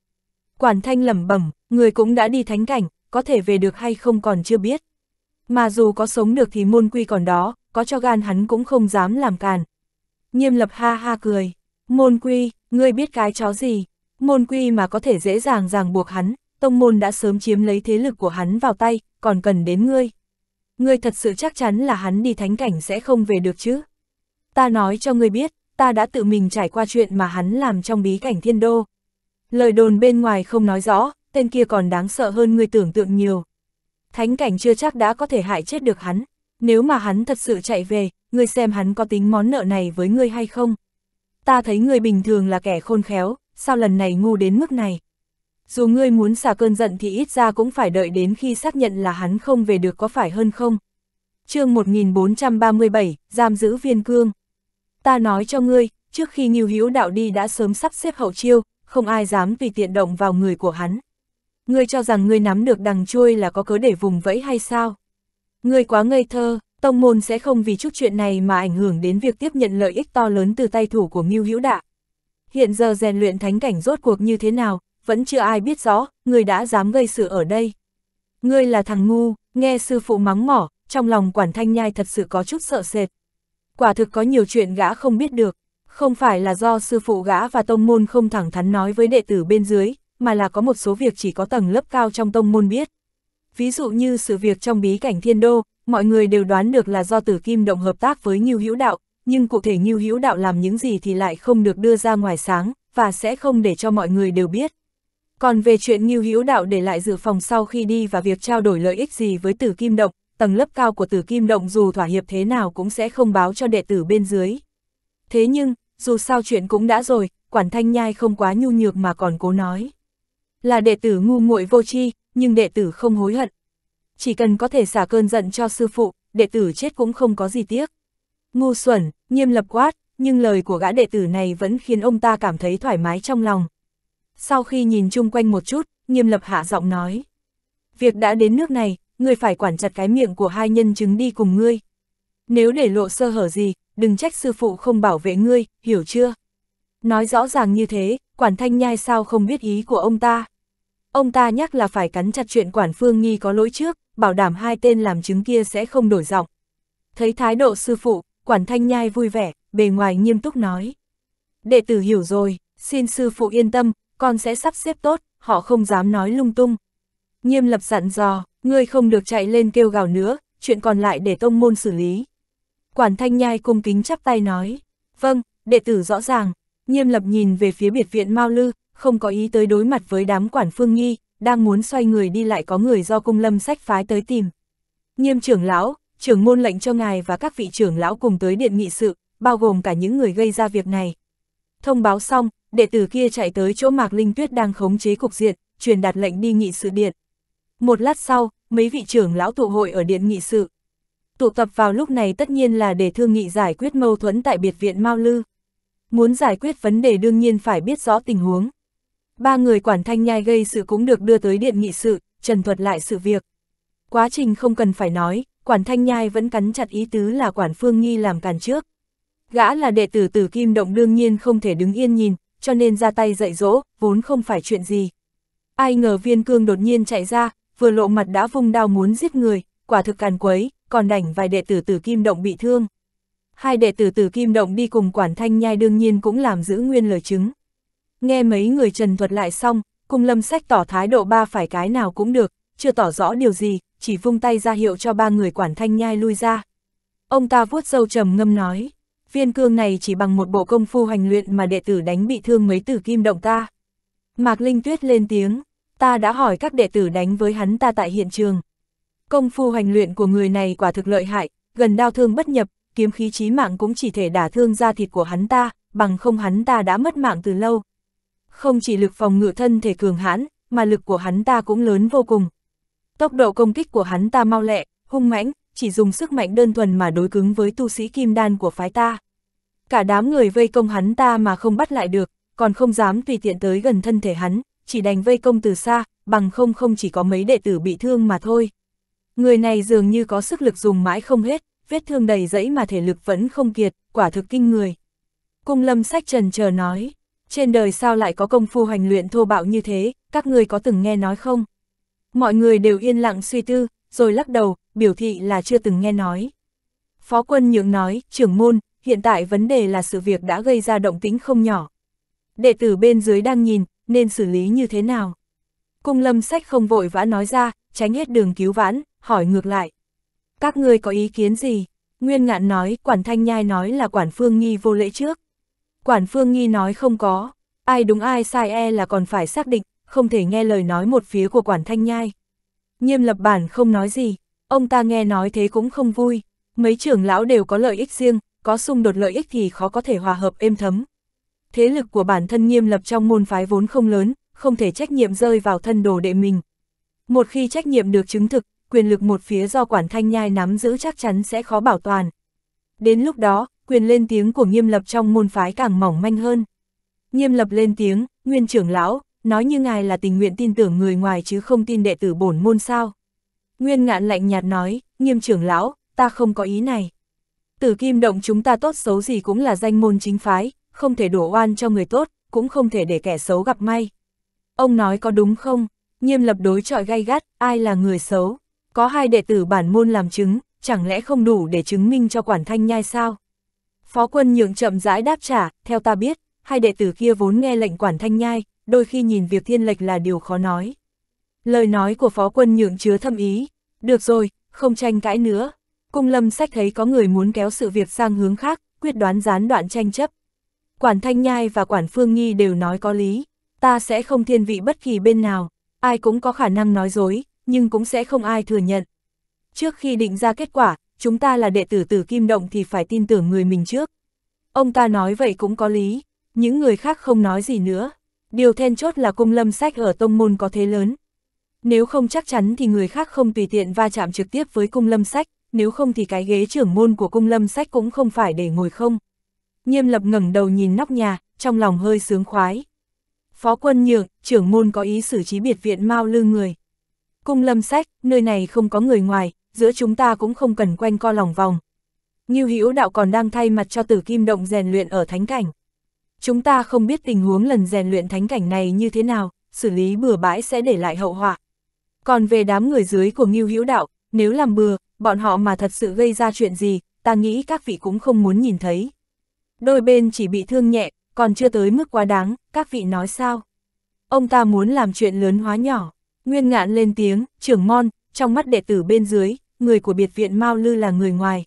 Quản Thanh lẩm bẩm, người cũng đã đi thánh cảnh, có thể về được hay không còn chưa biết. Mà dù có sống được thì môn quy còn đó, có cho gan hắn cũng không dám làm càn. Nghiêm lập ha ha cười, môn quy, ngươi biết cái chó gì, môn quy mà có thể dễ dàng ràng buộc hắn, tông môn đã sớm chiếm lấy thế lực của hắn vào tay, còn cần đến ngươi. Ngươi thật sự chắc chắn là hắn đi thánh cảnh sẽ không về được chứ. Ta nói cho ngươi biết, ta đã tự mình trải qua chuyện mà hắn làm trong bí cảnh thiên đô. Lời đồn bên ngoài không nói rõ, tên kia còn đáng sợ hơn ngươi tưởng tượng nhiều. Thánh cảnh chưa chắc đã có thể hại chết được hắn, nếu mà hắn thật sự chạy về, ngươi xem hắn có tính món nợ này với ngươi hay không? Ta thấy ngươi bình thường là kẻ khôn khéo, sao lần này ngu đến mức này? Dù ngươi muốn xả cơn giận thì ít ra cũng phải đợi đến khi xác nhận là hắn không về được có phải hơn không? chương 1437, giam giữ viên cương. Ta nói cho ngươi, trước khi Ngưu Hữu đạo đi đã sớm sắp xếp hậu chiêu, không ai dám vì tiện động vào người của hắn. Ngươi cho rằng ngươi nắm được đằng chui là có cớ để vùng vẫy hay sao? Người quá ngây thơ, tông môn sẽ không vì chút chuyện này mà ảnh hưởng đến việc tiếp nhận lợi ích to lớn từ tay thủ của Ngưu Hữu Đạ. Hiện giờ rèn luyện thánh cảnh rốt cuộc như thế nào, vẫn chưa ai biết rõ, người đã dám gây sự ở đây. Ngươi là thằng ngu, nghe sư phụ mắng mỏ, trong lòng quản thanh nhai thật sự có chút sợ sệt. Quả thực có nhiều chuyện gã không biết được, không phải là do sư phụ gã và tông môn không thẳng thắn nói với đệ tử bên dưới, mà là có một số việc chỉ có tầng lớp cao trong tông môn biết ví dụ như sự việc trong bí cảnh thiên đô, mọi người đều đoán được là do tử kim động hợp tác với Ngưu Hữu Đạo, nhưng cụ thể Ngưu Hữu Đạo làm những gì thì lại không được đưa ra ngoài sáng, và sẽ không để cho mọi người đều biết. Còn về chuyện Ngưu Hữu Đạo để lại dự phòng sau khi đi và việc trao đổi lợi ích gì với Tử Kim Động, tầng lớp cao của Tử Kim Động dù thỏa hiệp thế nào cũng sẽ không báo cho đệ tử bên dưới. Thế nhưng, dù sao chuyện cũng đã rồi, Quản Thanh Nhai không quá nhu nhược mà còn cố nói. Là đệ tử ngu muội vô tri, nhưng đệ tử không hối hận. Chỉ cần có thể xả cơn giận cho sư phụ, đệ tử chết cũng không có gì tiếc. Ngu xuẩn, nghiêm lập quát, nhưng lời của gã đệ tử này vẫn khiến ông ta cảm thấy thoải mái trong lòng. Sau khi nhìn chung quanh một chút, nghiêm lập hạ giọng nói. Việc đã đến nước này, ngươi phải quản chặt cái miệng của hai nhân chứng đi cùng ngươi. Nếu để lộ sơ hở gì, đừng trách sư phụ không bảo vệ ngươi, hiểu chưa? Nói rõ ràng như thế, quản thanh nhai sao không biết ý của ông ta. Ông ta nhắc là phải cắn chặt chuyện quản phương nghi có lỗi trước, bảo đảm hai tên làm chứng kia sẽ không đổi giọng. Thấy thái độ sư phụ, quản thanh nhai vui vẻ, bề ngoài nghiêm túc nói. Đệ tử hiểu rồi, xin sư phụ yên tâm, con sẽ sắp xếp tốt, họ không dám nói lung tung. Nghiêm lập dặn dò, ngươi không được chạy lên kêu gào nữa, chuyện còn lại để tông môn xử lý. Quản thanh nhai cung kính chắp tay nói, vâng, đệ tử rõ ràng, nghiêm lập nhìn về phía biệt viện Mao Lư, không có ý tới đối mặt với đám quản phương nghi, đang muốn xoay người đi lại có người do cung lâm sách phái tới tìm. Nghiêm trưởng lão, trưởng môn lệnh cho ngài và các vị trưởng lão cùng tới điện nghị sự, bao gồm cả những người gây ra việc này. Thông báo xong, đệ tử kia chạy tới chỗ Mạc Linh Tuyết đang khống chế cục diện, truyền đạt lệnh đi nghị sự điện. Một lát sau, mấy vị trưởng lão tụ hội ở điện nghị sự. Tụ tập vào lúc này tất nhiên là để thương nghị giải quyết mâu thuẫn tại biệt viện Mao Lư. Muốn giải quyết vấn đề đương nhiên phải biết rõ tình huống ba người quản thanh nhai gây sự cũng được đưa tới điện nghị sự, trần thuật lại sự việc. Quá trình không cần phải nói, quản thanh nhai vẫn cắn chặt ý tứ là quản phương nghi làm càn trước. Gã là đệ tử tử kim động đương nhiên không thể đứng yên nhìn, cho nên ra tay dạy dỗ, vốn không phải chuyện gì. Ai ngờ viên cương đột nhiên chạy ra, vừa lộ mặt đã vung đao muốn giết người, quả thực càn quấy, còn đành vài đệ tử tử kim động bị thương. Hai đệ tử tử kim động đi cùng quản thanh nhai đương nhiên cũng làm giữ nguyên lời chứng. Nghe mấy người trần thuật lại xong, cùng lâm sách tỏ thái độ ba phải cái nào cũng được, chưa tỏ rõ điều gì, chỉ vung tay ra hiệu cho ba người quản thanh nhai lui ra. Ông ta vuốt sâu trầm ngâm nói, viên cương này chỉ bằng một bộ công phu hành luyện mà đệ tử đánh bị thương mấy tử kim động ta. Mạc Linh Tuyết lên tiếng, ta đã hỏi các đệ tử đánh với hắn ta tại hiện trường. Công phu hành luyện của người này quả thực lợi hại, gần đau thương bất nhập, kiếm khí chí mạng cũng chỉ thể đả thương da thịt của hắn ta, bằng không hắn ta đã mất mạng từ lâu không chỉ lực phòng ngự thân thể cường hãn, mà lực của hắn ta cũng lớn vô cùng. Tốc độ công kích của hắn ta mau lẹ, hung mãnh, chỉ dùng sức mạnh đơn thuần mà đối cứng với tu sĩ kim đan của phái ta. Cả đám người vây công hắn ta mà không bắt lại được, còn không dám tùy tiện tới gần thân thể hắn, chỉ đành vây công từ xa, bằng không không chỉ có mấy đệ tử bị thương mà thôi. Người này dường như có sức lực dùng mãi không hết, vết thương đầy dẫy mà thể lực vẫn không kiệt, quả thực kinh người. Cung lâm sách trần chờ nói trên đời sao lại có công phu hoành luyện thô bạo như thế, các người có từng nghe nói không? Mọi người đều yên lặng suy tư, rồi lắc đầu, biểu thị là chưa từng nghe nói. Phó quân nhượng nói, trưởng môn, hiện tại vấn đề là sự việc đã gây ra động tĩnh không nhỏ. Đệ tử bên dưới đang nhìn, nên xử lý như thế nào? Cung lâm sách không vội vã nói ra, tránh hết đường cứu vãn, hỏi ngược lại. Các người có ý kiến gì? Nguyên ngạn nói, quản thanh nhai nói là quản phương nghi vô lễ trước. Quản Phương Nghi nói không có, ai đúng ai sai e là còn phải xác định, không thể nghe lời nói một phía của Quản Thanh Nhai. Nghiêm lập bản không nói gì, ông ta nghe nói thế cũng không vui, mấy trưởng lão đều có lợi ích riêng, có xung đột lợi ích thì khó có thể hòa hợp êm thấm. Thế lực của bản thân nghiêm lập trong môn phái vốn không lớn, không thể trách nhiệm rơi vào thân đồ đệ mình. Một khi trách nhiệm được chứng thực, quyền lực một phía do quản thanh nhai nắm giữ chắc chắn sẽ khó bảo toàn. Đến lúc đó, quyền lên tiếng của nghiêm lập trong môn phái càng mỏng manh hơn. Nghiêm lập lên tiếng, nguyên trưởng lão, nói như ngài là tình nguyện tin tưởng người ngoài chứ không tin đệ tử bổn môn sao. Nguyên ngạn lạnh nhạt nói, nghiêm trưởng lão, ta không có ý này. Tử kim động chúng ta tốt xấu gì cũng là danh môn chính phái, không thể đổ oan cho người tốt, cũng không thể để kẻ xấu gặp may. Ông nói có đúng không? Nghiêm lập đối trọi gay gắt, ai là người xấu? Có hai đệ tử bản môn làm chứng, chẳng lẽ không đủ để chứng minh cho quản thanh nhai sao? Phó quân nhượng chậm rãi đáp trả, theo ta biết, hai đệ tử kia vốn nghe lệnh quản thanh nhai, đôi khi nhìn việc thiên lệch là điều khó nói. Lời nói của phó quân nhượng chứa thâm ý, được rồi, không tranh cãi nữa. Cung lâm sách thấy có người muốn kéo sự việc sang hướng khác, quyết đoán gián đoạn tranh chấp. Quản Thanh Nhai và Quản Phương Nghi đều nói có lý, ta sẽ không thiên vị bất kỳ bên nào, ai cũng có khả năng nói dối, nhưng cũng sẽ không ai thừa nhận. Trước khi định ra kết quả, chúng ta là đệ tử tử kim động thì phải tin tưởng người mình trước. Ông ta nói vậy cũng có lý, những người khác không nói gì nữa. Điều then chốt là cung lâm sách ở tông môn có thế lớn. Nếu không chắc chắn thì người khác không tùy tiện va chạm trực tiếp với cung lâm sách, nếu không thì cái ghế trưởng môn của cung lâm sách cũng không phải để ngồi không. Nghiêm lập ngẩng đầu nhìn nóc nhà, trong lòng hơi sướng khoái. Phó quân nhượng, trưởng môn có ý xử trí biệt viện mau lư người. Cung lâm sách, nơi này không có người ngoài, giữa chúng ta cũng không cần quanh co lòng vòng. Ngưu Hữu đạo còn đang thay mặt cho Tử Kim Động rèn luyện ở thánh cảnh. Chúng ta không biết tình huống lần rèn luyện thánh cảnh này như thế nào, xử lý bừa bãi sẽ để lại hậu họa. Còn về đám người dưới của Ngưu Hữu đạo, nếu làm bừa, bọn họ mà thật sự gây ra chuyện gì, ta nghĩ các vị cũng không muốn nhìn thấy. Đôi bên chỉ bị thương nhẹ, còn chưa tới mức quá đáng, các vị nói sao? Ông ta muốn làm chuyện lớn hóa nhỏ. Nguyên ngạn lên tiếng, trưởng môn trong mắt đệ tử bên dưới, người của biệt viện Mao Lư là người ngoài.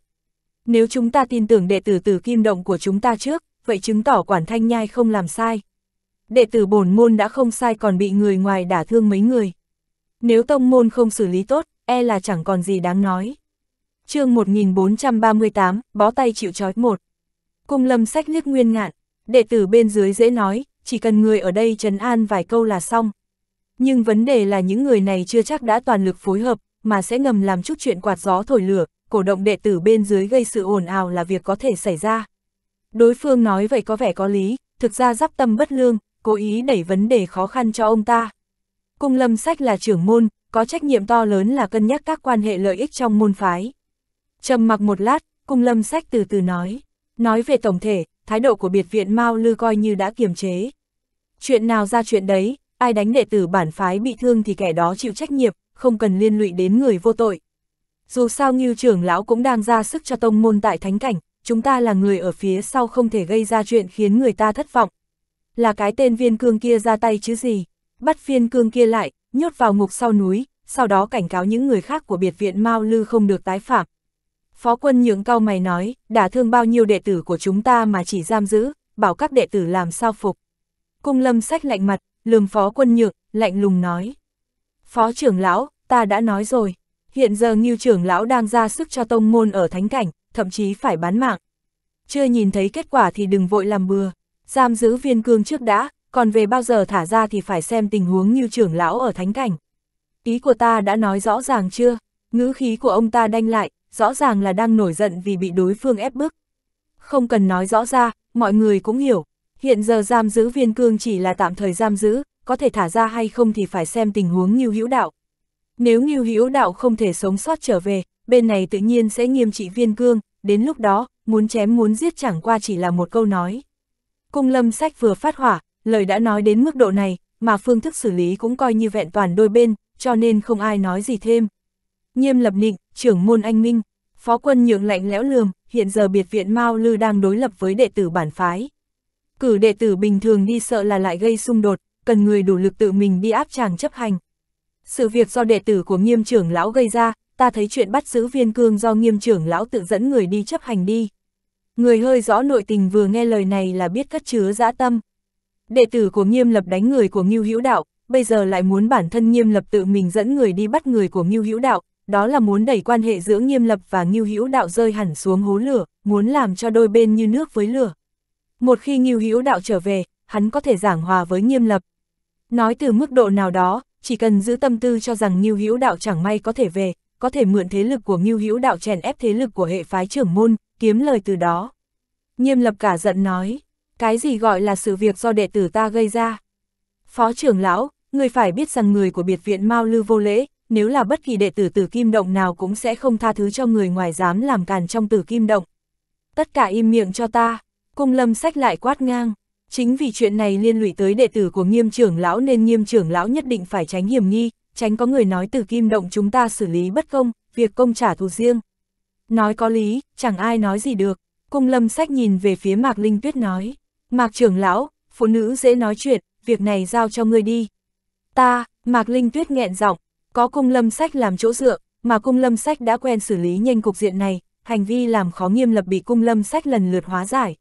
Nếu chúng ta tin tưởng đệ tử tử kim động của chúng ta trước, vậy chứng tỏ quản thanh nhai không làm sai. Đệ tử bổn môn đã không sai còn bị người ngoài đả thương mấy người. Nếu tông môn không xử lý tốt, e là chẳng còn gì đáng nói. chương 1438, bó tay chịu trói một. Cung lâm sách nước nguyên ngạn, đệ tử bên dưới dễ nói, chỉ cần người ở đây trấn an vài câu là xong. Nhưng vấn đề là những người này chưa chắc đã toàn lực phối hợp, mà sẽ ngầm làm chút chuyện quạt gió thổi lửa, cổ động đệ tử bên dưới gây sự ồn ào là việc có thể xảy ra. Đối phương nói vậy có vẻ có lý, thực ra giáp tâm bất lương, cố ý đẩy vấn đề khó khăn cho ông ta. Cung lâm sách là trưởng môn, có trách nhiệm to lớn là cân nhắc các quan hệ lợi ích trong môn phái. trầm mặc một lát, cung lâm sách từ từ nói. Nói về tổng thể, thái độ của biệt viện Mao Lư coi như đã kiềm chế. Chuyện nào ra chuyện đấy, ai đánh đệ tử bản phái bị thương thì kẻ đó chịu trách nhiệm, không cần liên lụy đến người vô tội. Dù sao Ngưu trưởng lão cũng đang ra sức cho tông môn tại thánh cảnh, chúng ta là người ở phía sau không thể gây ra chuyện khiến người ta thất vọng. Là cái tên viên cương kia ra tay chứ gì, bắt viên cương kia lại, nhốt vào ngục sau núi, sau đó cảnh cáo những người khác của biệt viện Mao Lư không được tái phạm. Phó quân nhượng cao mày nói, đã thương bao nhiêu đệ tử của chúng ta mà chỉ giam giữ, bảo các đệ tử làm sao phục. Cung lâm sách lạnh mặt, lường phó quân nhượng, lạnh lùng nói. Phó trưởng lão, ta đã nói rồi, hiện giờ Ngưu trưởng lão đang ra sức cho tông môn ở thánh cảnh, thậm chí phải bán mạng. Chưa nhìn thấy kết quả thì đừng vội làm bừa, giam giữ viên cương trước đã, còn về bao giờ thả ra thì phải xem tình huống Ngưu trưởng lão ở thánh cảnh. Ý của ta đã nói rõ ràng chưa? Ngữ khí của ông ta đanh lại, rõ ràng là đang nổi giận vì bị đối phương ép bức. Không cần nói rõ ra, mọi người cũng hiểu, Hiện giờ giam giữ viên cương chỉ là tạm thời giam giữ, có thể thả ra hay không thì phải xem tình huống Ngưu Hữu Đạo. Nếu Ngưu Hữu Đạo không thể sống sót trở về, bên này tự nhiên sẽ nghiêm trị viên cương, đến lúc đó, muốn chém muốn giết chẳng qua chỉ là một câu nói. Cung lâm sách vừa phát hỏa, lời đã nói đến mức độ này, mà phương thức xử lý cũng coi như vẹn toàn đôi bên, cho nên không ai nói gì thêm. Nghiêm lập nịnh, trưởng môn anh minh, phó quân nhượng lạnh lẽo lườm, hiện giờ biệt viện Mao Lư đang đối lập với đệ tử bản phái. Cử đệ tử bình thường đi sợ là lại gây xung đột, cần người đủ lực tự mình đi áp chàng chấp hành. Sự việc do đệ tử của nghiêm trưởng lão gây ra, ta thấy chuyện bắt giữ viên cương do nghiêm trưởng lão tự dẫn người đi chấp hành đi. Người hơi rõ nội tình vừa nghe lời này là biết cất chứa dã tâm. Đệ tử của nghiêm lập đánh người của Ngưu Hữu Đạo, bây giờ lại muốn bản thân nghiêm lập tự mình dẫn người đi bắt người của Ngưu Hữu Đạo, đó là muốn đẩy quan hệ giữa nghiêm lập và Ngưu Hữu Đạo rơi hẳn xuống hố lửa, muốn làm cho đôi bên như nước với lửa. Một khi Ngưu Hữu Đạo trở về, hắn có thể giảng hòa với Nghiêm Lập. Nói từ mức độ nào đó, chỉ cần giữ tâm tư cho rằng Ngưu Hữu Đạo chẳng may có thể về, có thể mượn thế lực của Ngưu Hữu Đạo chèn ép thế lực của hệ phái trưởng môn, kiếm lời từ đó. Nghiêm Lập cả giận nói, cái gì gọi là sự việc do đệ tử ta gây ra? Phó trưởng lão, người phải biết rằng người của biệt viện Mao Lư vô lễ, nếu là bất kỳ đệ tử tử kim động nào cũng sẽ không tha thứ cho người ngoài dám làm càn trong tử kim động. Tất cả im miệng cho ta, Cung lâm sách lại quát ngang. Chính vì chuyện này liên lụy tới đệ tử của nghiêm trưởng lão nên nghiêm trưởng lão nhất định phải tránh hiểm nghi, tránh có người nói từ kim động chúng ta xử lý bất công, việc công trả thù riêng. Nói có lý, chẳng ai nói gì được. Cung lâm sách nhìn về phía Mạc Linh Tuyết nói. Mạc trưởng lão, phụ nữ dễ nói chuyện, việc này giao cho ngươi đi. Ta, Mạc Linh Tuyết nghẹn giọng, có cung lâm sách làm chỗ dựa, mà cung lâm sách đã quen xử lý nhanh cục diện này, hành vi làm khó nghiêm lập bị cung lâm sách lần lượt hóa giải.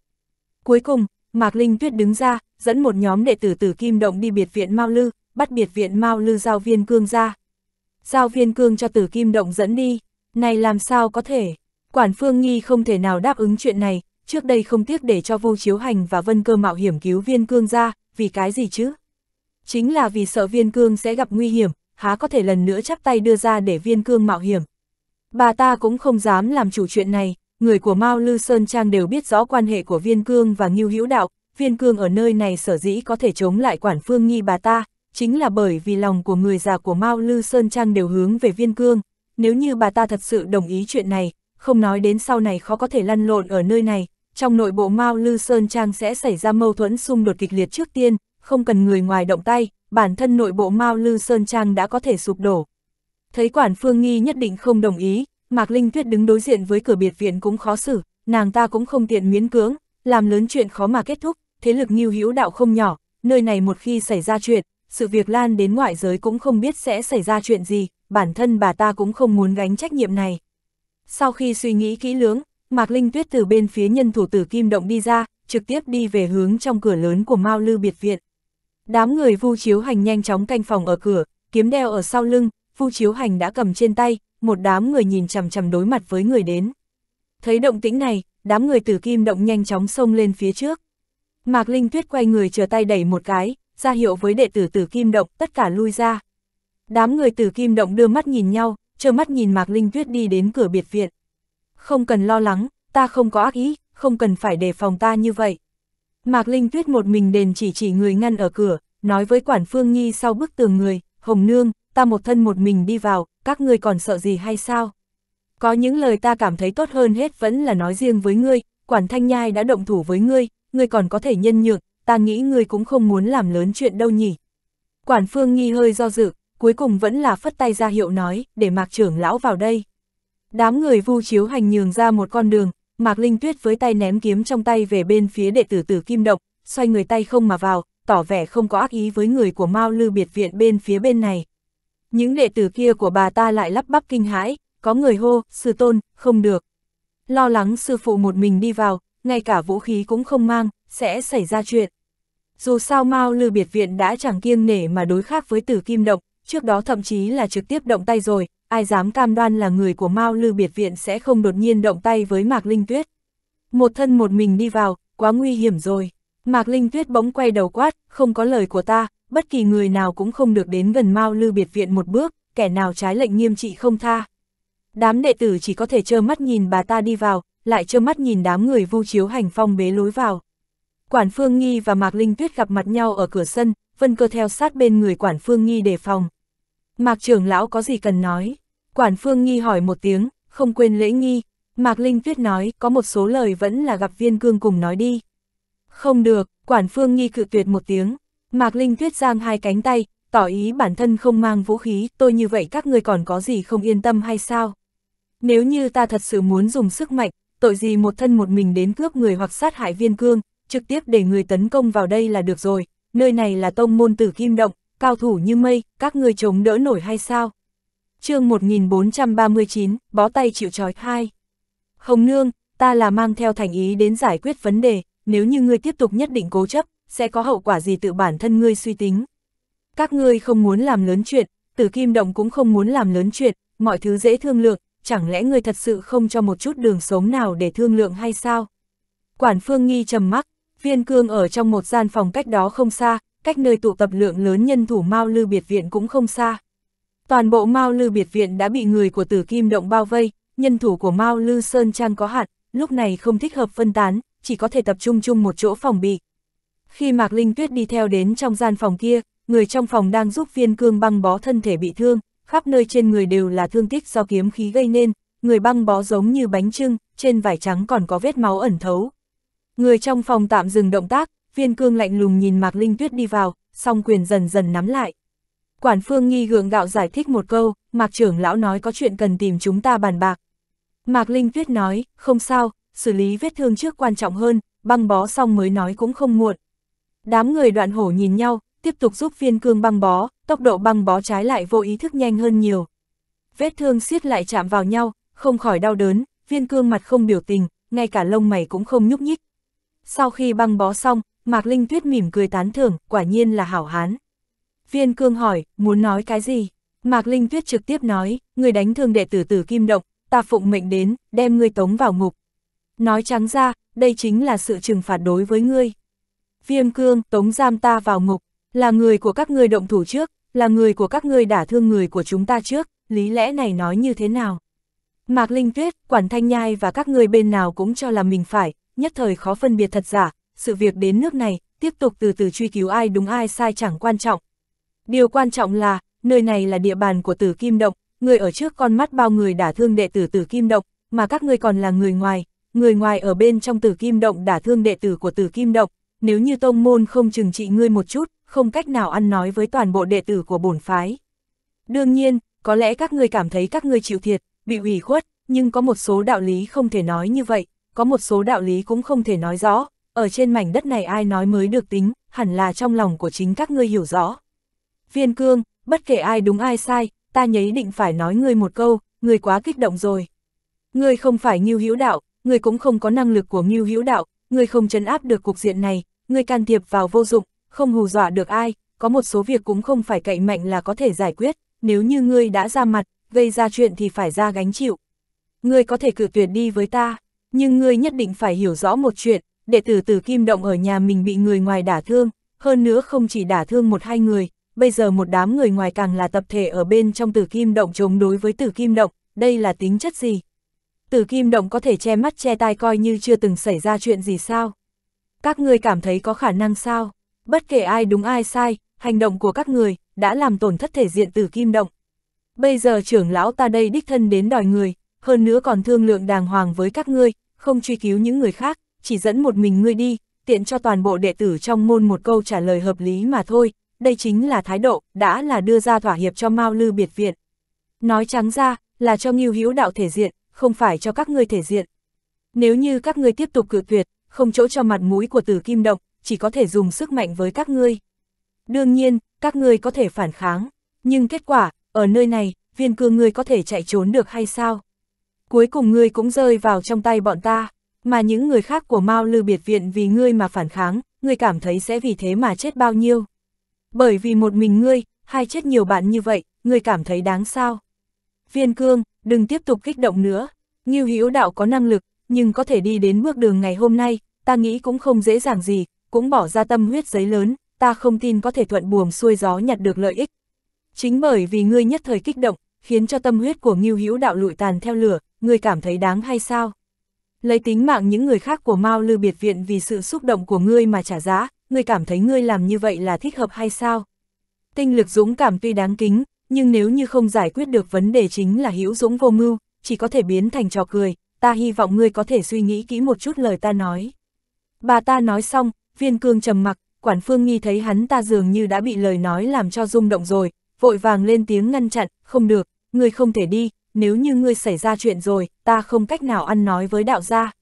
Cuối cùng, Mạc Linh Tuyết đứng ra, dẫn một nhóm đệ tử Tử Kim Động đi biệt viện Mao Lư, bắt biệt viện Mao Lư giao viên cương ra. Giao viên cương cho tử Kim Động dẫn đi, này làm sao có thể? Quản Phương Nghi không thể nào đáp ứng chuyện này, trước đây không tiếc để cho Vu Chiếu Hành và Vân Cơ mạo hiểm cứu viên cương ra, vì cái gì chứ? Chính là vì sợ viên cương sẽ gặp nguy hiểm, há có thể lần nữa chắp tay đưa ra để viên cương mạo hiểm. Bà ta cũng không dám làm chủ chuyện này, người của Mao Lư Sơn Trang đều biết rõ quan hệ của Viên Cương và Ngưu Hữu Đạo, Viên Cương ở nơi này sở dĩ có thể chống lại quản phương nghi bà ta, chính là bởi vì lòng của người già của Mao Lư Sơn Trang đều hướng về Viên Cương, nếu như bà ta thật sự đồng ý chuyện này, không nói đến sau này khó có thể lăn lộn ở nơi này, trong nội bộ Mao Lư Sơn Trang sẽ xảy ra mâu thuẫn xung đột kịch liệt trước tiên, không cần người ngoài động tay, bản thân nội bộ Mao Lư Sơn Trang đã có thể sụp đổ. Thấy quản phương nghi nhất định không đồng ý, Mạc Linh Tuyết đứng đối diện với cửa biệt viện cũng khó xử, nàng ta cũng không tiện miến cưỡng, làm lớn chuyện khó mà kết thúc, thế lực nghiêu hữu đạo không nhỏ, nơi này một khi xảy ra chuyện, sự việc lan đến ngoại giới cũng không biết sẽ xảy ra chuyện gì, bản thân bà ta cũng không muốn gánh trách nhiệm này. Sau khi suy nghĩ kỹ lưỡng, Mạc Linh Tuyết từ bên phía nhân thủ tử Kim Động đi ra, trực tiếp đi về hướng trong cửa lớn của Mao Lư Biệt Viện. Đám người vu chiếu hành nhanh chóng canh phòng ở cửa, kiếm đeo ở sau lưng, vu chiếu hành đã cầm trên tay, một đám người nhìn chằm chằm đối mặt với người đến. Thấy động tĩnh này, đám người tử kim động nhanh chóng xông lên phía trước. Mạc Linh Tuyết quay người chờ tay đẩy một cái, ra hiệu với đệ tử tử kim động tất cả lui ra. Đám người tử kim động đưa mắt nhìn nhau, chờ mắt nhìn Mạc Linh Tuyết đi đến cửa biệt viện. Không cần lo lắng, ta không có ác ý, không cần phải đề phòng ta như vậy. Mạc Linh Tuyết một mình đền chỉ chỉ người ngăn ở cửa, nói với Quản Phương Nhi sau bức tường người, Hồng Nương, ta một thân một mình đi vào, các ngươi còn sợ gì hay sao? Có những lời ta cảm thấy tốt hơn hết vẫn là nói riêng với ngươi, quản thanh nhai đã động thủ với ngươi, ngươi còn có thể nhân nhượng, ta nghĩ ngươi cũng không muốn làm lớn chuyện đâu nhỉ. Quản phương nghi hơi do dự, cuối cùng vẫn là phất tay ra hiệu nói, để mạc trưởng lão vào đây. Đám người vu chiếu hành nhường ra một con đường, mạc linh tuyết với tay ném kiếm trong tay về bên phía đệ tử tử kim động, xoay người tay không mà vào, tỏ vẻ không có ác ý với người của Mao Lư biệt viện bên phía bên này những đệ tử kia của bà ta lại lắp bắp kinh hãi, có người hô, sư tôn, không được. Lo lắng sư phụ một mình đi vào, ngay cả vũ khí cũng không mang, sẽ xảy ra chuyện. Dù sao Mao Lư Biệt Viện đã chẳng kiêng nể mà đối khác với tử kim động, trước đó thậm chí là trực tiếp động tay rồi, ai dám cam đoan là người của Mao Lư Biệt Viện sẽ không đột nhiên động tay với Mạc Linh Tuyết. Một thân một mình đi vào, quá nguy hiểm rồi. Mạc Linh Tuyết bỗng quay đầu quát, không có lời của ta, bất kỳ người nào cũng không được đến gần Mao Lư Biệt Viện một bước, kẻ nào trái lệnh nghiêm trị không tha. Đám đệ tử chỉ có thể trơ mắt nhìn bà ta đi vào, lại trơ mắt nhìn đám người vu chiếu hành phong bế lối vào. Quản Phương Nghi và Mạc Linh Tuyết gặp mặt nhau ở cửa sân, Vân Cơ theo sát bên người Quản Phương Nghi đề phòng. Mạc trưởng lão có gì cần nói? Quản Phương Nghi hỏi một tiếng, không quên lễ nghi. Mạc Linh Tuyết nói, có một số lời vẫn là gặp viên cương cùng nói đi. Không được, quản phương nghi cự tuyệt một tiếng. Mạc Linh Tuyết giang hai cánh tay, tỏ ý bản thân không mang vũ khí, tôi như vậy các người còn có gì không yên tâm hay sao? Nếu như ta thật sự muốn dùng sức mạnh, tội gì một thân một mình đến cướp người hoặc sát hại viên cương, trực tiếp để người tấn công vào đây là được rồi, nơi này là tông môn tử kim động, cao thủ như mây, các người chống đỡ nổi hay sao? chương 1439, bó tay chịu trói hai. Hồng Nương, ta là mang theo thành ý đến giải quyết vấn đề, nếu như ngươi tiếp tục nhất định cố chấp, sẽ có hậu quả gì tự bản thân ngươi suy tính. Các ngươi không muốn làm lớn chuyện, tử kim động cũng không muốn làm lớn chuyện, mọi thứ dễ thương lượng, chẳng lẽ ngươi thật sự không cho một chút đường sống nào để thương lượng hay sao? Quản phương nghi trầm mắc, viên cương ở trong một gian phòng cách đó không xa, cách nơi tụ tập lượng lớn nhân thủ Mao Lư Biệt Viện cũng không xa. Toàn bộ Mao Lư Biệt Viện đã bị người của tử kim động bao vây, nhân thủ của Mao Lư Sơn Trang có hạn, lúc này không thích hợp phân tán, chỉ có thể tập trung chung một chỗ phòng bị. Khi Mạc Linh Tuyết đi theo đến trong gian phòng kia, người trong phòng đang giúp viên cương băng bó thân thể bị thương, khắp nơi trên người đều là thương tích do kiếm khí gây nên, người băng bó giống như bánh trưng, trên vải trắng còn có vết máu ẩn thấu. Người trong phòng tạm dừng động tác, viên cương lạnh lùng nhìn Mạc Linh Tuyết đi vào, song quyền dần dần nắm lại. Quản phương nghi gượng gạo giải thích một câu, Mạc trưởng lão nói có chuyện cần tìm chúng ta bàn bạc. Mạc Linh Tuyết nói, không sao, xử lý vết thương trước quan trọng hơn, băng bó xong mới nói cũng không muộn. Đám người đoạn hổ nhìn nhau, tiếp tục giúp viên cương băng bó, tốc độ băng bó trái lại vô ý thức nhanh hơn nhiều. Vết thương siết lại chạm vào nhau, không khỏi đau đớn, viên cương mặt không biểu tình, ngay cả lông mày cũng không nhúc nhích. Sau khi băng bó xong, Mạc Linh Tuyết mỉm cười tán thưởng, quả nhiên là hảo hán. Viên cương hỏi, muốn nói cái gì? Mạc Linh Tuyết trực tiếp nói, người đánh thương đệ tử tử Kim Động, ta phụng mệnh đến, đem ngươi tống vào ngục, Nói trắng ra, đây chính là sự trừng phạt đối với ngươi. Viêm cương, tống giam ta vào ngục, là người của các ngươi động thủ trước, là người của các ngươi đả thương người của chúng ta trước, lý lẽ này nói như thế nào? Mạc Linh Tuyết, Quản Thanh Nhai và các ngươi bên nào cũng cho là mình phải, nhất thời khó phân biệt thật giả, sự việc đến nước này, tiếp tục từ từ truy cứu ai đúng ai sai chẳng quan trọng. Điều quan trọng là, nơi này là địa bàn của tử kim động, người ở trước con mắt bao người đã thương đệ tử tử kim động, mà các ngươi còn là người ngoài, người ngoài ở bên trong tử kim động đả thương đệ tử của tử kim động, nếu như tông môn không chừng trị ngươi một chút, không cách nào ăn nói với toàn bộ đệ tử của bổn phái. Đương nhiên, có lẽ các ngươi cảm thấy các ngươi chịu thiệt, bị ủy khuất, nhưng có một số đạo lý không thể nói như vậy, có một số đạo lý cũng không thể nói rõ, ở trên mảnh đất này ai nói mới được tính, hẳn là trong lòng của chính các ngươi hiểu rõ. Viên cương, bất kể ai đúng ai sai, ta nhấy định phải nói ngươi một câu, ngươi quá kích động rồi. Ngươi không phải Như hữu đạo, ngươi cũng không có năng lực của Ngưu Hữu Đạo, ngươi không chấn áp được cục diện này, ngươi can thiệp vào vô dụng, không hù dọa được ai, có một số việc cũng không phải cậy mạnh là có thể giải quyết, nếu như ngươi đã ra mặt, gây ra chuyện thì phải ra gánh chịu. Ngươi có thể cử tuyệt đi với ta, nhưng ngươi nhất định phải hiểu rõ một chuyện, đệ tử Từ Kim Động ở nhà mình bị người ngoài đả thương, hơn nữa không chỉ đả thương một hai người, bây giờ một đám người ngoài càng là tập thể ở bên trong Tử Kim Động chống đối với Tử Kim Động, đây là tính chất gì? Tử Kim Động có thể che mắt che tai coi như chưa từng xảy ra chuyện gì sao? Các ngươi cảm thấy có khả năng sao? Bất kể ai đúng ai sai, hành động của các người đã làm tổn thất thể diện Tử Kim Động. Bây giờ trưởng lão ta đây đích thân đến đòi người, hơn nữa còn thương lượng đàng hoàng với các ngươi, không truy cứu những người khác, chỉ dẫn một mình ngươi đi, tiện cho toàn bộ đệ tử trong môn một câu trả lời hợp lý mà thôi, đây chính là thái độ đã là đưa ra thỏa hiệp cho Mao Lư biệt viện. Nói trắng ra, là cho Ngưu Hữu đạo thể diện, không phải cho các ngươi thể diện. Nếu như các ngươi tiếp tục cự tuyệt, không chỗ cho mặt mũi của tử kim động, chỉ có thể dùng sức mạnh với các ngươi. Đương nhiên, các ngươi có thể phản kháng, nhưng kết quả, ở nơi này, viên cương ngươi có thể chạy trốn được hay sao? Cuối cùng ngươi cũng rơi vào trong tay bọn ta, mà những người khác của Mao Lư Biệt Viện vì ngươi mà phản kháng, ngươi cảm thấy sẽ vì thế mà chết bao nhiêu. Bởi vì một mình ngươi, hai chết nhiều bạn như vậy, ngươi cảm thấy đáng sao? Viên cương, đừng tiếp tục kích động nữa. Ngưu Hữu Đạo có năng lực, nhưng có thể đi đến bước đường ngày hôm nay, ta nghĩ cũng không dễ dàng gì, cũng bỏ ra tâm huyết giấy lớn, ta không tin có thể thuận buồm xuôi gió nhặt được lợi ích. Chính bởi vì ngươi nhất thời kích động, khiến cho tâm huyết của Ngưu Hữu Đạo lụi tàn theo lửa, ngươi cảm thấy đáng hay sao? Lấy tính mạng những người khác của Mao Lư biệt viện vì sự xúc động của ngươi mà trả giá, ngươi cảm thấy ngươi làm như vậy là thích hợp hay sao? Tinh lực dũng cảm tuy đáng kính, nhưng nếu như không giải quyết được vấn đề chính là hữu dũng vô mưu, chỉ có thể biến thành trò cười, ta hy vọng ngươi có thể suy nghĩ kỹ một chút lời ta nói. Bà ta nói xong, viên cương trầm mặc, quản phương nghi thấy hắn ta dường như đã bị lời nói làm cho rung động rồi, vội vàng lên tiếng ngăn chặn, không được, ngươi không thể đi, nếu như ngươi xảy ra chuyện rồi, ta không cách nào ăn nói với đạo gia.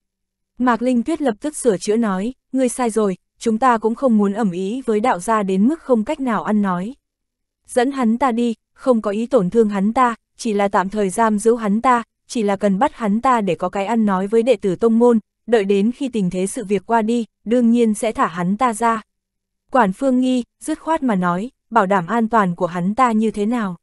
Mạc Linh Tuyết lập tức sửa chữa nói, ngươi sai rồi, chúng ta cũng không muốn ẩm ý với đạo gia đến mức không cách nào ăn nói. Dẫn hắn ta đi, không có ý tổn thương hắn ta, chỉ là tạm thời giam giữ hắn ta, chỉ là cần bắt hắn ta để có cái ăn nói với đệ tử tông môn, đợi đến khi tình thế sự việc qua đi, đương nhiên sẽ thả hắn ta ra. Quản Phương Nghi, dứt khoát mà nói, bảo đảm an toàn của hắn ta như thế nào.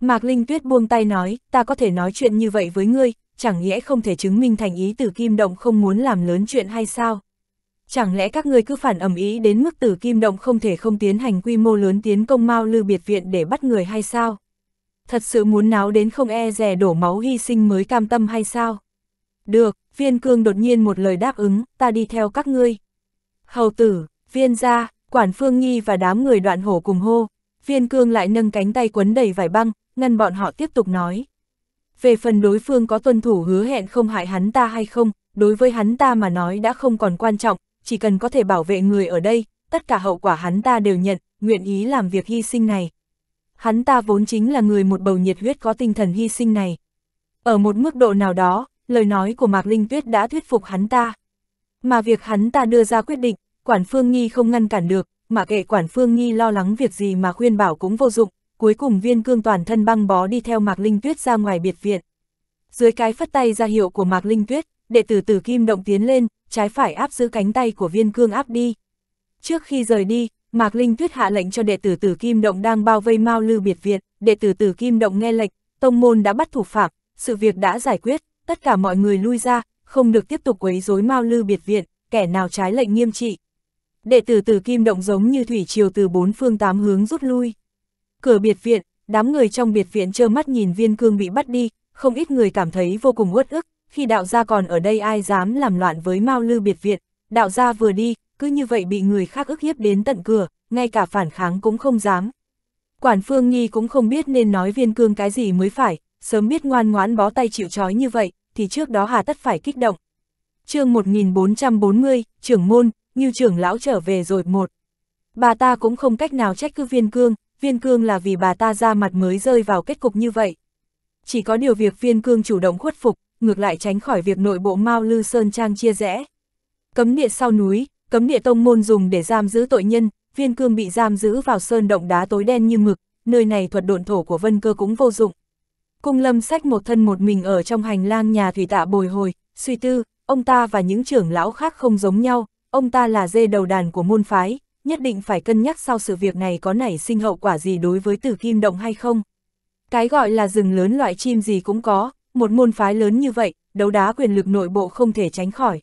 Mạc Linh Tuyết buông tay nói, ta có thể nói chuyện như vậy với ngươi, chẳng nghĩa không thể chứng minh thành ý từ kim động không muốn làm lớn chuyện hay sao chẳng lẽ các ngươi cứ phản ẩm ý đến mức tử kim động không thể không tiến hành quy mô lớn tiến công Mao Lư biệt viện để bắt người hay sao? Thật sự muốn náo đến không e rè đổ máu hy sinh mới cam tâm hay sao? Được, viên cương đột nhiên một lời đáp ứng, ta đi theo các ngươi. Hầu tử, viên gia, quản phương nghi và đám người đoạn hổ cùng hô, viên cương lại nâng cánh tay quấn đầy vải băng, ngăn bọn họ tiếp tục nói. Về phần đối phương có tuân thủ hứa hẹn không hại hắn ta hay không, đối với hắn ta mà nói đã không còn quan trọng, chỉ cần có thể bảo vệ người ở đây, tất cả hậu quả hắn ta đều nhận, nguyện ý làm việc hy sinh này. Hắn ta vốn chính là người một bầu nhiệt huyết có tinh thần hy sinh này. Ở một mức độ nào đó, lời nói của Mạc Linh Tuyết đã thuyết phục hắn ta. Mà việc hắn ta đưa ra quyết định, Quản Phương Nghi không ngăn cản được, mà kệ Quản Phương Nghi lo lắng việc gì mà khuyên bảo cũng vô dụng, cuối cùng viên cương toàn thân băng bó đi theo Mạc Linh Tuyết ra ngoài biệt viện. Dưới cái phất tay ra hiệu của Mạc Linh Tuyết, đệ tử Tử Kim Động tiến lên, trái phải áp giữ cánh tay của viên cương áp đi. Trước khi rời đi, Mạc Linh Tuyết hạ lệnh cho đệ tử Tử Kim Động đang bao vây Mao Lư Biệt viện đệ tử Tử Kim Động nghe lệnh, tông môn đã bắt thủ phạm, sự việc đã giải quyết, tất cả mọi người lui ra, không được tiếp tục quấy rối Mao Lư Biệt Viện, kẻ nào trái lệnh nghiêm trị. Đệ tử Tử Kim Động giống như thủy triều từ bốn phương tám hướng rút lui. Cửa biệt viện, đám người trong biệt viện trơ mắt nhìn Viên Cương bị bắt đi, không ít người cảm thấy vô cùng uất ức, khi đạo gia còn ở đây ai dám làm loạn với Mao Lư Biệt Viện, đạo gia vừa đi, cứ như vậy bị người khác ức hiếp đến tận cửa, ngay cả phản kháng cũng không dám. Quản Phương Nhi cũng không biết nên nói viên cương cái gì mới phải, sớm biết ngoan ngoãn bó tay chịu trói như vậy, thì trước đó hà tất phải kích động. chương 1440, trưởng môn, như trưởng lão trở về rồi một. Bà ta cũng không cách nào trách cứ viên cương, viên cương là vì bà ta ra mặt mới rơi vào kết cục như vậy. Chỉ có điều việc viên cương chủ động khuất phục, ngược lại tránh khỏi việc nội bộ Mao Lư Sơn Trang chia rẽ. Cấm địa sau núi, cấm địa tông môn dùng để giam giữ tội nhân, viên cương bị giam giữ vào sơn động đá tối đen như mực, nơi này thuật độn thổ của vân cơ cũng vô dụng. Cung lâm sách một thân một mình ở trong hành lang nhà thủy tạ bồi hồi, suy tư, ông ta và những trưởng lão khác không giống nhau, ông ta là dê đầu đàn của môn phái, nhất định phải cân nhắc sau sự việc này có nảy sinh hậu quả gì đối với tử kim động hay không. Cái gọi là rừng lớn loại chim gì cũng có, một môn phái lớn như vậy, đấu đá quyền lực nội bộ không thể tránh khỏi.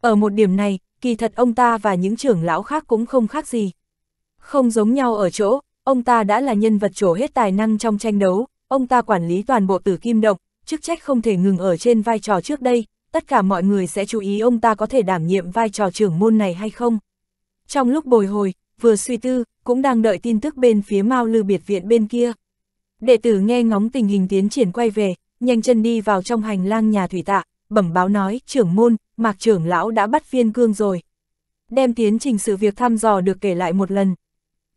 Ở một điểm này, kỳ thật ông ta và những trưởng lão khác cũng không khác gì. Không giống nhau ở chỗ, ông ta đã là nhân vật trổ hết tài năng trong tranh đấu, ông ta quản lý toàn bộ tử kim động, chức trách không thể ngừng ở trên vai trò trước đây, tất cả mọi người sẽ chú ý ông ta có thể đảm nhiệm vai trò trưởng môn này hay không. Trong lúc bồi hồi, vừa suy tư, cũng đang đợi tin tức bên phía Mao Lư Biệt Viện bên kia. Đệ tử nghe ngóng tình hình tiến triển quay về, nhanh chân đi vào trong hành lang nhà thủy tạ, bẩm báo nói, trưởng môn, mạc trưởng lão đã bắt viên cương rồi. Đem tiến trình sự việc thăm dò được kể lại một lần.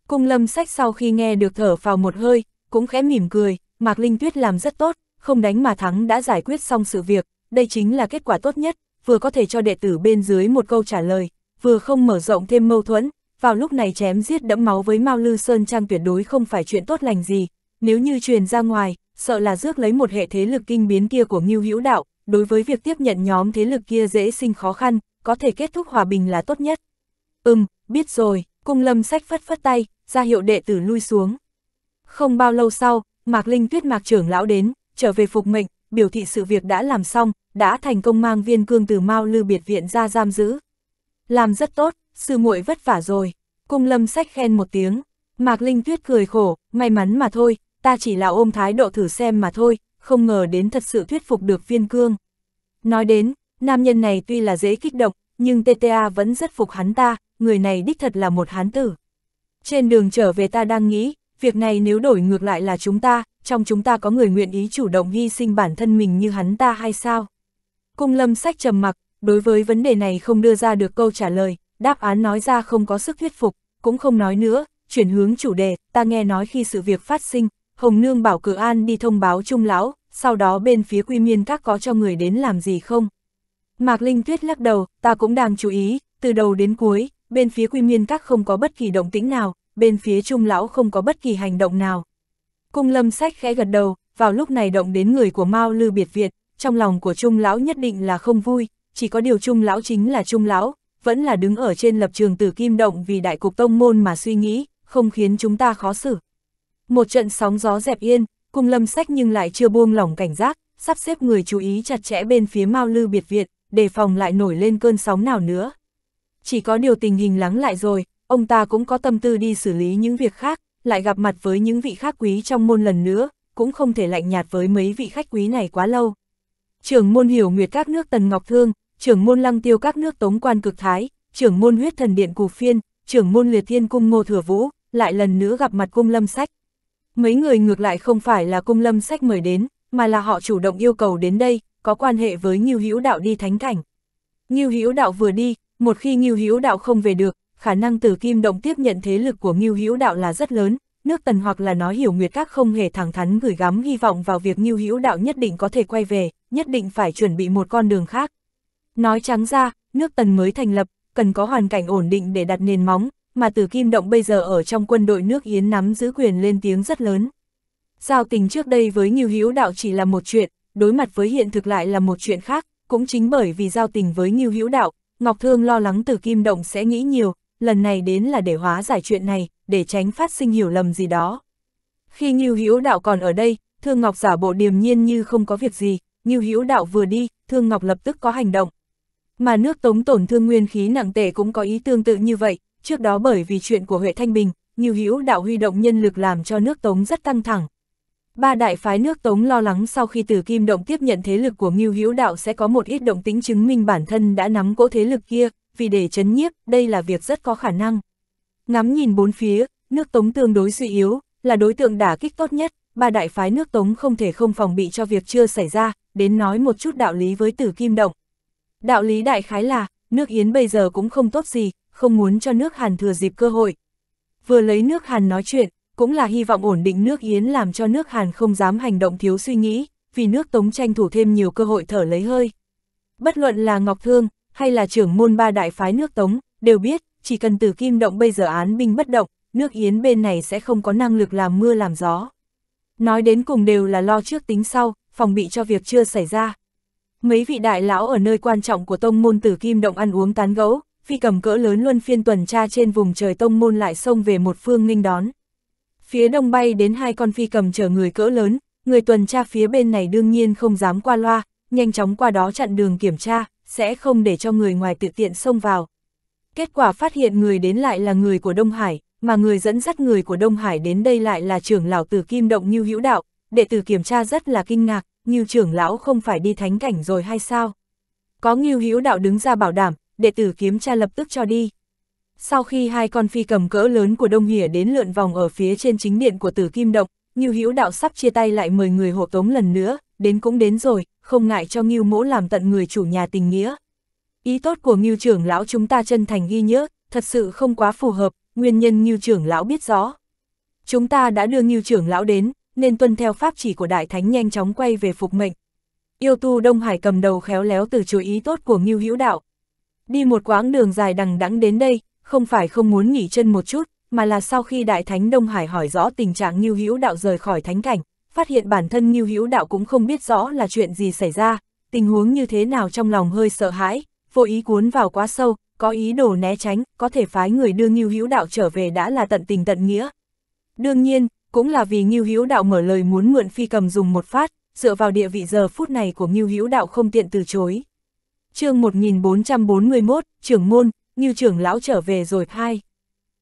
Cung lâm sách sau khi nghe được thở vào một hơi, cũng khẽ mỉm cười, mạc linh tuyết làm rất tốt, không đánh mà thắng đã giải quyết xong sự việc, đây chính là kết quả tốt nhất, vừa có thể cho đệ tử bên dưới một câu trả lời, vừa không mở rộng thêm mâu thuẫn, vào lúc này chém giết đẫm máu với Mao Lư Sơn Trang tuyệt đối không phải chuyện tốt lành gì, nếu như truyền ra ngoài, sợ là rước lấy một hệ thế lực kinh biến kia của Ngưu Hữu Đạo, đối với việc tiếp nhận nhóm thế lực kia dễ sinh khó khăn, có thể kết thúc hòa bình là tốt nhất. Ừm, biết rồi, cung lâm sách phất phất tay, ra hiệu đệ tử lui xuống. Không bao lâu sau, Mạc Linh Tuyết Mạc trưởng lão đến, trở về phục mệnh, biểu thị sự việc đã làm xong, đã thành công mang viên cương từ Mao Lư biệt viện ra giam giữ. Làm rất tốt, sư muội vất vả rồi. Cung lâm sách khen một tiếng. Mạc Linh Tuyết cười khổ, may mắn mà thôi, ta chỉ là ôm thái độ thử xem mà thôi, không ngờ đến thật sự thuyết phục được viên cương. Nói đến, nam nhân này tuy là dễ kích động, nhưng TTA vẫn rất phục hắn ta, người này đích thật là một hán tử. Trên đường trở về ta đang nghĩ, việc này nếu đổi ngược lại là chúng ta, trong chúng ta có người nguyện ý chủ động hy sinh bản thân mình như hắn ta hay sao? Cung lâm sách trầm mặc, đối với vấn đề này không đưa ra được câu trả lời, đáp án nói ra không có sức thuyết phục, cũng không nói nữa, chuyển hướng chủ đề, ta nghe nói khi sự việc phát sinh, Hồng Nương bảo cử an đi thông báo Trung Lão, sau đó bên phía quy miên các có cho người đến làm gì không? Mạc Linh Tuyết lắc đầu, ta cũng đang chú ý, từ đầu đến cuối, bên phía quy miên các không có bất kỳ động tĩnh nào, bên phía Trung Lão không có bất kỳ hành động nào. Cung lâm sách khẽ gật đầu, vào lúc này động đến người của Mao Lư Biệt Việt, trong lòng của Trung Lão nhất định là không vui, chỉ có điều Trung Lão chính là Trung Lão, vẫn là đứng ở trên lập trường tử kim động vì đại cục tông môn mà suy nghĩ, không khiến chúng ta khó xử. Một trận sóng gió dẹp yên, cùng lâm sách nhưng lại chưa buông lỏng cảnh giác, sắp xếp người chú ý chặt chẽ bên phía Mao Lư Biệt Việt, đề phòng lại nổi lên cơn sóng nào nữa. Chỉ có điều tình hình lắng lại rồi, ông ta cũng có tâm tư đi xử lý những việc khác, lại gặp mặt với những vị khách quý trong môn lần nữa, cũng không thể lạnh nhạt với mấy vị khách quý này quá lâu. Trưởng môn hiểu nguyệt các nước Tần Ngọc Thương, trưởng môn lăng tiêu các nước Tống Quan Cực Thái, trưởng môn huyết thần điện Cù Phiên, trưởng môn liệt thiên cung Ngô Thừa Vũ, lại lần nữa gặp mặt cung lâm sách, Mấy người ngược lại không phải là cung lâm sách mời đến, mà là họ chủ động yêu cầu đến đây, có quan hệ với Ngưu Hữu Đạo đi thánh thành. Ngưu Hữu Đạo vừa đi, một khi Ngưu Hữu Đạo không về được, khả năng Tử Kim Động tiếp nhận thế lực của Ngưu Hữu Đạo là rất lớn, nước Tần hoặc là nói Hiểu Nguyệt Các không hề thẳng thắn gửi gắm hy vọng vào việc Ngưu Hữu Đạo nhất định có thể quay về, nhất định phải chuẩn bị một con đường khác. Nói trắng ra, nước Tần mới thành lập, cần có hoàn cảnh ổn định để đặt nền móng, mà Tử Kim Động bây giờ ở trong quân đội nước Yến nắm giữ quyền lên tiếng rất lớn. Giao tình trước đây với Nghiêu Hữu Đạo chỉ là một chuyện, đối mặt với hiện thực lại là một chuyện khác, cũng chính bởi vì giao tình với Nghiêu Hữu Đạo, Ngọc Thương lo lắng Tử Kim Động sẽ nghĩ nhiều, lần này đến là để hóa giải chuyện này, để tránh phát sinh hiểu lầm gì đó. Khi Nghiêu Hữu Đạo còn ở đây, Thương Ngọc giả bộ điềm nhiên như không có việc gì, Nghiêu Hữu Đạo vừa đi, Thương Ngọc lập tức có hành động. Mà nước Tống tổn thương nguyên khí nặng tệ cũng có ý tương tự như vậy, trước đó bởi vì chuyện của Huệ Thanh Bình, Ngưu Hữu đạo huy động nhân lực làm cho nước Tống rất căng thẳng. Ba đại phái nước Tống lo lắng sau khi Từ Kim Động tiếp nhận thế lực của Ngưu Hữu đạo sẽ có một ít động tính chứng minh bản thân đã nắm cỗ thế lực kia, vì để chấn nhiếp, đây là việc rất có khả năng. Ngắm nhìn bốn phía, nước Tống tương đối suy yếu, là đối tượng đả kích tốt nhất, ba đại phái nước Tống không thể không phòng bị cho việc chưa xảy ra, đến nói một chút đạo lý với Từ Kim Động. Đạo lý đại khái là, nước Yến bây giờ cũng không tốt gì, không muốn cho nước Hàn thừa dịp cơ hội. Vừa lấy nước Hàn nói chuyện, cũng là hy vọng ổn định nước Yến làm cho nước Hàn không dám hành động thiếu suy nghĩ, vì nước Tống tranh thủ thêm nhiều cơ hội thở lấy hơi. Bất luận là Ngọc Thương, hay là trưởng môn ba đại phái nước Tống, đều biết, chỉ cần từ kim động bây giờ án binh bất động, nước Yến bên này sẽ không có năng lực làm mưa làm gió. Nói đến cùng đều là lo trước tính sau, phòng bị cho việc chưa xảy ra. Mấy vị đại lão ở nơi quan trọng của tông môn tử kim động ăn uống tán gẫu, phi cầm cỡ lớn luân phiên tuần tra trên vùng trời tông môn lại xông về một phương nghênh đón. Phía đông bay đến hai con phi cầm chở người cỡ lớn, người tuần tra phía bên này đương nhiên không dám qua loa, nhanh chóng qua đó chặn đường kiểm tra, sẽ không để cho người ngoài tự tiện xông vào. Kết quả phát hiện người đến lại là người của Đông Hải, mà người dẫn dắt người của Đông Hải đến đây lại là trưởng lão từ Kim Động Như Hữu Đạo, đệ tử kiểm tra rất là kinh ngạc, Như trưởng lão không phải đi thánh cảnh rồi hay sao? Có như Hữu Đạo đứng ra bảo đảm, đệ tử kiếm cha lập tức cho đi. Sau khi hai con phi cầm cỡ lớn của Đông Hỉa đến lượn vòng ở phía trên chính điện của Tử Kim Động, Ngưu Hữu Đạo sắp chia tay lại mời người hộ tống lần nữa, đến cũng đến rồi, không ngại cho Ngưu Mỗ làm tận người chủ nhà tình nghĩa. Ý tốt của Ngưu trưởng lão chúng ta chân thành ghi nhớ, thật sự không quá phù hợp, nguyên nhân Ngưu trưởng lão biết rõ. Chúng ta đã đưa Ngưu trưởng lão đến, nên tuân theo pháp chỉ của Đại Thánh nhanh chóng quay về phục mệnh. Yêu tu Đông Hải cầm đầu khéo léo từ chối ý tốt của Ngưu Hữu Đạo, Đi một quãng đường dài đằng đẵng đến đây, không phải không muốn nghỉ chân một chút, mà là sau khi Đại Thánh Đông Hải hỏi rõ tình trạng Ngưu Hữu Đạo rời khỏi thánh cảnh, phát hiện bản thân Ngưu Hữu Đạo cũng không biết rõ là chuyện gì xảy ra, tình huống như thế nào trong lòng hơi sợ hãi, vô ý cuốn vào quá sâu, có ý đồ né tránh, có thể phái người đưa Ngưu Hữu Đạo trở về đã là tận tình tận nghĩa. Đương nhiên, cũng là vì Ngưu Hữu Đạo mở lời muốn mượn phi cầm dùng một phát, dựa vào địa vị giờ phút này của Ngưu Hữu Đạo không tiện từ chối chương 1441, trưởng môn, như trưởng lão trở về rồi hai.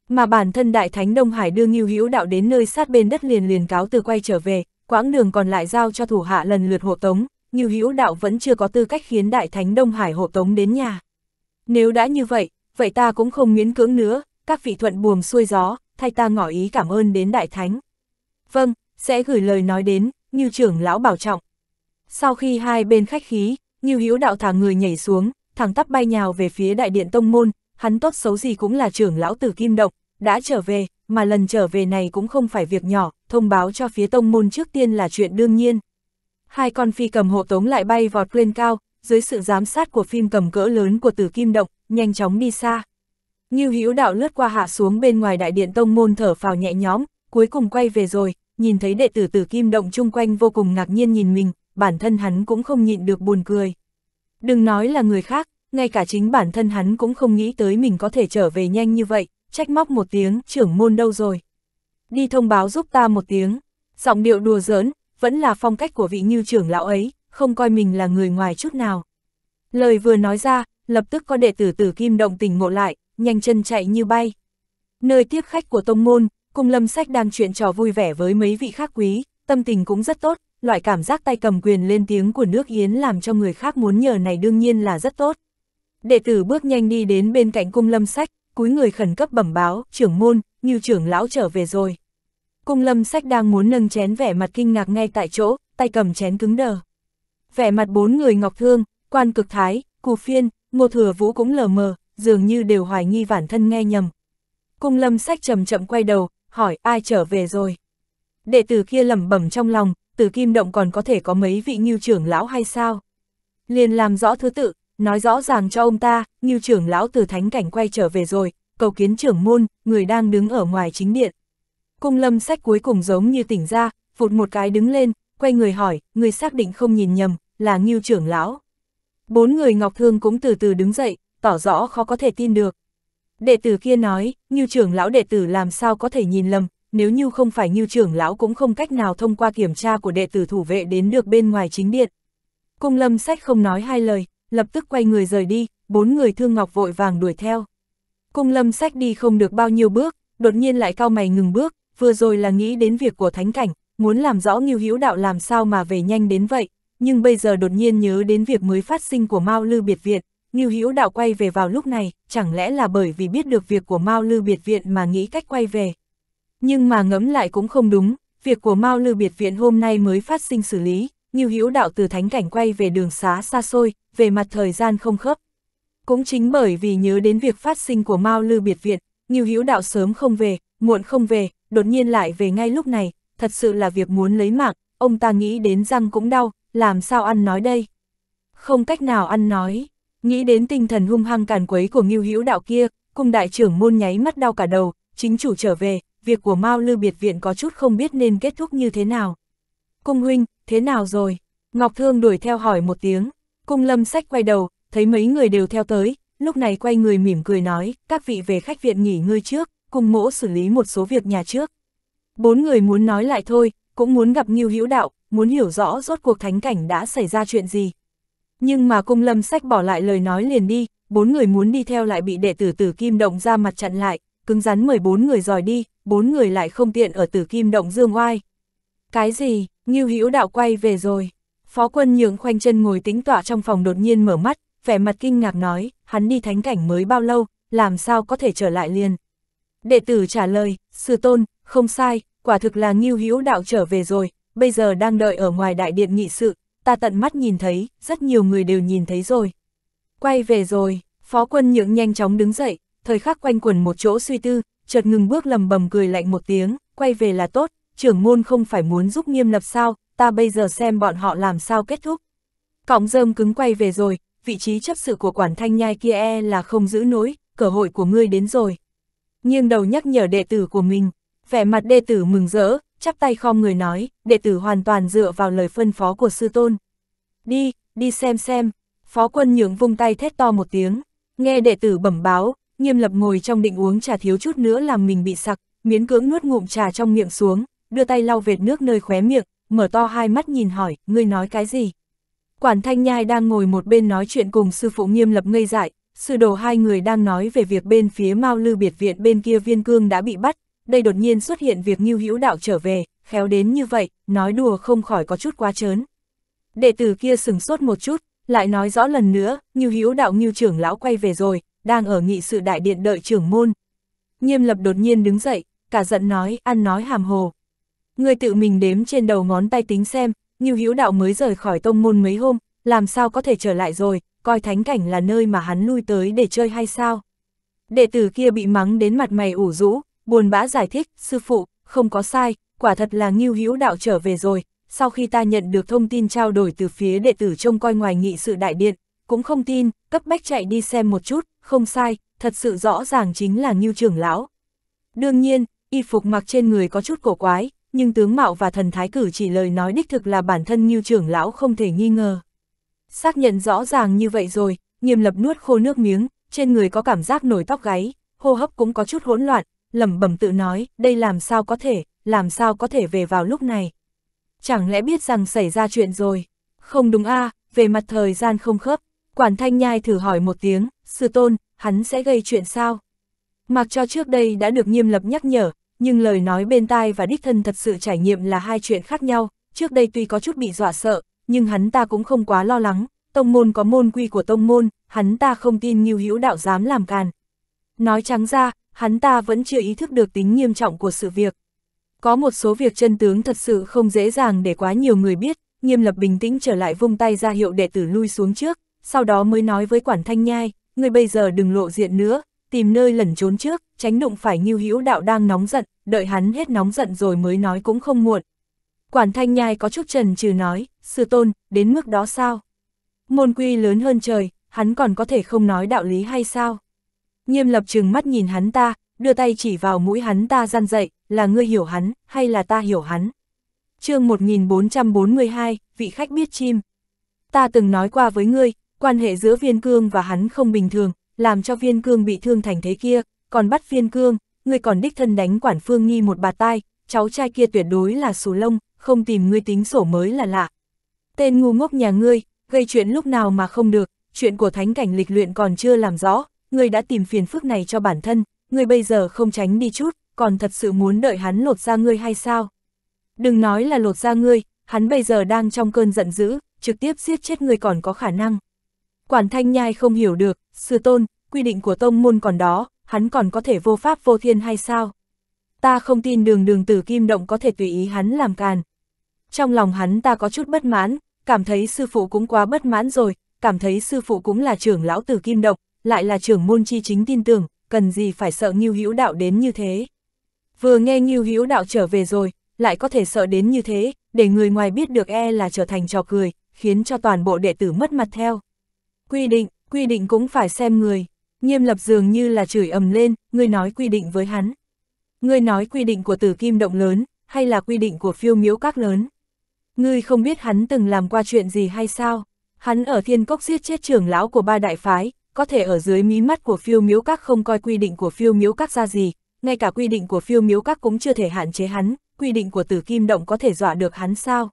Mà bản thân Đại Thánh Đông Hải đưa Ngưu Hữu Đạo đến nơi sát bên đất liền liền cáo từ quay trở về, quãng đường còn lại giao cho thủ hạ lần lượt hộ tống, Ngưu Hữu Đạo vẫn chưa có tư cách khiến Đại Thánh Đông Hải hộ tống đến nhà. Nếu đã như vậy, vậy ta cũng không miễn cưỡng nữa, các vị thuận buồm xuôi gió, thay ta ngỏ ý cảm ơn đến Đại Thánh. Vâng, sẽ gửi lời nói đến, như trưởng lão bảo trọng. Sau khi hai bên khách khí, Ngưu Hữu Đạo thả người nhảy xuống, thẳng tắp bay nhào về phía đại điện tông môn, hắn tốt xấu gì cũng là trưởng lão tử kim động đã trở về, mà lần trở về này cũng không phải việc nhỏ, thông báo cho phía tông môn trước tiên là chuyện đương nhiên. Hai con phi cầm hộ tống lại bay vọt lên cao, dưới sự giám sát của phim cầm cỡ lớn của tử kim động nhanh chóng đi xa. Ngưu Hữu Đạo lướt qua hạ xuống bên ngoài đại điện tông môn thở phào nhẹ nhõm, cuối cùng quay về rồi, nhìn thấy đệ tử tử kim động chung quanh vô cùng ngạc nhiên nhìn mình, bản thân hắn cũng không nhịn được buồn cười. Đừng nói là người khác, ngay cả chính bản thân hắn cũng không nghĩ tới mình có thể trở về nhanh như vậy, trách móc một tiếng, trưởng môn đâu rồi. Đi thông báo giúp ta một tiếng, giọng điệu đùa giỡn, vẫn là phong cách của vị như trưởng lão ấy, không coi mình là người ngoài chút nào. Lời vừa nói ra, lập tức có đệ tử tử kim động tình ngộ lại, nhanh chân chạy như bay. Nơi tiếp khách của tông môn, cung lâm sách đang chuyện trò vui vẻ với mấy vị khác quý, tâm tình cũng rất tốt, loại cảm giác tay cầm quyền lên tiếng của nước Yến làm cho người khác muốn nhờ này đương nhiên là rất tốt. Đệ tử bước nhanh đi đến bên cạnh cung lâm sách, cúi người khẩn cấp bẩm báo, trưởng môn, như trưởng lão trở về rồi. Cung lâm sách đang muốn nâng chén vẻ mặt kinh ngạc ngay tại chỗ, tay cầm chén cứng đờ. Vẻ mặt bốn người ngọc thương, quan cực thái, cù phiên, ngô thừa vũ cũng lờ mờ, dường như đều hoài nghi bản thân nghe nhầm. Cung lâm sách chậm chậm quay đầu, hỏi ai trở về rồi. Đệ tử kia lẩm bẩm trong lòng, từ kim động còn có thể có mấy vị nghiêu trưởng lão hay sao? Liền làm rõ thứ tự, nói rõ ràng cho ông ta, nghiêu trưởng lão từ thánh cảnh quay trở về rồi, cầu kiến trưởng môn, người đang đứng ở ngoài chính điện. Cung lâm sách cuối cùng giống như tỉnh ra, vụt một cái đứng lên, quay người hỏi, người xác định không nhìn nhầm, là nghiêu trưởng lão. Bốn người Ngọc Thương cũng từ từ đứng dậy, tỏ rõ khó có thể tin được. Đệ tử kia nói, nghiêu trưởng lão đệ tử làm sao có thể nhìn lầm, nếu như không phải như trưởng lão cũng không cách nào thông qua kiểm tra của đệ tử thủ vệ đến được bên ngoài chính điện. Cung lâm sách không nói hai lời, lập tức quay người rời đi, bốn người thương ngọc vội vàng đuổi theo. Cung lâm sách đi không được bao nhiêu bước, đột nhiên lại cao mày ngừng bước, vừa rồi là nghĩ đến việc của thánh cảnh, muốn làm rõ nghiêu hữu đạo làm sao mà về nhanh đến vậy, nhưng bây giờ đột nhiên nhớ đến việc mới phát sinh của Mao Lư Biệt Viện, nghiêu hữu đạo quay về vào lúc này, chẳng lẽ là bởi vì biết được việc của Mao Lư Biệt Viện mà nghĩ cách quay về. Nhưng mà ngẫm lại cũng không đúng, việc của Mao Lư Biệt Viện hôm nay mới phát sinh xử lý, như hữu đạo từ thánh cảnh quay về đường xá xa xôi, về mặt thời gian không khớp. Cũng chính bởi vì nhớ đến việc phát sinh của Mao Lư Biệt Viện, như hữu đạo sớm không về, muộn không về, đột nhiên lại về ngay lúc này, thật sự là việc muốn lấy mạng, ông ta nghĩ đến răng cũng đau, làm sao ăn nói đây? Không cách nào ăn nói, nghĩ đến tinh thần hung hăng càn quấy của Ngưu Hữu đạo kia, cùng đại trưởng môn nháy mắt đau cả đầu, chính chủ trở về, việc của Mao Lư biệt viện có chút không biết nên kết thúc như thế nào. Cung huynh, thế nào rồi? Ngọc Thương đuổi theo hỏi một tiếng. Cung lâm sách quay đầu, thấy mấy người đều theo tới, lúc này quay người mỉm cười nói, các vị về khách viện nghỉ ngơi trước, cùng mỗ xử lý một số việc nhà trước. Bốn người muốn nói lại thôi, cũng muốn gặp Nghiêu Hữu Đạo, muốn hiểu rõ rốt cuộc thánh cảnh đã xảy ra chuyện gì. Nhưng mà cung lâm sách bỏ lại lời nói liền đi, bốn người muốn đi theo lại bị đệ tử tử kim động ra mặt chặn lại, cứng rắn bốn người dòi đi, bốn người lại không tiện ở tử kim động dương oai. Cái gì, Ngưu Hữu đạo quay về rồi. Phó quân nhường khoanh chân ngồi tính tọa trong phòng đột nhiên mở mắt, vẻ mặt kinh ngạc nói, hắn đi thánh cảnh mới bao lâu, làm sao có thể trở lại liền. Đệ tử trả lời, sư tôn, không sai, quả thực là Ngưu Hữu đạo trở về rồi, bây giờ đang đợi ở ngoài đại điện nghị sự, ta tận mắt nhìn thấy, rất nhiều người đều nhìn thấy rồi. Quay về rồi, phó quân nhượng nhanh chóng đứng dậy, thời khắc quanh quẩn một chỗ suy tư, chợt ngừng bước lầm bầm cười lạnh một tiếng, quay về là tốt, trưởng môn không phải muốn giúp nghiêm lập sao, ta bây giờ xem bọn họ làm sao kết thúc. Cọng rơm cứng quay về rồi, vị trí chấp sự của quản thanh nhai kia e là không giữ nối, cơ hội của ngươi đến rồi. Nghiêng đầu nhắc nhở đệ tử của mình, vẻ mặt đệ tử mừng rỡ, chắp tay khom người nói, đệ tử hoàn toàn dựa vào lời phân phó của sư tôn. Đi, đi xem xem, phó quân nhượng vung tay thét to một tiếng, nghe đệ tử bẩm báo, nghiêm lập ngồi trong định uống trà thiếu chút nữa làm mình bị sặc, miến cưỡng nuốt ngụm trà trong miệng xuống, đưa tay lau vệt nước nơi khóe miệng, mở to hai mắt nhìn hỏi, ngươi nói cái gì? Quản thanh nhai đang ngồi một bên nói chuyện cùng sư phụ nghiêm lập ngây dại, sư đồ hai người đang nói về việc bên phía Mao Lư biệt viện bên kia viên cương đã bị bắt, đây đột nhiên xuất hiện việc nghiêu hữu đạo trở về, khéo đến như vậy, nói đùa không khỏi có chút quá chớn. Đệ tử kia sừng sốt một chút, lại nói rõ lần nữa, nghiêu hữu đạo nghiêu trưởng lão quay về rồi, đang ở nghị sự đại điện đợi trưởng môn. Nghiêm lập đột nhiên đứng dậy, cả giận nói, ăn nói hàm hồ. Người tự mình đếm trên đầu ngón tay tính xem, Ngưu Hữu Đạo mới rời khỏi tông môn mấy hôm, làm sao có thể trở lại rồi, coi thánh cảnh là nơi mà hắn lui tới để chơi hay sao? Đệ tử kia bị mắng đến mặt mày ủ rũ, buồn bã giải thích, sư phụ, không có sai, quả thật là Ngưu Hữu Đạo trở về rồi, sau khi ta nhận được thông tin trao đổi từ phía đệ tử trông coi ngoài nghị sự đại điện, cũng không tin, cấp bách chạy đi xem một chút, không sai, thật sự rõ ràng chính là Ngưu trưởng lão. Đương nhiên, y phục mặc trên người có chút cổ quái, nhưng tướng mạo và thần thái cử chỉ lời nói đích thực là bản thân Ngưu trưởng lão không thể nghi ngờ. Xác nhận rõ ràng như vậy rồi, nghiêm lập nuốt khô nước miếng, trên người có cảm giác nổi tóc gáy, hô hấp cũng có chút hỗn loạn, lẩm bẩm tự nói, đây làm sao có thể, làm sao có thể về vào lúc này. Chẳng lẽ biết rằng xảy ra chuyện rồi? Không đúng a à, về mặt thời gian không khớp. Quản thanh nhai thử hỏi một tiếng, sư tôn, hắn sẽ gây chuyện sao? Mặc cho trước đây đã được nghiêm lập nhắc nhở, nhưng lời nói bên tai và đích thân thật sự trải nghiệm là hai chuyện khác nhau, trước đây tuy có chút bị dọa sợ, nhưng hắn ta cũng không quá lo lắng, tông môn có môn quy của tông môn, hắn ta không tin nghiêu hữu đạo dám làm càn. Nói trắng ra, hắn ta vẫn chưa ý thức được tính nghiêm trọng của sự việc. Có một số việc chân tướng thật sự không dễ dàng để quá nhiều người biết, nghiêm lập bình tĩnh trở lại vung tay ra hiệu đệ tử lui xuống trước, sau đó mới nói với quản thanh nhai, ngươi bây giờ đừng lộ diện nữa, tìm nơi lẩn trốn trước, tránh đụng phải Ngưu Hữu Đạo đang nóng giận, đợi hắn hết nóng giận rồi mới nói cũng không muộn. Quản thanh nhai có chút trần trừ nói, sư tôn, đến mức đó sao? Môn quy lớn hơn trời, hắn còn có thể không nói đạo lý hay sao? Nghiêm lập trừng mắt nhìn hắn ta, đưa tay chỉ vào mũi hắn ta gian dậy, là ngươi hiểu hắn, hay là ta hiểu hắn? chương 1442, vị khách biết chim. Ta từng nói qua với ngươi, quan hệ giữa viên cương và hắn không bình thường, làm cho viên cương bị thương thành thế kia, còn bắt viên cương, người còn đích thân đánh quản phương nghi một bà tai, cháu trai kia tuyệt đối là xù lông, không tìm ngươi tính sổ mới là lạ. Tên ngu ngốc nhà ngươi, gây chuyện lúc nào mà không được, chuyện của thánh cảnh lịch luyện còn chưa làm rõ, ngươi đã tìm phiền phức này cho bản thân, ngươi bây giờ không tránh đi chút, còn thật sự muốn đợi hắn lột ra ngươi hay sao? Đừng nói là lột ra ngươi, hắn bây giờ đang trong cơn giận dữ, trực tiếp giết chết ngươi còn có khả năng. Quản thanh nhai không hiểu được, sư tôn, quy định của tông môn còn đó, hắn còn có thể vô pháp vô thiên hay sao? Ta không tin đường đường tử kim động có thể tùy ý hắn làm càn. Trong lòng hắn ta có chút bất mãn, cảm thấy sư phụ cũng quá bất mãn rồi, cảm thấy sư phụ cũng là trưởng lão tử kim động, lại là trưởng môn chi chính tin tưởng, cần gì phải sợ Ngưu Hữu Đạo đến như thế. Vừa nghe Ngưu Hữu Đạo trở về rồi, lại có thể sợ đến như thế, để người ngoài biết được e là trở thành trò cười, khiến cho toàn bộ đệ tử mất mặt theo. Quy định, quy định cũng phải xem người. Nghiêm lập dường như là chửi ầm lên, ngươi nói quy định với hắn. Ngươi nói quy định của tử kim động lớn, hay là quy định của phiêu miếu các lớn. Ngươi không biết hắn từng làm qua chuyện gì hay sao? Hắn ở thiên cốc giết chết trưởng lão của ba đại phái, có thể ở dưới mí mắt của phiêu miếu các không coi quy định của phiêu miếu các ra gì, ngay cả quy định của phiêu miếu các cũng chưa thể hạn chế hắn, quy định của tử kim động có thể dọa được hắn sao?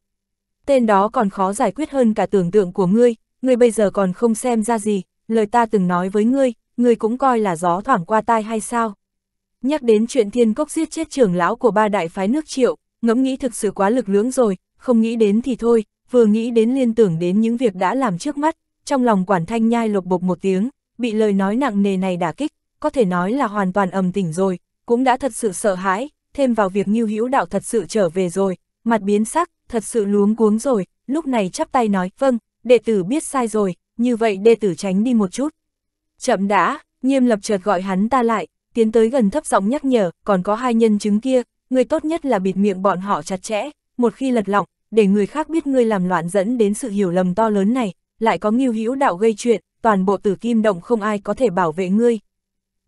Tên đó còn khó giải quyết hơn cả tưởng tượng của ngươi, ngươi bây giờ còn không xem ra gì, lời ta từng nói với ngươi, ngươi cũng coi là gió thoảng qua tai hay sao? Nhắc đến chuyện thiên cốc giết chết trưởng lão của ba đại phái nước triệu, ngẫm nghĩ thực sự quá lực lưỡng rồi, không nghĩ đến thì thôi, vừa nghĩ đến liên tưởng đến những việc đã làm trước mắt, trong lòng quản thanh nhai lột bột một tiếng, bị lời nói nặng nề này đả kích, có thể nói là hoàn toàn ầm tỉnh rồi, cũng đã thật sự sợ hãi, thêm vào việc Ngưu Hữu Đạo thật sự trở về rồi, mặt biến sắc, thật sự luống cuống rồi, lúc này chắp tay nói, "Vâng, đệ tử biết sai rồi, như vậy đệ tử tránh đi một chút. Chậm đã, nghiêm lập chợt gọi hắn ta lại, tiến tới gần thấp giọng nhắc nhở, còn có hai nhân chứng kia, người tốt nhất là bịt miệng bọn họ chặt chẽ, một khi lật lọng, để người khác biết ngươi làm loạn dẫn đến sự hiểu lầm to lớn này, lại có nghiêu hữu đạo gây chuyện, toàn bộ tử kim động không ai có thể bảo vệ ngươi.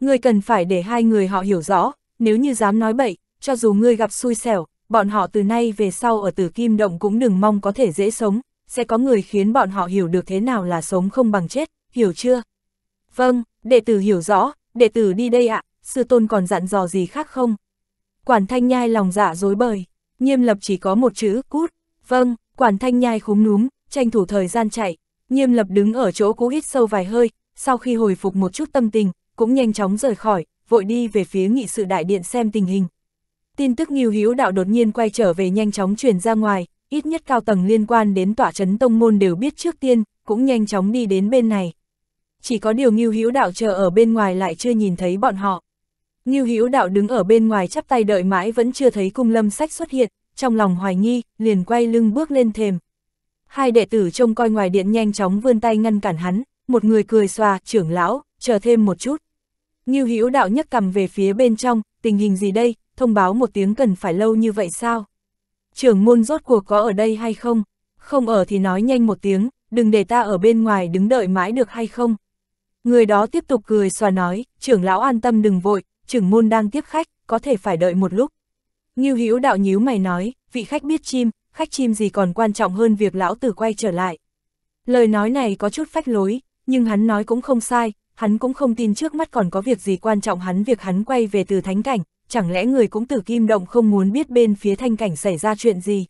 Ngươi cần phải để hai người họ hiểu rõ, nếu như dám nói bậy, cho dù ngươi gặp xui xẻo, bọn họ từ nay về sau ở tử kim động cũng đừng mong có thể dễ sống, sẽ có người khiến bọn họ hiểu được thế nào là sống không bằng chết, hiểu chưa? Vâng, đệ tử hiểu rõ, đệ tử đi đây ạ, sư tôn còn dặn dò gì khác không? Quản thanh nhai lòng dạ dối bời, nghiêm lập chỉ có một chữ, cút. Vâng, quản thanh nhai khúm núm, tranh thủ thời gian chạy, nghiêm lập đứng ở chỗ cũ hít sâu vài hơi, sau khi hồi phục một chút tâm tình, cũng nhanh chóng rời khỏi, vội đi về phía nghị sự đại điện xem tình hình. Tin tức nghiêu hiếu đạo đột nhiên quay trở về nhanh chóng truyền ra ngoài, ít nhất cao tầng liên quan đến tỏa chấn tông môn đều biết trước tiên, cũng nhanh chóng đi đến bên này. Chỉ có điều Ngưu Hữu Đạo chờ ở bên ngoài lại chưa nhìn thấy bọn họ. Ngưu Hữu Đạo đứng ở bên ngoài chắp tay đợi mãi vẫn chưa thấy cung lâm sách xuất hiện, trong lòng hoài nghi, liền quay lưng bước lên thềm. Hai đệ tử trông coi ngoài điện nhanh chóng vươn tay ngăn cản hắn, một người cười xòa, trưởng lão, chờ thêm một chút. Ngưu Hữu Đạo nhấc cầm về phía bên trong, tình hình gì đây, thông báo một tiếng cần phải lâu như vậy sao? trưởng môn rốt cuộc có ở đây hay không? Không ở thì nói nhanh một tiếng, đừng để ta ở bên ngoài đứng đợi mãi được hay không? Người đó tiếp tục cười xòa nói, trưởng lão an tâm đừng vội, trưởng môn đang tiếp khách, có thể phải đợi một lúc. Ngưu hữu đạo nhíu mày nói, vị khách biết chim, khách chim gì còn quan trọng hơn việc lão tử quay trở lại. Lời nói này có chút phách lối, nhưng hắn nói cũng không sai, hắn cũng không tin trước mắt còn có việc gì quan trọng hắn việc hắn quay về từ thánh cảnh, chẳng lẽ người cũng tử kim động không muốn biết bên phía thanh cảnh xảy ra chuyện gì.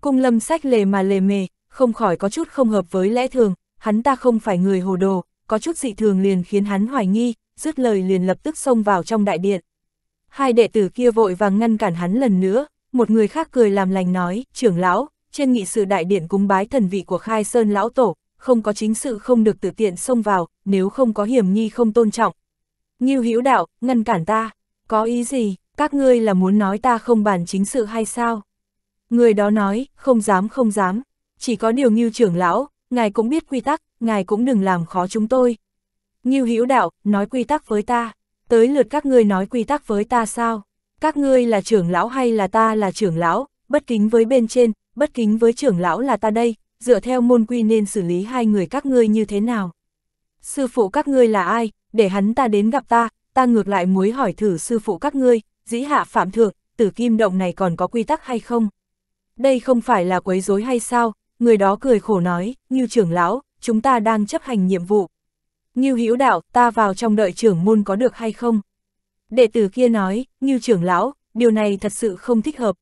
Cung lâm sách lề mà lề mề, không khỏi có chút không hợp với lẽ thường, hắn ta không phải người hồ đồ, có chút dị thường liền khiến hắn hoài nghi, dứt lời liền lập tức xông vào trong đại điện. Hai đệ tử kia vội vàng ngăn cản hắn lần nữa, một người khác cười làm lành nói, trưởng lão, trên nghị sự đại điện cúng bái thần vị của khai sơn lão tổ, không có chính sự không được tự tiện xông vào, nếu không có hiểm nghi không tôn trọng. Nghiêu hữu đạo, ngăn cản ta, có ý gì, các ngươi là muốn nói ta không bàn chính sự hay sao? Người đó nói, không dám không dám, chỉ có điều như trưởng lão, ngài cũng biết quy tắc, ngài cũng đừng làm khó chúng tôi. Nghiêu hữu đạo, nói quy tắc với ta, tới lượt các ngươi nói quy tắc với ta sao? Các ngươi là trưởng lão hay là ta là trưởng lão, bất kính với bên trên, bất kính với trưởng lão là ta đây, dựa theo môn quy nên xử lý hai người các ngươi như thế nào? Sư phụ các ngươi là ai, để hắn ta đến gặp ta, ta ngược lại muối hỏi thử sư phụ các ngươi, dĩ hạ phạm thượng, tử kim động này còn có quy tắc hay không? Đây không phải là quấy rối hay sao? Người đó cười khổ nói, như trưởng lão, chúng ta đang chấp hành nhiệm vụ. Như hữu đạo, ta vào trong đợi trưởng môn có được hay không? Đệ tử kia nói, như trưởng lão, điều này thật sự không thích hợp.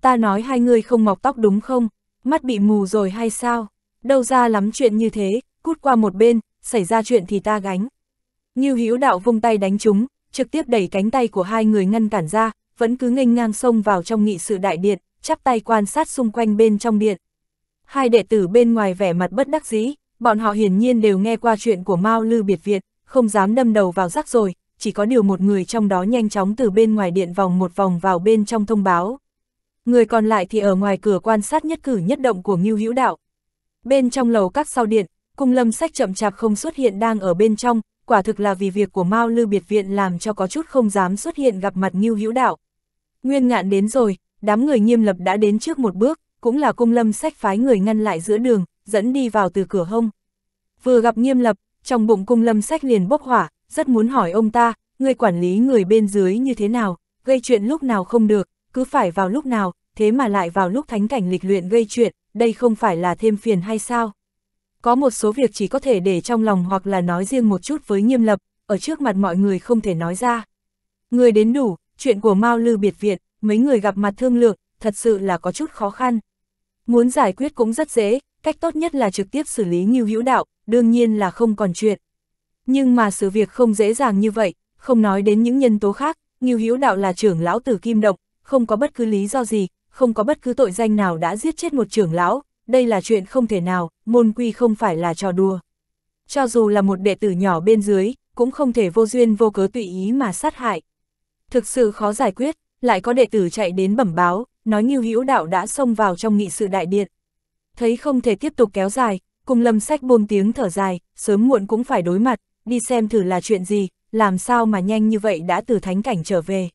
Ta nói hai người không mọc tóc đúng không? Mắt bị mù rồi hay sao? Đâu ra lắm chuyện như thế, cút qua một bên, xảy ra chuyện thì ta gánh, như Hữu Đạo vung tay đánh chúng, trực tiếp đẩy cánh tay của hai người ngăn cản ra, vẫn cứ nghênh ngang xông vào trong nghị sự đại điện, chắp tay quan sát xung quanh bên trong điện. Hai đệ tử bên ngoài vẻ mặt bất đắc dĩ, bọn họ hiển nhiên đều nghe qua chuyện của Mao Lư Biệt Viện, không dám đâm đầu vào rắc rồi, chỉ có điều một người trong đó nhanh chóng từ bên ngoài điện vòng một vòng vào bên trong thông báo. Người còn lại thì ở ngoài cửa quan sát nhất cử nhất động của Ngưu Hữu Đạo. Bên trong lầu các sau điện, cung lâm sách chậm chạp không xuất hiện đang ở bên trong, quả thực là vì việc của Mao Lư Biệt Viện làm cho có chút không dám xuất hiện gặp mặt Ngưu Hữu Đạo. Nguyên ngạn đến rồi, đám người nghiêm lập đã đến trước một bước, cũng là cung lâm sách phái người ngăn lại giữa đường, dẫn đi vào từ cửa hông. Vừa gặp nghiêm lập, trong bụng cung lâm sách liền bốc hỏa, rất muốn hỏi ông ta, người quản lý người bên dưới như thế nào, gây chuyện lúc nào không được, cứ phải vào lúc nào, thế mà lại vào lúc thánh cảnh lịch luyện gây chuyện, đây không phải là thêm phiền hay sao? có một số việc chỉ có thể để trong lòng hoặc là nói riêng một chút với nghiêm lập, ở trước mặt mọi người không thể nói ra. Người đến đủ, chuyện của Mao Lư Biệt Viện, mấy người gặp mặt thương lượng, thật sự là có chút khó khăn. Muốn giải quyết cũng rất dễ, cách tốt nhất là trực tiếp xử lý Ngưu Hữu Đạo, đương nhiên là không còn chuyện. Nhưng mà sự việc không dễ dàng như vậy, không nói đến những nhân tố khác, Ngưu Hữu Đạo là trưởng lão tử Kim Động, không có bất cứ lý do gì, không có bất cứ tội danh nào đã giết chết một trưởng lão, đây là chuyện không thể nào, môn quy không phải là trò đùa. Cho dù là một đệ tử nhỏ bên dưới, cũng không thể vô duyên vô cớ tùy ý mà sát hại. Thực sự khó giải quyết, lại có đệ tử chạy đến bẩm báo, nói như Hữu Đạo đã xông vào trong nghị sự đại điện. Thấy không thể tiếp tục kéo dài, cùng Lâm Sách buông tiếng thở dài, sớm muộn cũng phải đối mặt, đi xem thử là chuyện gì, làm sao mà nhanh như vậy đã từ thánh cảnh trở về.